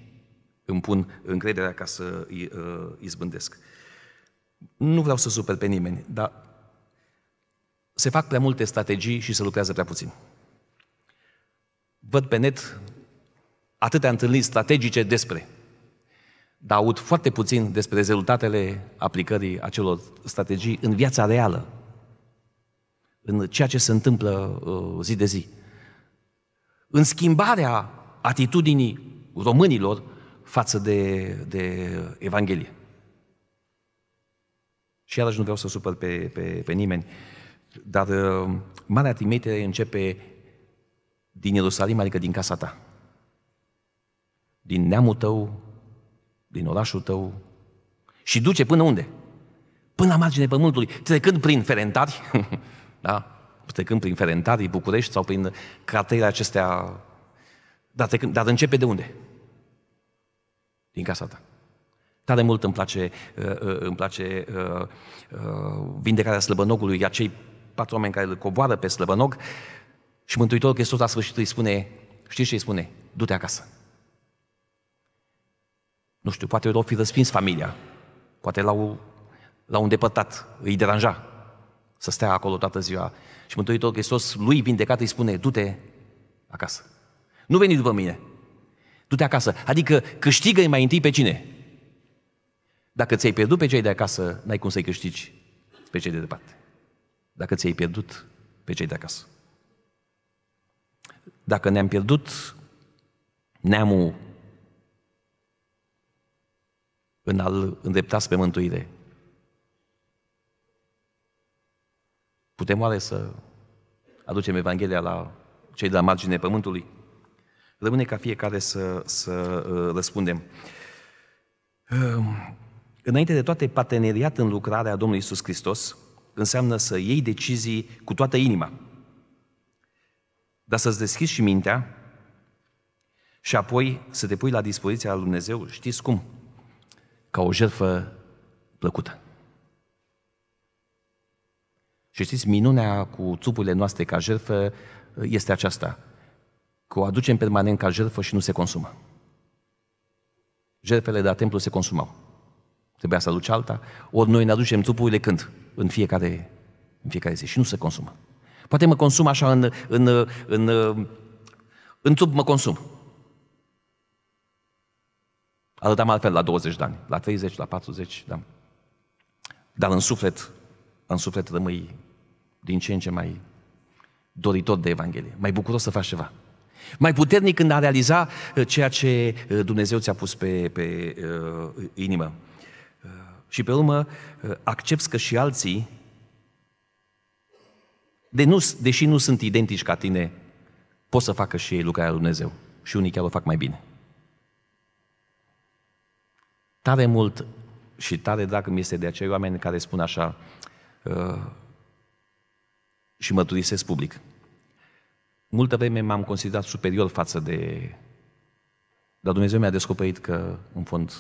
[SPEAKER 14] îmi pun încrederea ca să i uh, izbândesc? Nu vreau să super pe nimeni, dar se fac prea multe strategii și se lucrează prea puțin. Văd pe net atâtea întâlniri strategice despre, dar aud foarte puțin despre rezultatele aplicării acelor strategii în viața reală, în ceea ce se întâmplă uh, zi de zi. În schimbarea atitudinii românilor față de, de Evanghelie. Și iarăși nu vreau să supăr pe, pe, pe nimeni. Dar uh, Marea Trimitere începe din Ierusalim, adică din casa ta, din neamul tău, din orașul tău și duce până unde? Până la margine pământului, trecând prin Ferentari, [LAUGHS] da? trecând prin Ferentari, București sau prin cratele acestea, dar, trecând, dar începe de unde? Din casa ta. Tare mult îmi place, uh, uh, îmi place vindecarea slăbănogului, acei patru oameni care îl coboară pe slăbănog și Mântuitorul Hristos la sfârșit îi spune, știți ce îi spune? Du-te acasă. Nu știu, poate l-au fi răspins familia, poate l-au, l-au îndepărtat, îi deranja să stea acolo toată ziua. Și Mântuitorul Hristos, lui vindecat, îi spune, du-te acasă. Nu veni după mine, du-te acasă. Adică câștigă mai întâi pe cine? Dacă ți-ai pierdut pe cei de acasă, n-ai cum să-i câștigi pe cei de departe dacă ți-ai pierdut pe cei de acasă. Dacă ne-am pierdut neamul în al îndreptați pe mântuire, putem oare să aducem Evanghelia la cei de la margine pământului? Rămâne ca fiecare să, să uh, răspundem. Înainte de toate, parteneriat în lucrarea Domnului Isus Hristos, înseamnă să iei decizii cu toată inima. Dar să-ți deschizi și mintea și apoi să te pui la dispoziția lui Dumnezeu, știți cum? Ca o jertfă plăcută. Și știți, minunea cu țupurile noastre ca jertfă uh, este aceasta, că o aducem permanent ca jertfă și nu se consumă. Jertfele de la templu se consumau. Trebuia să aduci alta. Ori noi ne aducem țupurile când? În fiecare, în fiecare zi. Și nu se consumă. Poate mă consum așa în, în, în, în, în țup mă consum. Arătam altfel la 20 de ani, la 30, la 40, da. Dar în suflet, în suflet rămâi din ce în ce mai doritor de Evanghelie, mai bucuros să faci ceva. Mai puternic când a realiza uh, ceea ce uh, Dumnezeu ți-a pus pe, pe uh, inimă și pe urmă uh, accepți că și alții, de nu, deși nu sunt identici ca tine, pot să facă și ei lucrarea lui Dumnezeu. Și unii chiar o fac mai bine. Tare mult și tare drag mi este de acei oameni care spun așa uh, și mărturisesc public. Multă vreme m-am considerat superior față de... Dar Dumnezeu mi-a descoperit că, în fond,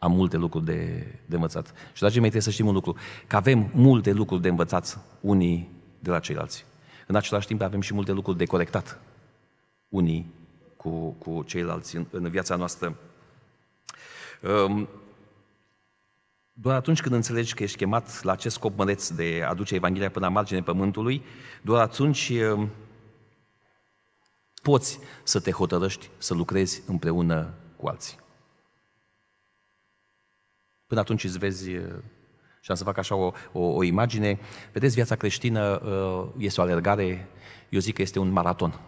[SPEAKER 14] am multe lucruri de, de învățat. Și, dragii mei, trebuie să știm un lucru, că avem multe lucruri de învățat unii de la ceilalți. În același timp avem și multe lucruri de corectat unii cu, cu ceilalți în, în viața noastră. Um, doar atunci când înțelegi că ești chemat la acest scop măreț de a duce Evanghelia până la margine pământului, doar atunci ehm, poți să te hotărăști să lucrezi împreună cu alții. Până atunci îți vezi, și am să fac așa o, o, o imagine, vedeți, viața creștină este o alergare, eu zic că este un maraton,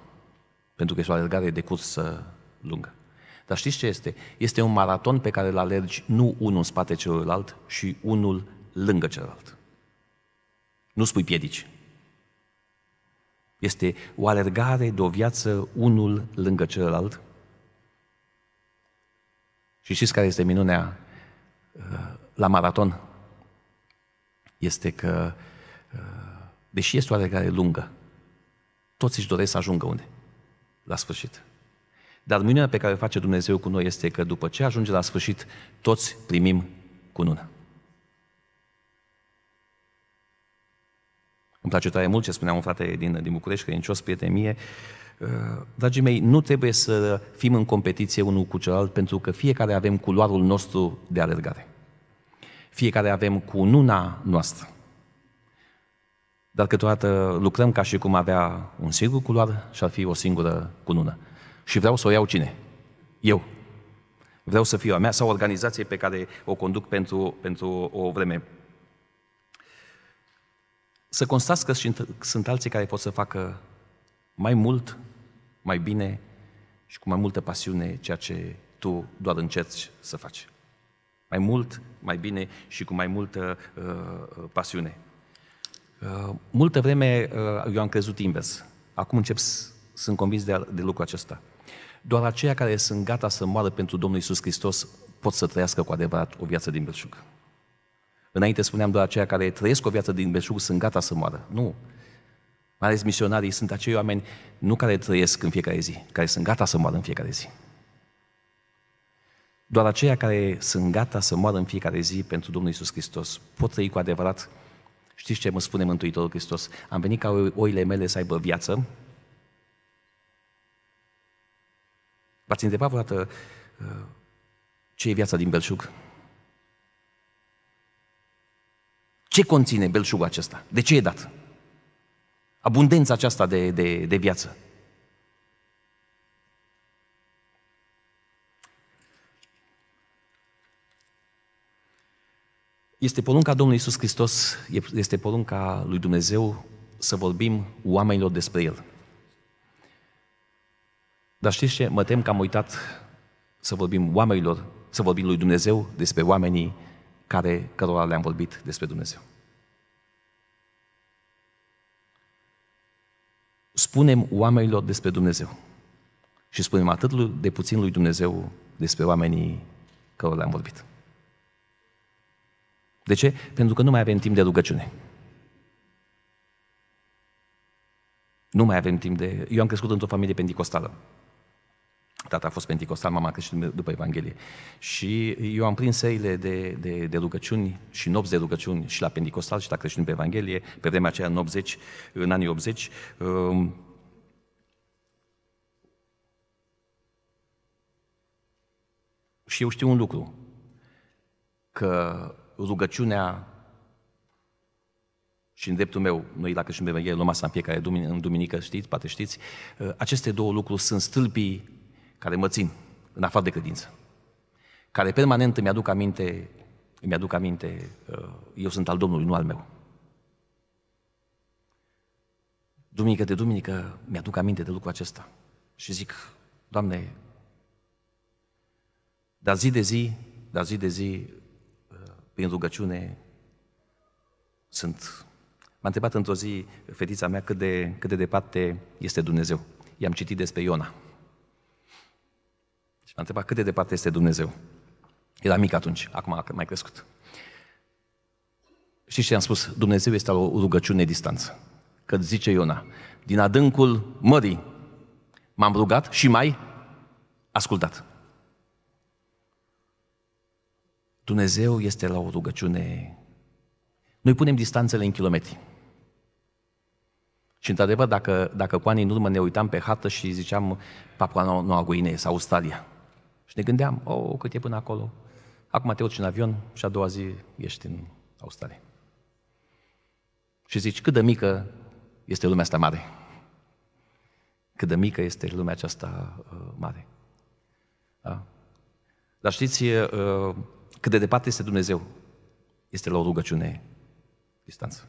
[SPEAKER 14] pentru că este o alergare de curs uh, lungă. Dar știți ce este? Este un maraton pe care îl alergi nu unul în spate celuilalt și unul lângă celălalt. Nu spui piedici. Este o alergare de o viață unul lângă celălalt. Și știți care este minunea la maraton este că, uh, deși este o alergare lungă, toți își doresc să ajungă unde? La sfârșit. Dar minunea pe care o face Dumnezeu cu noi este că după ce ajunge la sfârșit, toți primim cununa. Îmi place tare mult ce spunea un frate din, din București, credincios, prieten mie, uh, Uh, dragii mei, nu trebuie să fim în competiție unul cu celălalt, pentru că fiecare avem culoarul nostru de alergare. Fiecare avem nuna noastră. Dar câteodată lucrăm ca și cum avea un singur culoar și ar fi o singură cunună. Și vreau să o iau cine? Eu. Vreau să fiu a mea sau organizației pe care o conduc pentru, pentru o vreme. Să constați că sunt alții care pot să facă mai mult mai bine și cu mai multă pasiune ceea ce tu doar încerci să faci. Mai mult, mai bine și cu mai multă uh, uh, pasiune. Uh, multă vreme uh, eu am crezut invers. Acum încep să sunt convins de, de lucrul acesta. Doar aceia care sunt gata să moară pentru Domnul Isus Hristos pot să trăiască cu adevărat o viață din belșug. Înainte spuneam doar aceia care trăiesc o viață din belșug sunt gata să moară. Nu mai ales misionarii, sunt acei oameni nu care trăiesc în fiecare zi, care sunt gata să moară în fiecare zi. Doar aceia care sunt gata să moară în fiecare zi pentru Domnul Isus Hristos pot trăi cu adevărat. Știți ce mă spune Mântuitorul Hristos? Am venit ca oile mele să aibă viață. V-ați întrebat vreodată uh, ce e viața din belșug? Ce conține belșugul acesta? De ce e dat? abundența aceasta de, de, de viață. Este porunca Domnului Isus Hristos, este porunca lui Dumnezeu să vorbim oamenilor despre El. Dar știți ce? Mă tem că am uitat să vorbim oamenilor, să vorbim lui Dumnezeu despre oamenii care, cărora le-am vorbit despre Dumnezeu. spunem oamenilor despre Dumnezeu. Și spunem atât de puțin lui Dumnezeu despre oamenii care le-am vorbit. De ce? Pentru că nu mai avem timp de rugăciune. Nu mai avem timp de... Eu am crescut într-o familie pentecostală tata a fost pentecostal, mama a crescut după Evanghelie. Și eu am prins serile de, de, de rugăciuni și nopți de rugăciuni și la pentecostal și la creștin pe Evanghelie, pe vremea aceea în 80, în anii 80. Um, și eu știu un lucru, că rugăciunea și în dreptul meu, noi la Creștin Evanghelie luăm asta în fiecare în duminică, știți, poate știți, uh, aceste două lucruri sunt stâlpii care mă țin în afară de credință, care permanent îmi aduc aminte, îmi aduc aminte, uh, eu sunt al Domnului, nu al meu. Duminică de duminică mi-aduc aminte de lucrul acesta și zic, Doamne, dar zi de zi, dar zi de zi, uh, prin rugăciune, sunt... M-a întrebat într-o zi fetița mea cât de, cât de departe este Dumnezeu. I-am citit despre Iona. Și m a întrebat cât de departe este Dumnezeu. Era mic atunci, acum a mai crescut. Și ce am spus? Dumnezeu este o rugăciune distanță. Că zice Iona, din adâncul mării m-am rugat și mai ascultat. Dumnezeu este la o rugăciune. Noi punem distanțele în kilometri. Și într-adevăr, dacă, dacă cu ani în urmă ne uitam pe hartă și ziceam Papua Noua Guinee sau Australia, și ne gândeam, oh, cât e până acolo. Acum te urci în avion și a doua zi ești în Australia. Și zici, cât de mică este lumea asta mare. Cât de mică este lumea aceasta uh, mare. Da? Dar știți uh, cât de departe este Dumnezeu? Este la o rugăciune distanță.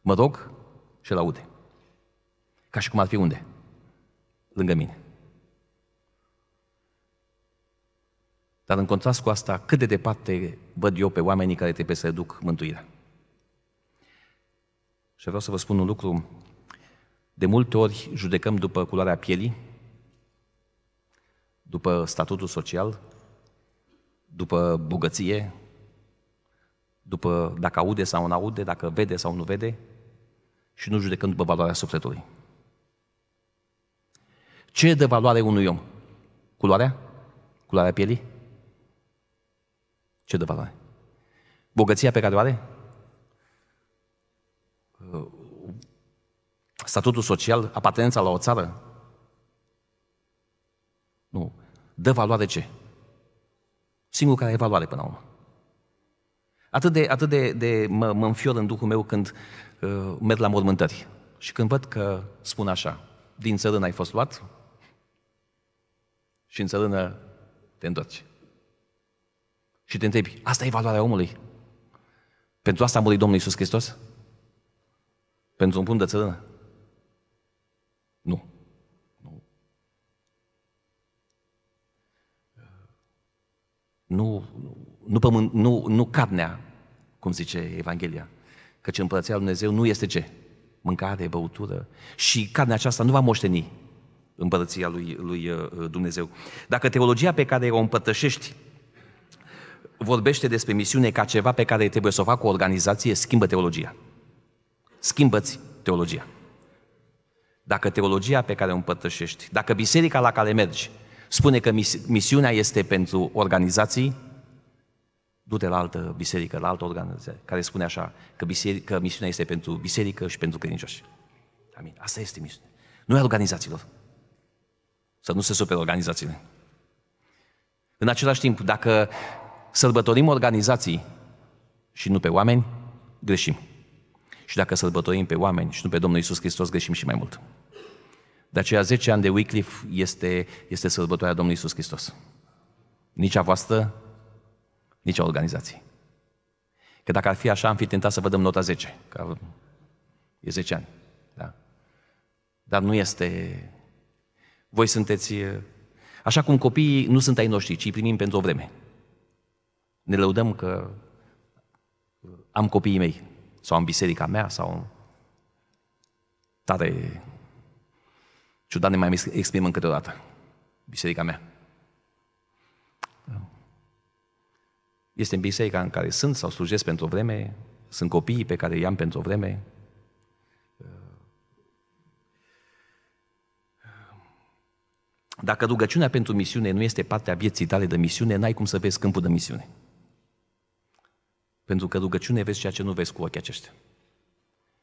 [SPEAKER 14] Mă rog și l aude. Ca și cum ar fi unde? Lângă mine. Dar în contrast cu asta, cât de departe văd eu pe oamenii care trebuie să le duc mântuirea. Și vreau să vă spun un lucru. De multe ori judecăm după culoarea pielii, după statutul social, după bogăție, după dacă aude sau nu aude, dacă vede sau nu vede, și nu judecăm după valoarea sufletului. Ce dă valoare unui om? Culoarea? Culoarea pielii? Ce dă valoare? Bogăția pe care o are? Uh, statutul social? Apartenența la o țară? Nu. Dă valoare ce? Singurul care e valoare până la urmă. Atât de, atât de, de mă, mă înfior în duhul meu când uh, merg la mormântări. Și când văd că spun așa, din țărână ai fost luat și în țărână te întorci. Și te întrebi, asta e valoarea omului? Pentru asta a murit Domnul Iisus Hristos? Pentru un pumn de țărână? Nu. Nu. Nu, nu, pământ, nu, nu carnea, cum zice Evanghelia, căci împărăția lui Dumnezeu nu este ce? Mâncare, băutură. Și carnea aceasta nu va moșteni împărăția lui, lui uh, Dumnezeu. Dacă teologia pe care o împărtășești vorbește despre misiune ca ceva pe care trebuie să o facă o organizație, schimbă teologia. Schimbăți teologia. Dacă teologia pe care o împărtășești, dacă biserica la care mergi spune că misiunea este pentru organizații, du-te la altă biserică, la altă organizație, care spune așa, că, biserică, că misiunea este pentru biserică și pentru credincioși. Amin. Asta este misiunea. Nu e organizațiilor. Să nu se supere organizațiile. În același timp, dacă sărbătorim organizații și nu pe oameni, greșim. Și dacă sărbătorim pe oameni și nu pe Domnul Isus Hristos, greșim și mai mult. De aceea 10 ani de Wycliffe este, este sărbătoarea Domnului Isus Hristos. Nici a voastră, nici a organizației. Că dacă ar fi așa, am fi tentat să vă dăm nota 10, că e 10 ani. Da? Dar nu este... Voi sunteți... Așa cum copiii nu sunt ai noștri, ci îi primim pentru o vreme ne lăudăm că am copiii mei, sau am biserica mea, sau tare ciudat ne mai exprimăm câteodată. Biserica mea. Este în biserica în care sunt sau slujesc pentru o vreme, sunt copiii pe care i-am pentru o vreme. Dacă rugăciunea pentru misiune nu este partea vieții tale de misiune, n-ai cum să vezi câmpul de misiune. Pentru că rugăciune vezi ceea ce nu vezi cu ochii aceștia.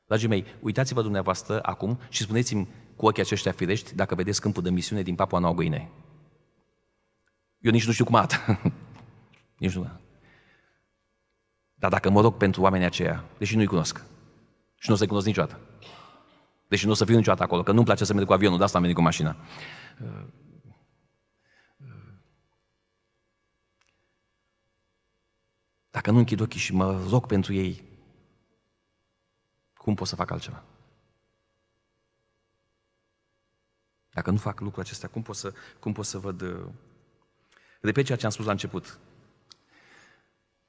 [SPEAKER 14] Dragii mei, uitați-vă dumneavoastră acum și spuneți-mi cu ochii aceștia firești dacă vedeți câmpul de misiune din Papua Noua Guinee. Eu nici nu știu cum arată. [LAUGHS] nici nu. Dar dacă mă rog pentru oamenii aceia, deși nu-i cunosc, și nu o să-i cunosc niciodată, deși nu o să fiu niciodată acolo, că nu-mi place să merg cu avionul, de asta am venit cu mașina, Dacă nu închid ochii și mă zoc pentru ei, cum pot să fac altceva? Dacă nu fac lucrul acesta, cum pot să, cum pot să văd... Uh, pe ceea ce am spus la început.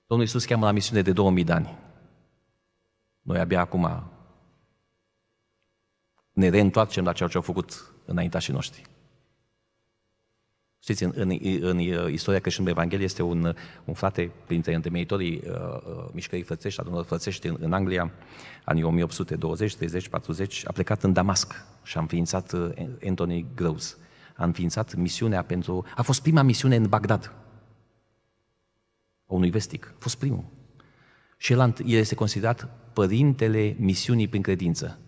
[SPEAKER 14] Domnul Iisus cheamă la misiune de 2000 de ani. Noi abia acum ne reîntoarcem la ceea ce au făcut înaintașii noștri. Știți, în, în, în istoria creștinului Evanghelie este un, un frate printre întemeitorii uh, uh mișcării frățești, adunări frățești în, în Anglia, anii 1820, 30, 40, a plecat în Damasc și a înființat uh, Anthony Groves. A înființat misiunea pentru... A fost prima misiune în Bagdad, a unui vestic. A fost primul. Și el, el este considerat părintele misiunii prin credință.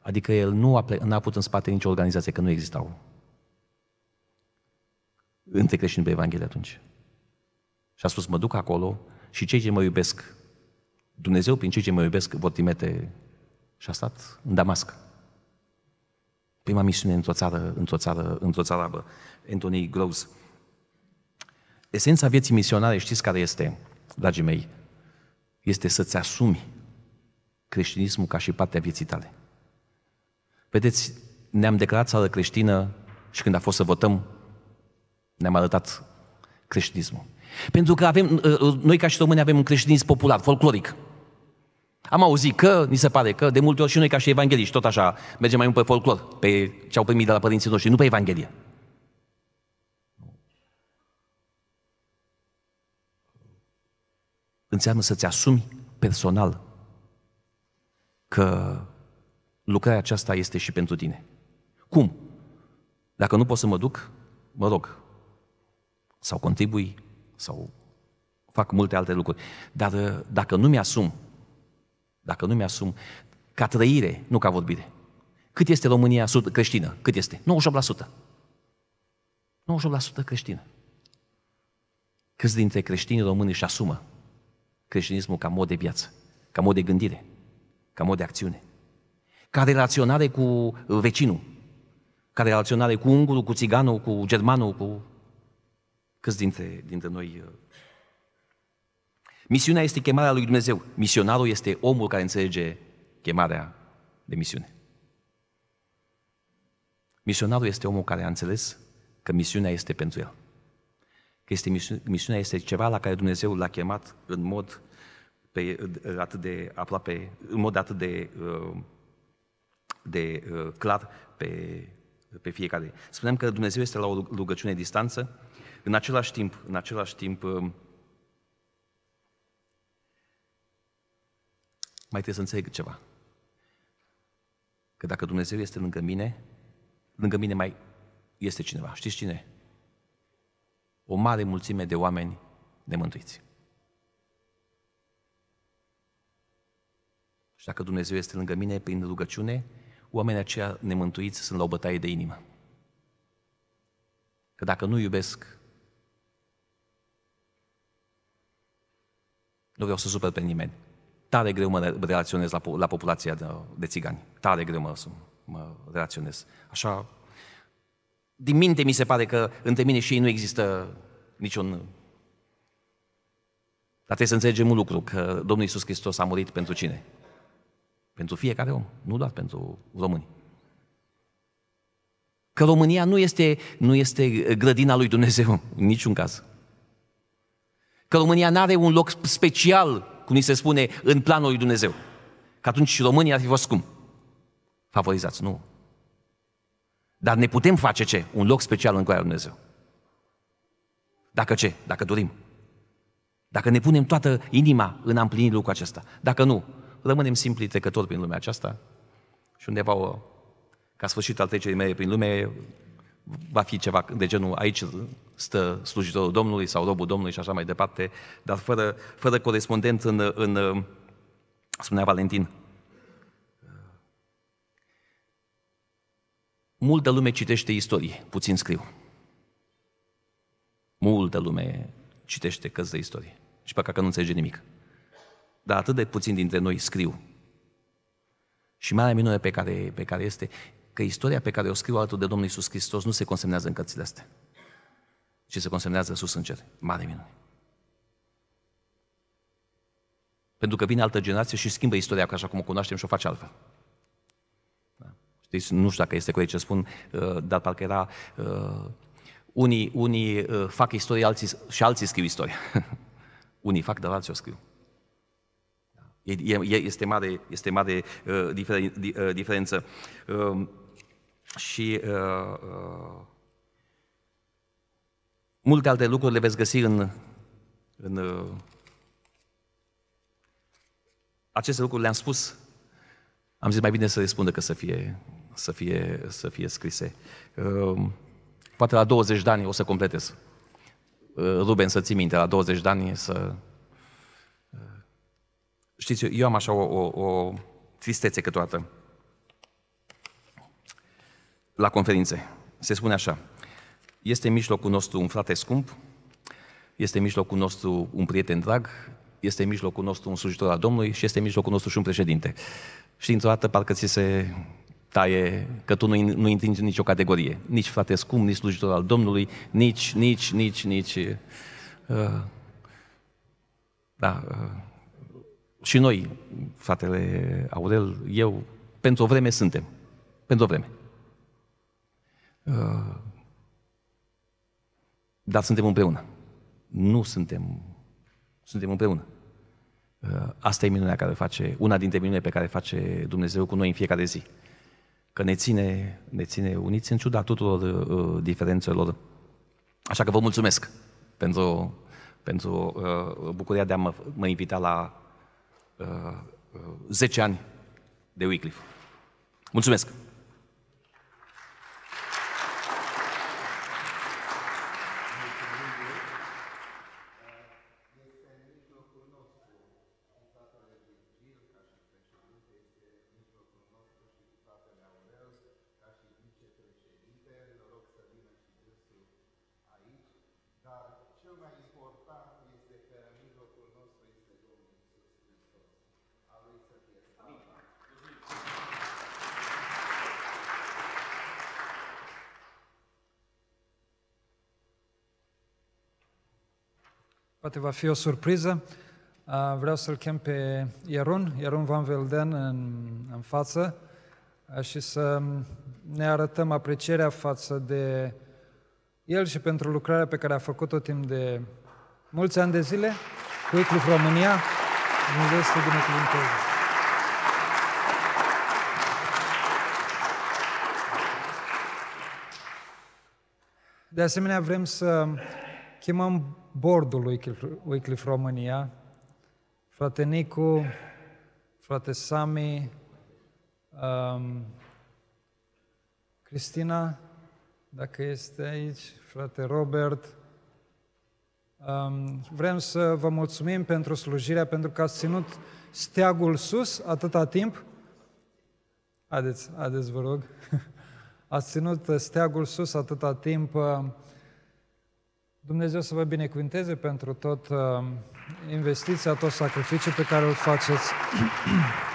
[SPEAKER 14] Adică el nu a, ple- n-a putut în spate nicio organizație, că nu existau între creștini pe Evanghelie atunci. Și a spus, mă duc acolo și cei ce mă iubesc, Dumnezeu prin cei ce mă iubesc vor trimite. Și a stat în Damasc. Prima misiune într-o țară, într-o țară, într-o țară arabă. Anthony Groves. Esența vieții misionare, știți care este, dragii mei? Este să-ți asumi creștinismul ca și partea vieții tale. Vedeți, ne-am declarat țară creștină și când a fost să votăm, ne-am arătat creștinismul. Pentru că avem, uh, uh, noi ca și români avem un creștinism popular, folcloric. Am auzit că, ni se pare că, de multe ori și noi ca și evangeliști, tot așa, mergem mai mult pe folclor, pe ce au primit de la părinții noștri, nu pe Evanghelie. Înseamnă să-ți asumi personal că lucrarea aceasta este și pentru tine. Cum? Dacă nu pot să mă duc, mă rog, sau contribui, sau fac multe alte lucruri. Dar uh, dacă nu mi-asum, dacă nu mi-asum ca trăire, nu ca vorbire, cât este România creștină? Cât este? 98%. 98% creștină. Câți dintre creștinii români își asumă creștinismul ca mod de viață, ca mod de gândire, ca mod de acțiune, ca relaționare cu vecinul, ca relaționare cu ungurul, cu țiganul, cu germanul, cu Câți dintre, dintre noi... Uh, misiunea este chemarea lui Dumnezeu. Misionarul este omul care înțelege chemarea de misiune. Misionarul este omul care a înțeles că misiunea este pentru el. Că este misiune, misiunea este ceva la care Dumnezeu l-a chemat în mod pe, uh, atât de aproape, în mod atât de, uh, de clar pe, pe fiecare. Spuneam că Dumnezeu este la o rugăciune distanță, în același timp, în același timp, um, mai trebuie să înțeleg ceva. Că dacă Dumnezeu este lângă mine, lângă mine mai este cineva. Știți cine? O mare mulțime de oameni nemântuiți. Și dacă Dumnezeu este lângă mine, prin rugăciune, oamenii aceia nemântuiți sunt la o bătaie de inimă. Că dacă nu iubesc Nu vreau să supăr pe nimeni. Tare greu mă relaționez la, la populația de, de țigani. Tare greu mă, mă relaționez. Așa, din minte mi se pare că între mine și ei nu există niciun... Dar trebuie să înțelegem un lucru, că Domnul Iisus Hristos a murit pentru cine? Pentru fiecare om, nu doar pentru români. Că România nu este, nu este grădina lui Dumnezeu, în niciun caz că România nu are un loc special, cum ni se spune, în planul lui Dumnezeu. Că atunci România ar fi fost cum? Favorizați, nu. Dar ne putem face ce? Un loc special în care Dumnezeu. Dacă ce? Dacă dorim. Dacă ne punem toată inima în a împlini lucrul acesta. Dacă nu, rămânem simpli trecători prin lumea aceasta și undeva o, ca sfârșit al trecerii mele prin lume va fi ceva de genul aici stă slujitorul Domnului sau robul Domnului și așa mai departe, dar fără, fără corespondent în, în, spunea Valentin. Multă lume citește istorie, puțin scriu. Multă lume citește cărți de istorie și pe că nu înțelege nimic. Dar atât de puțin dintre noi scriu. Și marea minune pe care, pe care este că istoria pe care o scriu alături de Domnul Iisus Hristos nu se consemnează în cărțile astea și se consemnează sus în cer. Mare minune. Pentru că vine altă generație și schimbă istoria așa cum o cunoaștem și o face altfel. Da? Știți, nu știu dacă este corect ce spun, uh, dar parcă era... Uh, unii, unii uh, fac istorie alții, și alții scriu istoria. [LAUGHS] unii fac, dar alții o scriu. Da. E, e, este mare, este mare uh, uh diferență. Uh, și uh, uh, Multe alte lucruri le veți găsi în, în uh, aceste lucruri le-am spus. Am zis mai bine să răspundă că să fie, să fie, să fie scrise. Uh, poate la 20 de ani o să completez. Uh, Ruben, să ții minte, la 20 de ani să... Știți, eu am așa o, o, o tristețe câteodată la conferințe. Se spune așa, este în mijlocul nostru un frate scump, este în mijlocul nostru un prieten drag, este în mijlocul nostru un slujitor al Domnului și este în mijlocul nostru și un președinte. Și dintr-o dată parcă ți se taie, că tu nu, nu intingi nicio categorie. Nici frate scump, nici slujitor al Domnului, nici, nici, nici, nici... Uh, da, uh, și noi, fratele Aurel, eu, pentru o vreme suntem. Pentru o vreme. Uh, dar suntem împreună. Nu suntem, suntem împreună. Uh, asta e minunea care face, una dintre minunile pe care face Dumnezeu cu noi în fiecare zi. Că ne ține, ne ține uniți în ciuda tuturor uh, diferențelor. Așa că vă mulțumesc pentru, pentru uh, bucuria de a mă, mă invita la uh, 10 uh, ani de Wycliffe. Mulțumesc!
[SPEAKER 3] Poate va fi o surpriză. Vreau să-l chem pe Ierun, Ierun Van Velden în, în față și să ne arătăm aprecierea față de el și pentru lucrarea pe care a făcut-o timp de mulți ani de zile cu Iclif România. Dumnezeu să te binecuvânteze! De asemenea, vrem să chemăm bordul Wycliffe România, frate Nicu, frate Sami, um, Cristina, dacă este aici, frate Robert. Um, vrem să vă mulțumim pentru slujirea, pentru că ați ținut steagul sus atâta timp. Haideți, haideți, vă rog. [LAUGHS] Ați ținut steagul sus atâta timp. Um, Dumnezeu să vă binecuvânteze pentru tot uh, investiția, tot sacrificiul pe care îl faceți. [CLEARS THROAT]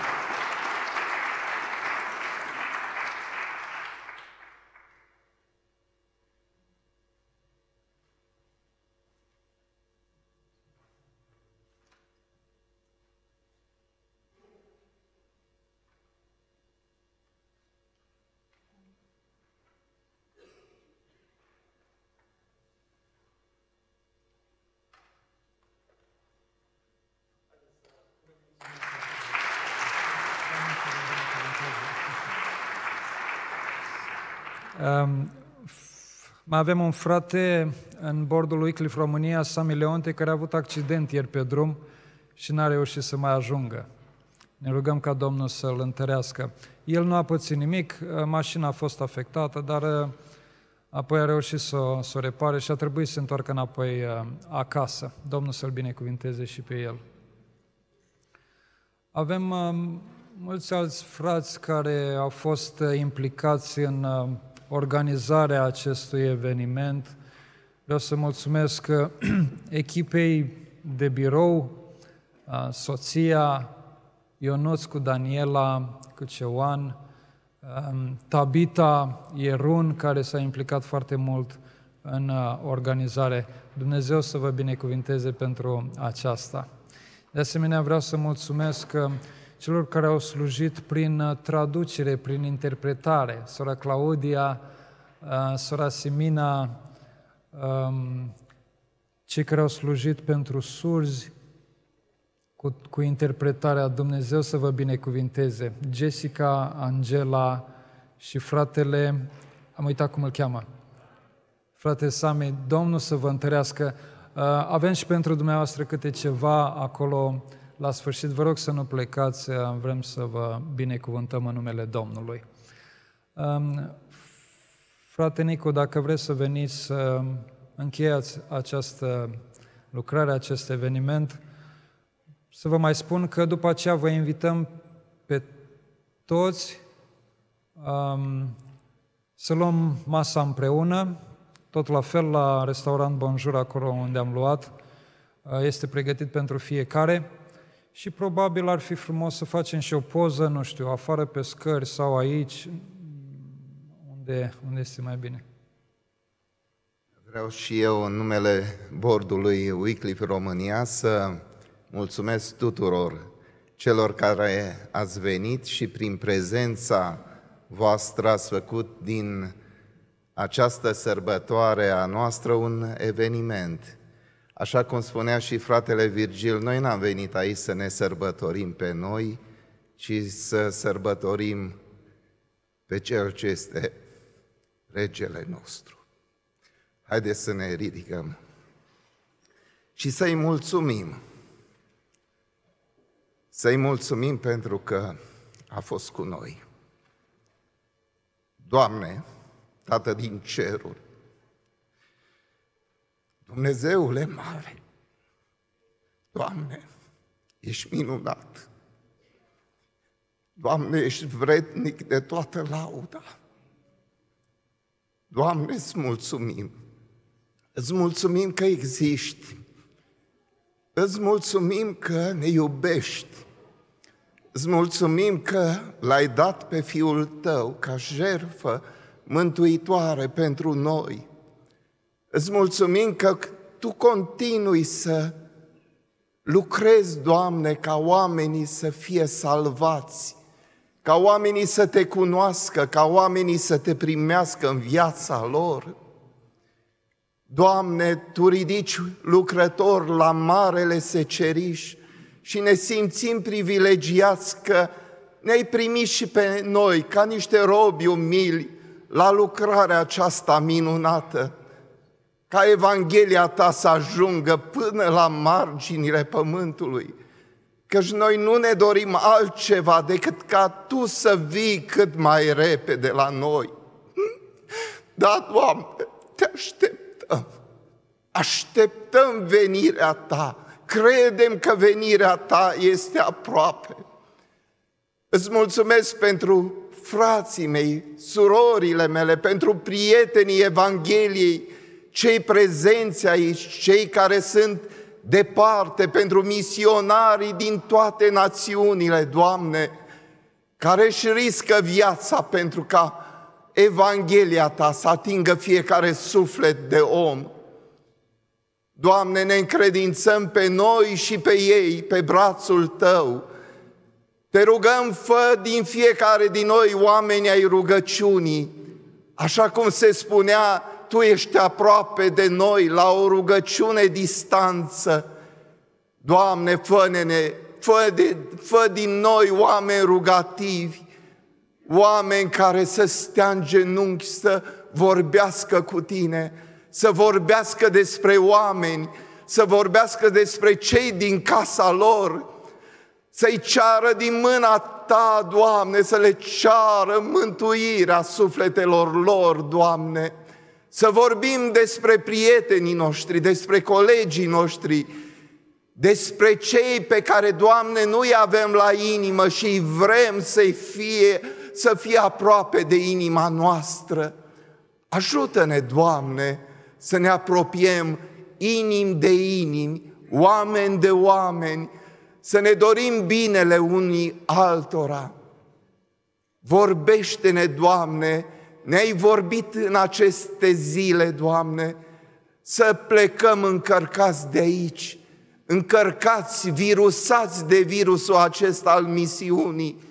[SPEAKER 3] Mai avem un frate în bordul Cliff România, Sami Leonte, care a avut accident ieri pe drum și n-a reușit să mai ajungă. Ne rugăm ca Domnul să-l întărească. El nu a pățit nimic, mașina a fost afectată, dar uh, apoi a reușit să, o, să o repare și a trebuit să se întoarcă înapoi uh, acasă. Domnul să-l binecuvinteze și pe el. Avem uh, mulți alți frați care au fost implicați în organizarea acestui eveniment. Vreau să mulțumesc uh, [CLEARS THROAT] echipei de birou, uh, soția Ionuț cu Daniela cu Ceoan, um, Tabita Ierun, care s-a implicat foarte mult în uh, organizare. Dumnezeu să vă binecuvinteze pentru aceasta. De asemenea, vreau să mulțumesc celor care au slujit prin uh, traducere, prin interpretare, sora Claudia, uh, sora Simina, um, cei care au slujit pentru surzi, cu, cu interpretarea Dumnezeu să vă binecuvinteze, Jessica, Angela și fratele, am uitat cum îl cheamă, frate Sami, Domnul să vă întărească. Uh, avem și pentru dumneavoastră câte ceva acolo, la sfârșit, vă rog să nu plecați, vrem să vă binecuvântăm în numele Domnului. Frate Nicu, dacă vreți să veniți să încheiați această lucrare, acest eveniment, să vă mai spun că după aceea vă invităm pe toți um, să luăm masa împreună, tot la fel la restaurant Bonjour, acolo unde am luat, este pregătit pentru fiecare și probabil ar fi frumos să facem și o poză, nu știu, afară pe scări sau aici, unde, unde este mai bine.
[SPEAKER 15] Vreau și eu, în numele bordului Weekly România, să mulțumesc tuturor celor care ați venit și prin prezența voastră ați făcut din această sărbătoare a noastră un eveniment Așa cum spunea și fratele Virgil, noi n-am venit aici să ne sărbătorim pe noi, ci să sărbătorim pe Cel ce este Regele nostru. Haideți să ne ridicăm și să-i mulțumim. Să-i mulțumim pentru că a fost cu noi. Doamne, Tată din ceruri, Dumnezeule mare, Doamne, ești minunat. Doamne, ești vrednic de toată lauda. Doamne, îți mulțumim. Îți mulțumim că existi. Îți mulțumim că ne iubești. Îți mulțumim că l-ai dat pe Fiul Tău ca jerfă mântuitoare pentru noi – Îți mulțumim că Tu continui să lucrezi, Doamne, ca oamenii să fie salvați, ca oamenii să Te cunoască, ca oamenii să Te primească în viața lor. Doamne, Tu ridici lucrători la marele seceriș și ne simțim privilegiați că ne-ai primit și pe noi, ca niște robi umili, la lucrarea aceasta minunată ca Evanghelia ta să ajungă până la marginile pământului. Căci noi nu ne dorim altceva decât ca tu să vii cât mai repede la noi. Da, Doamne, te așteptăm. Așteptăm venirea ta. Credem că venirea ta este aproape. Îți mulțumesc pentru frații mei, surorile mele, pentru prietenii Evangheliei, cei prezenți aici, cei care sunt departe, pentru misionarii din toate națiunile, Doamne, care își riscă viața pentru ca Evanghelia Ta să atingă fiecare suflet de om. Doamne, ne încredințăm pe noi și pe ei, pe brațul Tău. Te rugăm, fă din fiecare din noi oameni ai rugăciunii, așa cum se spunea tu ești aproape de noi, la o rugăciune distanță. Doamne, fă-ne, fă, de, fă din noi oameni rugativi, oameni care să stea în genunchi, să vorbească cu tine, să vorbească despre oameni, să vorbească despre cei din casa lor, să-i ceară din mâna Ta, Doamne, să le ceară mântuirea sufletelor lor, Doamne să vorbim despre prietenii noștri, despre colegii noștri, despre cei pe care, Doamne, nu-i avem la inimă și vrem să fie, să fie aproape de inima noastră. Ajută-ne, Doamne, să ne apropiem inim de inim, oameni de oameni, să ne dorim binele unii altora. Vorbește-ne, Doamne, ne-ai vorbit în aceste zile, Doamne, să plecăm încărcați de aici, încărcați, virusați de virusul acesta al misiunii,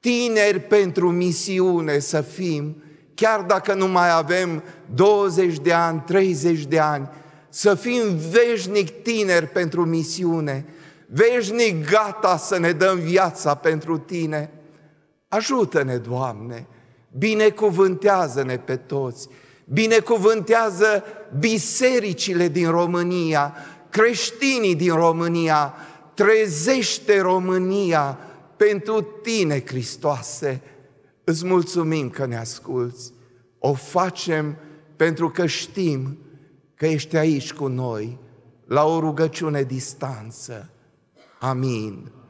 [SPEAKER 15] tineri pentru misiune să fim, chiar dacă nu mai avem 20 de ani, 30 de ani, să fim veșnic tineri pentru misiune, veșnic gata să ne dăm viața pentru Tine. Ajută-ne, Doamne, binecuvântează-ne pe toți, binecuvântează bisericile din România, creștinii din România, trezește România pentru tine, Hristoase. Îți mulțumim că ne asculți, o facem pentru că știm că ești aici cu noi, la o rugăciune distanță.
[SPEAKER 11] Amin.